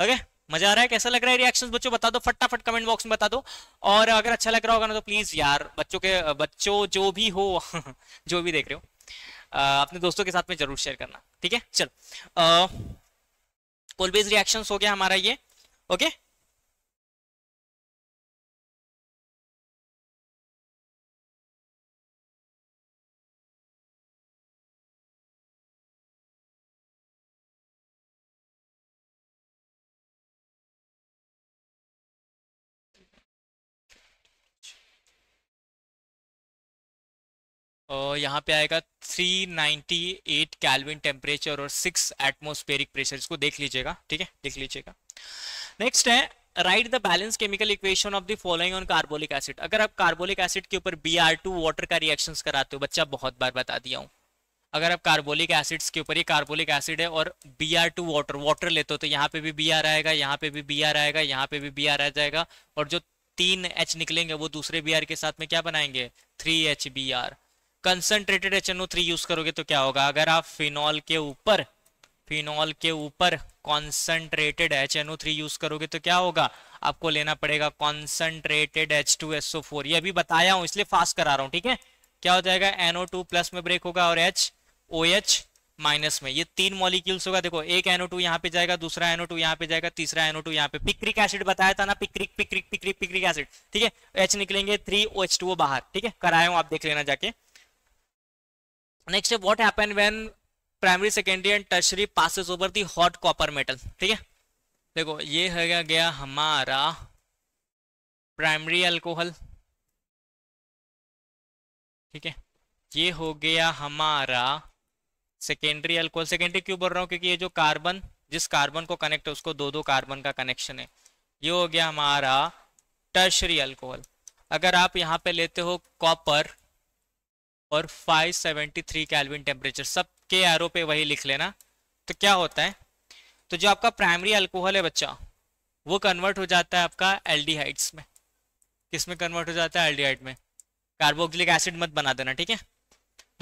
ओके मजा आ रहा है कैसा लग रहा है रिएक्शंस बच्चों बता दो फटाफट कमेंट बॉक्स में बता दो और अगर अच्छा लग रहा होगा ना तो प्लीज यार बच्चों के बच्चों जो भी हो जो भी देख रहे हो अपने दोस्तों के साथ में जरूर शेयर करना ठीक है चलो कोलबेज रिएक्शंस हो गया हमारा ये ओके okay? और यहाँ पे आएगा 398 कैलविन टेम्परेचर और 6 एटमोस्फेरिक प्रेशर इसको देख लीजिएगा ठीक है देख लीजिएगा नेक्स्ट है right the balance chemical equation of the following on carbolic acid अगर आप कार्बोलिक एसिड के ऊपर बी आर टू वाटर का रिएक्शन कराते हो बच्चा बहुत बार बता दिया हूँ अगर आप कार्बोलिक एसिड्स के ऊपर ही कार्बोलिक एसिड है और B R two water water लेते हो तो यहाँ पे भी बी आर आएगा यहाँ पे भी बी आर आएगा यहाँ पे भी बी आर आ जाएगा और जो तीन एच निकलेंगे वो दूसरे बी आर के साथ में क्या बनाएंगे three H B R concentrated H three use करोगे तो क्या होगा अगर आप फिनॉल के ऊपर फिनॉल के ऊपर कॉन्सेंट्रेटेड एच थ्री यूज करोगे तो क्या होगा आपको लेना पड़ेगा concentrated H two S O four ये अभी बताया हूं इसलिए फास्ट करा रहा हूं ठीक है क्या हो जाएगा एनओ टू प्लस में ब्रेक होगा और एच ओ एच माइनस में ये तीन मॉलिक्यूल्स होगा देखो एक एनओ टू यहाँ पे जाएगा दूसरा एनओ टू यहाँ पे जाएगा तीसरा एनओ टू यहाँ पे पिक्रिक एसिड बताया था ना picric picric picric picric acid ठीक है एच निकलेंगे थ्री ओ एच टू बाहर ठीक है कराया हूँ आप देख लेना जाके नेक्स्ट है what happen when primary secondary and tertiary passes over the hot copper metal ठीक है देखो ये हो गया, गया हमारा प्राइमरी अल्कोहल ठीक है ये हो गया हमारा सेकेंडरी अल्कोहल सेकेंडरी क्यों बोल रहा हूँ क्योंकि ये जो कार्बन जिस कार्बन को कनेक्ट है उसको दो दो कार्बन का कनेक्शन है ये हो गया हमारा टर्शरी अल्कोहल अगर आप यहाँ पे लेते हो कॉपर और 573 कैलविन टेम्परेचर सबके एरो पे वही लिख लेना तो क्या होता है तो जो आपका प्राइमरी अल्कोहल है बच्चा वो कन्वर्ट हो जाता है आपका एल में किस में कन्वर्ट हो जाता है एल में कार्बोक्सिलिक एसिड मत बना देना ठीक है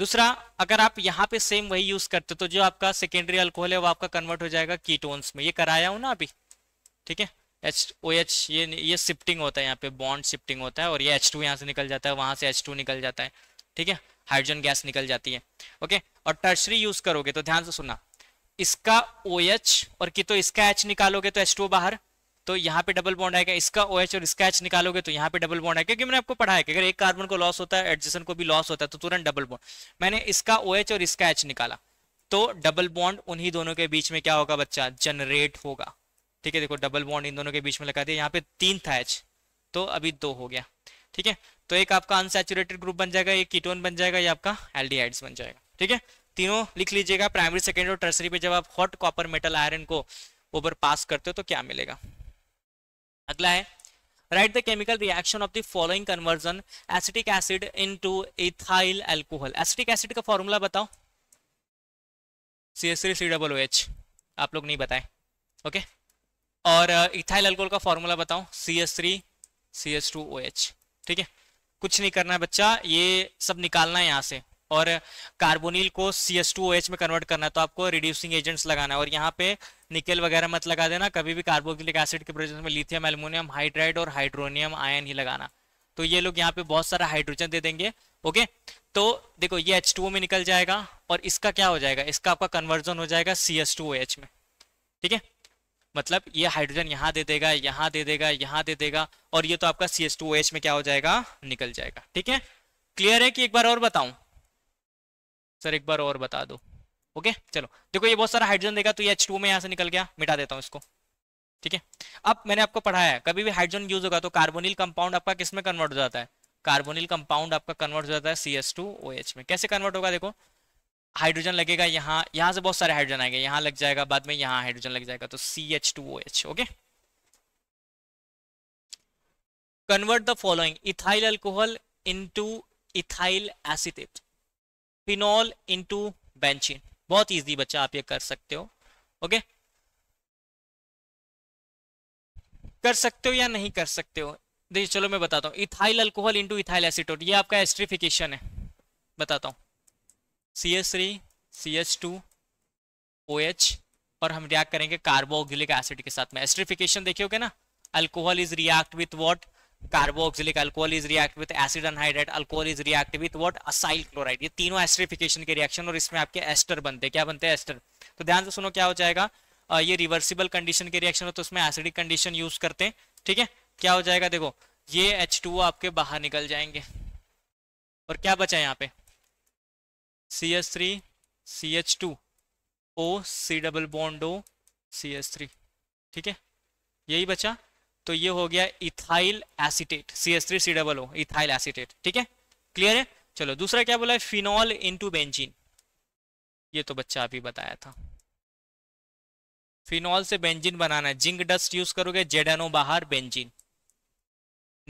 दूसरा अगर आप यहाँ पे सेम वही यूज करते तो जो आपका सेकेंडरी अल्कोहल है वो आपका कन्वर्ट हो जाएगा कीटोन्स में ये कराया हूँ ना अभी ठीक है एच ओ एच ये ये शिफ्टिंग होता है यहाँ पे बॉन्ड शिफ्टिंग होता है और ये एच टू यहाँ से निकल जाता है वहां से एच टू निकल जाता है ठीक है हाइड्रोजन गैस निकल जाती है ओके और टर्सरी यूज करोगे तो ध्यान से सुनना इसका ओ OH और की तो इसका एच निकालोगे तो एच बाहर तो यहाँ पे डबल बॉन्ड आएगा इसका ओ OH और इसका एच निकालोगे तो यहाँ पे डबल बॉन्ड आएगा क्योंकि मैंने आपको पढ़ाया कि अगर एक कार्बन को लॉस होता है एडजन को भी लॉस होता है तो तुरंत डबल बॉन्ड मैंने इसका ओ OH और इसका एच निकाला तो डबल बॉन्ड उन्हीं दोनों के बीच में क्या होगा बच्चा जनरेट होगा ठीक है देखो डबल बॉन्ड इन दोनों के बीच में लगा दिया यहाँ पे तीन था एच तो अभी दो हो गया ठीक है तो एक आपका अनसेचुरेटेड ग्रुप बन जाएगा एक कीटोन बन जाएगा या आपका एल बन जाएगा ठीक है तीनों लिख लीजिएगा प्राइमरी सेकेंडरी और टर्सरी पे जब आप हॉट कॉपर मेटल आयरन को ओवर पास करते हो तो क्या मिलेगा अगला है right the chemical reaction of the following conversion acetic acid into ethyl alcohol acetic acid का फॉर्मूला बताओ C S three C double O H आप लोग नहीं बताए ओके और इथाइल uh, एल्कोहल का फॉर्मूला बताओ C S three C S two O H ठीक है कुछ नहीं करना है बच्चा ये सब निकालना है यहाँ से और कार्बोनिल को C S two O H में कन्वर्ट करना है तो आपको रिड्यूसिंग एजेंट्स लगाना है और यहाँ पे निकेल वगैरह मत लगा देना कभी भी कार्बोक्सिलिक एसिड के प्रेजेंस में लिथियम एल्मोनियम हाइड्राइड और हाइड्रोनियम आयन ही लगाना तो ये लोग यहाँ पे बहुत सारा हाइड्रोजन दे देंगे ओके तो देखो ये एच में निकल जाएगा और इसका क्या हो जाएगा इसका आपका कन्वर्जन हो जाएगा सी एच में ठीक है मतलब ये हाइड्रोजन यहाँ दे देगा यहाँ दे देगा यहाँ दे देगा और ये तो आपका सी एस टू एच में क्या हो जाएगा निकल जाएगा ठीक है क्लियर है कि एक बार और बताऊं सर एक बार और बता दो ओके चलो देखो ये बहुत सारा हाइड्रोजन देगा तो ये एच टू में यहाँ से निकल गया मिटा देता हूँ इसको ठीक है अब मैंने आपको पढ़ाया है कभी भी हाइड्रोजन यूज होगा तो कार्बोनिल कंपाउंड आपका किस में कन्वर्ट हो जाता है कार्बोनिल कंपाउंड आपका कन्वर्ट हो जाता है C S two O H में कैसे कन्वर्ट होगा देखो हाइड्रोजन लगेगा यहाँ यहाँ से बहुत सारे हाइड्रोजन आएंगे यहाँ लग जाएगा बाद में यहाँ हाइड्रोजन लग जाएगा तो C H two O H okay convert the following ethyl alcohol into ethyl acetate phenol into benzene बहुत इजी बच्चा आप ये कर सकते हो ओके okay? कर सकते हो या नहीं कर सकते हो देखिए चलो मैं बताता हूँ ethyl alcohol into ethyl acetate ये आपका एस्ट्रीफिकेशन है बताता हूँ C H three C H two O H और हम रिएक्ट करेंगे कार्बोक्सिलिक एसिड के साथ में एस्ट्रिफिकेशन देखियोगे ना alcohol is react with what carboxylic alcohol is react with acid anhydride alcohol is react with what acyl chloride ये तीनों एस्ट्रिफिकेशन के रिएक्शन और इसमें आपके एस्टर बनते हैं क्या बनते हैं एस्टर तो ध्यान से सुनो क्या हो जाएगा ये रिवर्सिबल कंडीशन के रिएक्शन हो तो उसमें एसिडिक कंडीशन यूज करते हैं ठीक है क्या हो जाएगा देखो ये एच आपके बाहर निकल जाएंगे और क्या बचा यहाँ पे C S three C H two O C double bond O C S three ठीक है यही बचा तो ये हो गया ethyl acetate C S three C double O ethyl acetate ठीक है क्लियर है चलो दूसरा क्या बोला है फिनॉल इनटू बेंजीन ये तो बच्चा अभी बताया था फिनॉल से बेंजीन बनाना है जिंक डस्ट यूज करोगे जेडनो बाहर benzene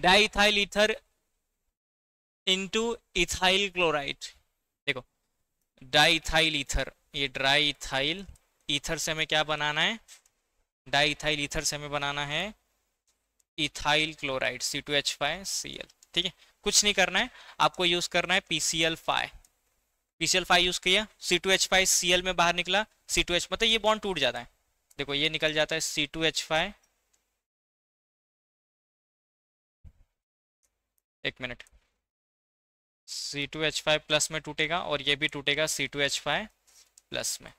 diethyl ether into ethyl chloride diethyl ether ये ड्राईथाइल ईथर से हमें क्या बनाना है डाइथाइल ईथर से हमें बनाना है ethyl chloride C two H five C L ठीक है कुछ नहीं करना है आपको यूज करना है PCL five PCL five use किया C two H five C L में बाहर निकला सी टू एच मतलब ये बॉन्ड टूट जाता है देखो ये निकल जाता है सी टू एच फाइव एक minute C two H five plus में टूटेगा और ये भी टूटेगा C two H five plus में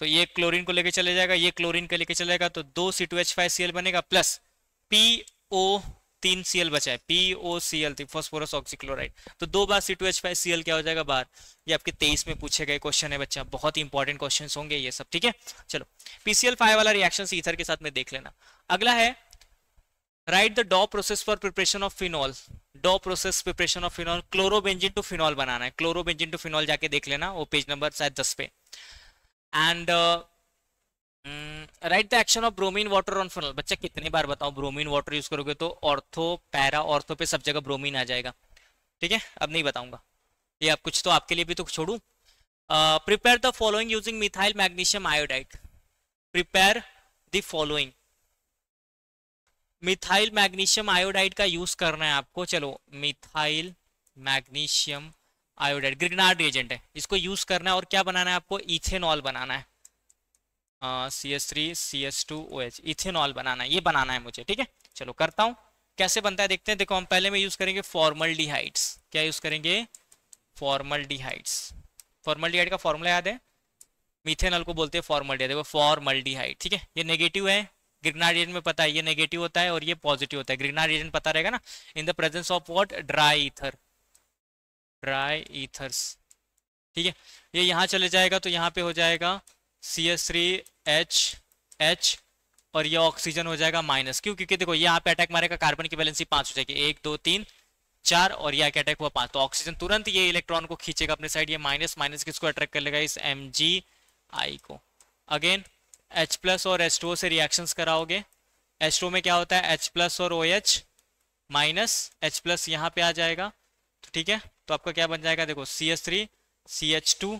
तो ये क्लोरीन को लेके चले जाएगा ये क्लोरीन को लेके चलेगा तो दो C two H five C L बनेगा प्लस पी ओ तीन सी एल बचा है पी ओ सी एल थी फॉस्फोरस ऑक्सीक्लोराइड तो दो बार C two H five C L क्या हो जाएगा बार ये आपके तेईस में पूछे गए क्वेश्चन है बच्चा बहुत ही इंपॉर्टेंट क्वेश्चन होंगे ये सब ठीक है चलो पीसीएल फाइव वाला रिएक्शन ईथर के साथ में देख लेना अगला है right the Dow process for preparation of phenol Dow process preparation of phenol chlorobenzene to phenol बनाना है क्लोरोबेंजिन टू फिनॉल जाके देख लेना वो पेज नंबर शायद दस पे and right the action of bromine water on phenol बच्चा कितने बार बताऊं ब्रोमीन वाटर यूज करोगे तो ऑर्थो पैरा ऑर्थो पे सब जगह ब्रोमीन आ जाएगा ठीक है अब नहीं बताऊंगा ये आप कुछ तो आपके लिए भी तो छोड़ू prepare the following using methyl magnesium iodide prepare the following methyl magnesium iodide का यूज करना है आपको चलो methyl magnesium iodide Grignard agent है इसको यूज करना है और क्या बनाना है आपको इथेनॉल बनाना है C S three C S two O H ethanol बनाना है ये बनाना है मुझे ठीक है चलो करता हूँ कैसे बनता है देखते हैं देखो हम पहले में यूज करेंगे फॉर्मल डिहाइड्स क्या यूज करेंगे फॉर्मल डिहाइड्स फॉर्मल डिहाइड का फॉर्मूला याद है मिथेनॉल को बोलते हैं फॉर्मल डिहाइड देखो फॉर्मल डिहाइड ठीक है ये नेगेटिव है ग्रिगनार रिएजेंट में पता है ये नेगेटिव होता है और ये पॉजिटिव होता है ग्रिगनार रिएजेंट पता रहेगा ना in the presence of what dry ether dry ethers ठीक है ये यहाँ चले जाएगा तो यहाँ पे हो जाएगा C S three H H और ये ऑक्सीजन हो जाएगा माइनस क्यों क्योंकि देखो ये यहाँ पे अटैक मारेगा कार्बन की बैलेंसी पांच हो जाएगी एक दो तीन चार और यहाँ के अटैक हुआ पांच तो ऑक्सीजन तुरंत ये इलेक्ट्रॉन को खींचेगा अपने साइड ये माइनस माइनस किसको अट्रैक्ट कर लेगा इस एम जी आई को अगेन एच प्लस और एच टू से रिएक्शंस कराओगे एच टू में क्या होता है एच प्लस और O H minus H plus यहाँ पे आ जाएगा तो ठीक है तो आपका क्या बन जाएगा देखो C S three C H two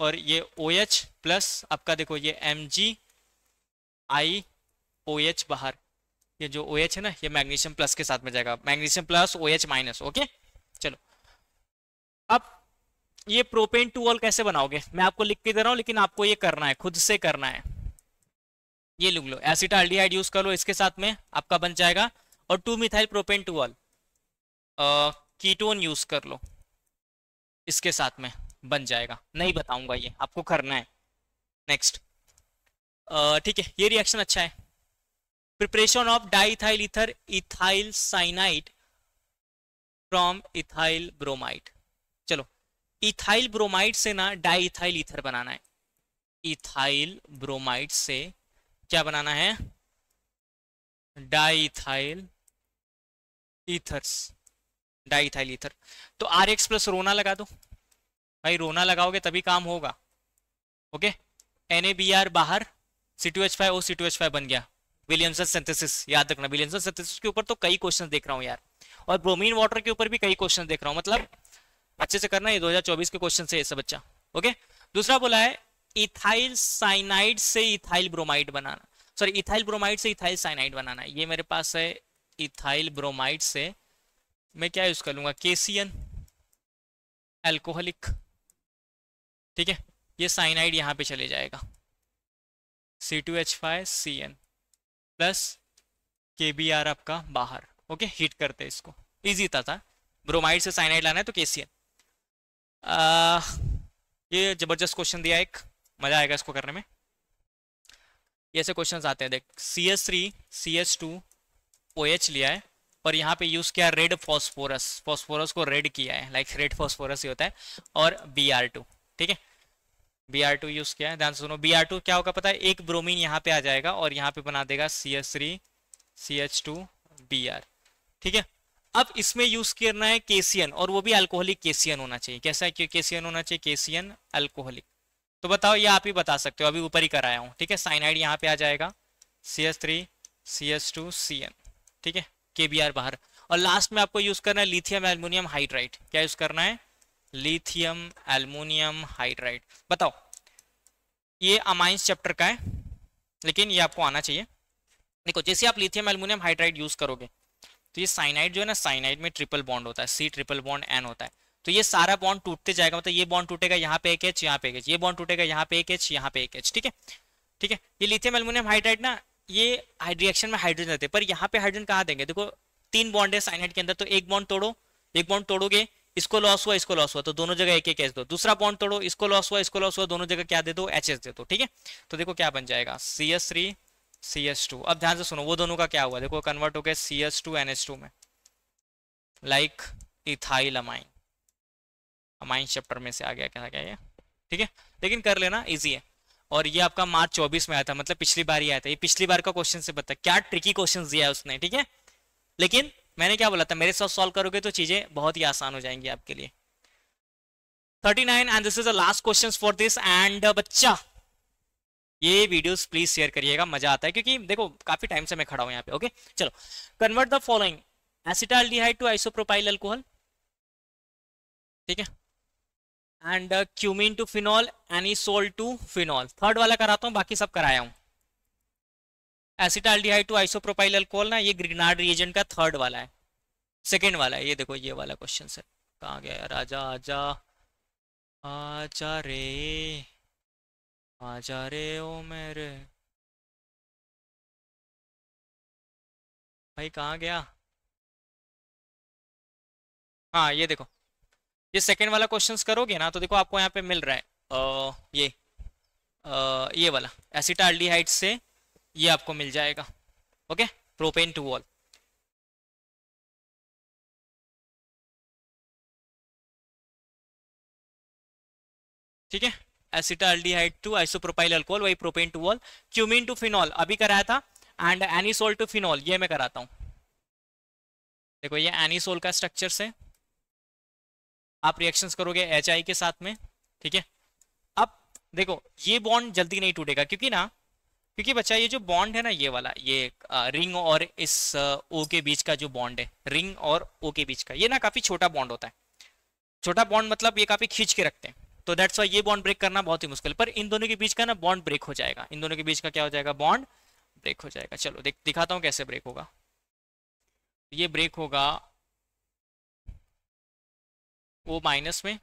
और ये ओ एच प्लस आपका देखो ये एम जी आई ओ एच बाहर ये जो ओ OH है ना ये मैग्नीशियम प्लस के साथ में जाएगा magnesium plus O H minus okay चलो अब ये प्रोपेन टू ऑल कैसे बनाओगे मैं आपको लिख के दे रहा हूँ लेकिन आपको ये करना है खुद से करना है ये लिख लो एसिटाल्डिहाइड यूज कर लो इसके साथ में आपका बन जाएगा और two methyl propane two ol ketone use कर लो इसके साथ में बन जाएगा नहीं बताऊंगा ये आपको करना है नेक्स्ट ठीक है ये रिएक्शन अच्छा है preparation of diethyl ether ethyl cyanide from ethyl bromide चलो इथाइल ब्रोमाइड से ना डाइथाइल इथर बनाना है इथाइल ब्रोमाइड से क्या बनाना है डाइथाइल ईथर्स डाइथाइल ईथर तो आर एक्स प्लस रोना लगा दो भाई रोना लगाओगे तभी काम होगा okay N A B R बाहर C two H five O C two H five बन गया विलियमसन सिंथेसिस याद रखना विलियमसन सिंथेसिस के ऊपर तो कई क्वेश्चन देख रहा हूँ यार और ब्रोमीन वाटर के ऊपर भी कई क्वेश्चन देख रहा हूँ मतलब अच्छे से करना ये 2024 के क्वेश्चन से ये सब अच्छा ओके दूसरा बोला है इथाइल साइनाइड से इथाइल ब्रोमाइड बनाना सॉरी इथाइल ब्रोमाइड से इथाइल साइनाइड बनाना ये मेरे पास है इथाइल ब्रोमाइड से मैं क्या यूज कर लूंगा केसियन एल्कोहलिक ठीक है ये साइनाइड यहां पे चले जाएगा C two H five C N plus K B R आपका बाहर ओके हीट करते इसको इजी था था ब्रोमाइड से साइनाइड लाना है तो केसियन ये जबरदस्त क्वेश्चन दिया एक मज़ा आएगा इसको करने में ये ऐसे क्वेश्चन आते हैं देख C S three C S two O H लिया है और यहाँ पे यूज़ किया रेड फॉस्फोरस फॉस्फोरस को रेड किया है लाइक रेड फॉस्फोरस ही होता है और बी आर टू ठीक है बी आर टू यूज़ किया है ध्यान सुनो बी आर टू क्या होगा पता है एक ब्रोमीन यहाँ पे आ जाएगा और यहाँ पे बना देगा C S three C H two B R ठीक है अब इसमें यूज करना है केसियन और वो भी अल्कोहलिक केसियन होना चाहिए कैसा है क्यों केसियन होना चाहिए केसियन अल्कोहलिक तो बताओ ये आप ही बता सकते हो अभी ऊपर ही कराया हूं ठीक है साइनाइड यहाँ पे आ जाएगा C S three C S two C N ठीक है के बी आर बाहर और लास्ट में आपको यूज करना है लिथियम एल्मोनियम हाइड्राइट क्या यूज करना है लिथियम एल्मोनियम हाइड्राइट बताओ ये अमाइंस चैप्टर का है लेकिन ये आपको आना चाहिए देखो जैसे आप लिथियम एल्मोनियम हाइड्राइड यूज करोगे तो ये साइनाइड जो है ना साइनाइड में ट्रिपल बॉन्ड होता है सी ट्रिपल बॉन्ड एन होता है तो ये सारा बॉन्ड टूटते जाएगा मतलब ये बॉन्ड टूटेगा यहाँ पे एक एच यहाँ पे एक एच ये बॉन्ड टूटेगा यहाँ पे एक एच यहाँ पे एक एच ठीक है ठीक है ये लिथियम एल्यूमिनियम हाइड्राइड ना ये रिएक्शन में हाइड्रोजन देते पर यहाँ पे हाइड्रोजन कहाँ देंगे देखो तीन बॉन्ड है साइनाइड के अंदर तो एक बॉन्ड तोड़ो एक बॉन्ड तोड़ोगे इसको लॉस हुआ इसको लॉस हुआ तो दोनों जगह एक एक एच दो दूसरा बॉन्ड तोड़ो इसको लॉस हुआ इसको लॉस हुआ दोनों जगह क्या दे दो एच एच दे दो ठीक है तो देखो क्या बन जाएगा C S three C S two अब ध्यान से सुनो वो दोनों का क्या हुआ देखो कन्वर्ट हो गया C S two N H two में like ethyl amine amines chapter में से आ गया क्या क्या ये ठीक है लेकिन कर लेना ईजी है और ये आपका मार्च चौबीस में आया था मतलब पिछली बार ही आया था ये पिछली बार का क्वेश्चन से बता क्या ट्रिकी क्वेश्चन दिया है उसने ठीक है लेकिन मैंने क्या बोला था मेरे साथ सॉल्व करोगे तो चीजें बहुत ही आसान हो जाएंगी आपके लिए thirty nine and this is the last question for this and बच्चा ये वीडियोस प्लीज शेयर करिएगा मजा आता है क्योंकि देखो काफी टाइम से मैं खड़ा हूं यहाँ पे ओके चलो convert the following acetal acetaldehyde to isopropyl alcohol ठीक है and cumene to phenol anisole to phenol third वाला कराता हूँ बाकी सब कराया हूँ एसिटाल्डिहाइड टू आइसोप्रोपाइल अल्कोहल ना ये ग्रिगनार्ड रिएजेंट का थर्ड वाला है सेकेंड वाला है ये देखो ये वाला क्वेश्चन सर कहाँ गया यार आजा आजा आजा रे आजा रे ओ मेरे भाई कहाँ गया हाँ ये देखो ये सेकेंड वाला क्वेश्चन करोगे ना तो देखो आपको यहाँ पे मिल रहा है आ, ये आ, ये वाला एसिटाल्डिहाइड से ये आपको मिल जाएगा ओके प्रोपेन टू वॉल ठीक है एसिटाल्डिहाइड टू आइसोप्रोपाइल अल्कोहल वही propane two ol cumene to phenol अभी कराया था एंड एनिसोल टू फिनॉल ये मैं कराता हूं देखो ये एनिसोल का स्ट्रक्चर से आप रिएक्शन करोगे एच के साथ में ठीक है अब देखो ये बॉन्ड जल्दी नहीं टूटेगा क्योंकि ना क्योंकि बच्चा ये जो बॉन्ड है ना ये वाला ये आ, रिंग और इस आ, ओ के बीच का जो बॉन्ड है रिंग और ओ के बीच का ये ना काफी छोटा बॉन्ड होता है छोटा बॉन्ड मतलब ये काफी खींच के रखते हैं तो दैट्स वाई ये बॉन्ड ब्रेक करना बहुत ही मुश्किल पर इन दोनों के बीच का ना बॉन्ड ब्रेक हो जाएगा इन दोनों के बीच का क्या हो जाएगा बॉन्ड ब्रेक हो जाएगा चलो देख दिखाता हूँ कैसे ब्रेक होगा ये ब्रेक होगा वो माइनस में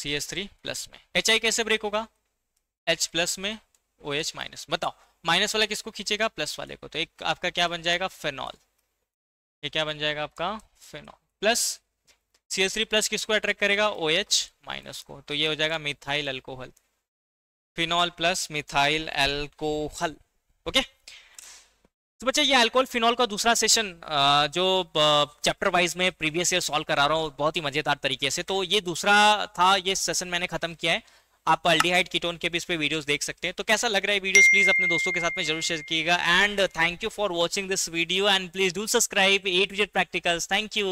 सी एस थ्री प्लस में एच आई कैसे ब्रेक होगा एच प्लस में ओ एच माइनस बताओ माइनस वाला किसको खींचेगा प्लस वाले को तो एक आपका क्या बन जाएगा फेनॉल ये क्या बन जाएगा आपका phenol plus C S three plus किसको अट्रैक्ट करेगा ओ एच माइनस को तो ये हो जाएगा methyl alcohol phenol plus methyl alcohol okay तो बच्चे ये अल्कोहल फिनॉल का दूसरा सेशन जो चैप्टर वाइज में प्रीवियस ईयर सॉल्व करा रहा हूँ बहुत ही मजेदार तरीके से तो ये दूसरा था ये सेशन मैंने खत्म किया है आप अल्डीहाइड कीटोन के भी इस पे वीडियोस देख सकते हैं तो कैसा लग रहा है वीडियोस प्लीज अपने दोस्तों के साथ में जरूर शेयर कीजिएगा and thank you for watching this video and please do subscribe at विजेट प्रैक्टिकल्स थैंक यू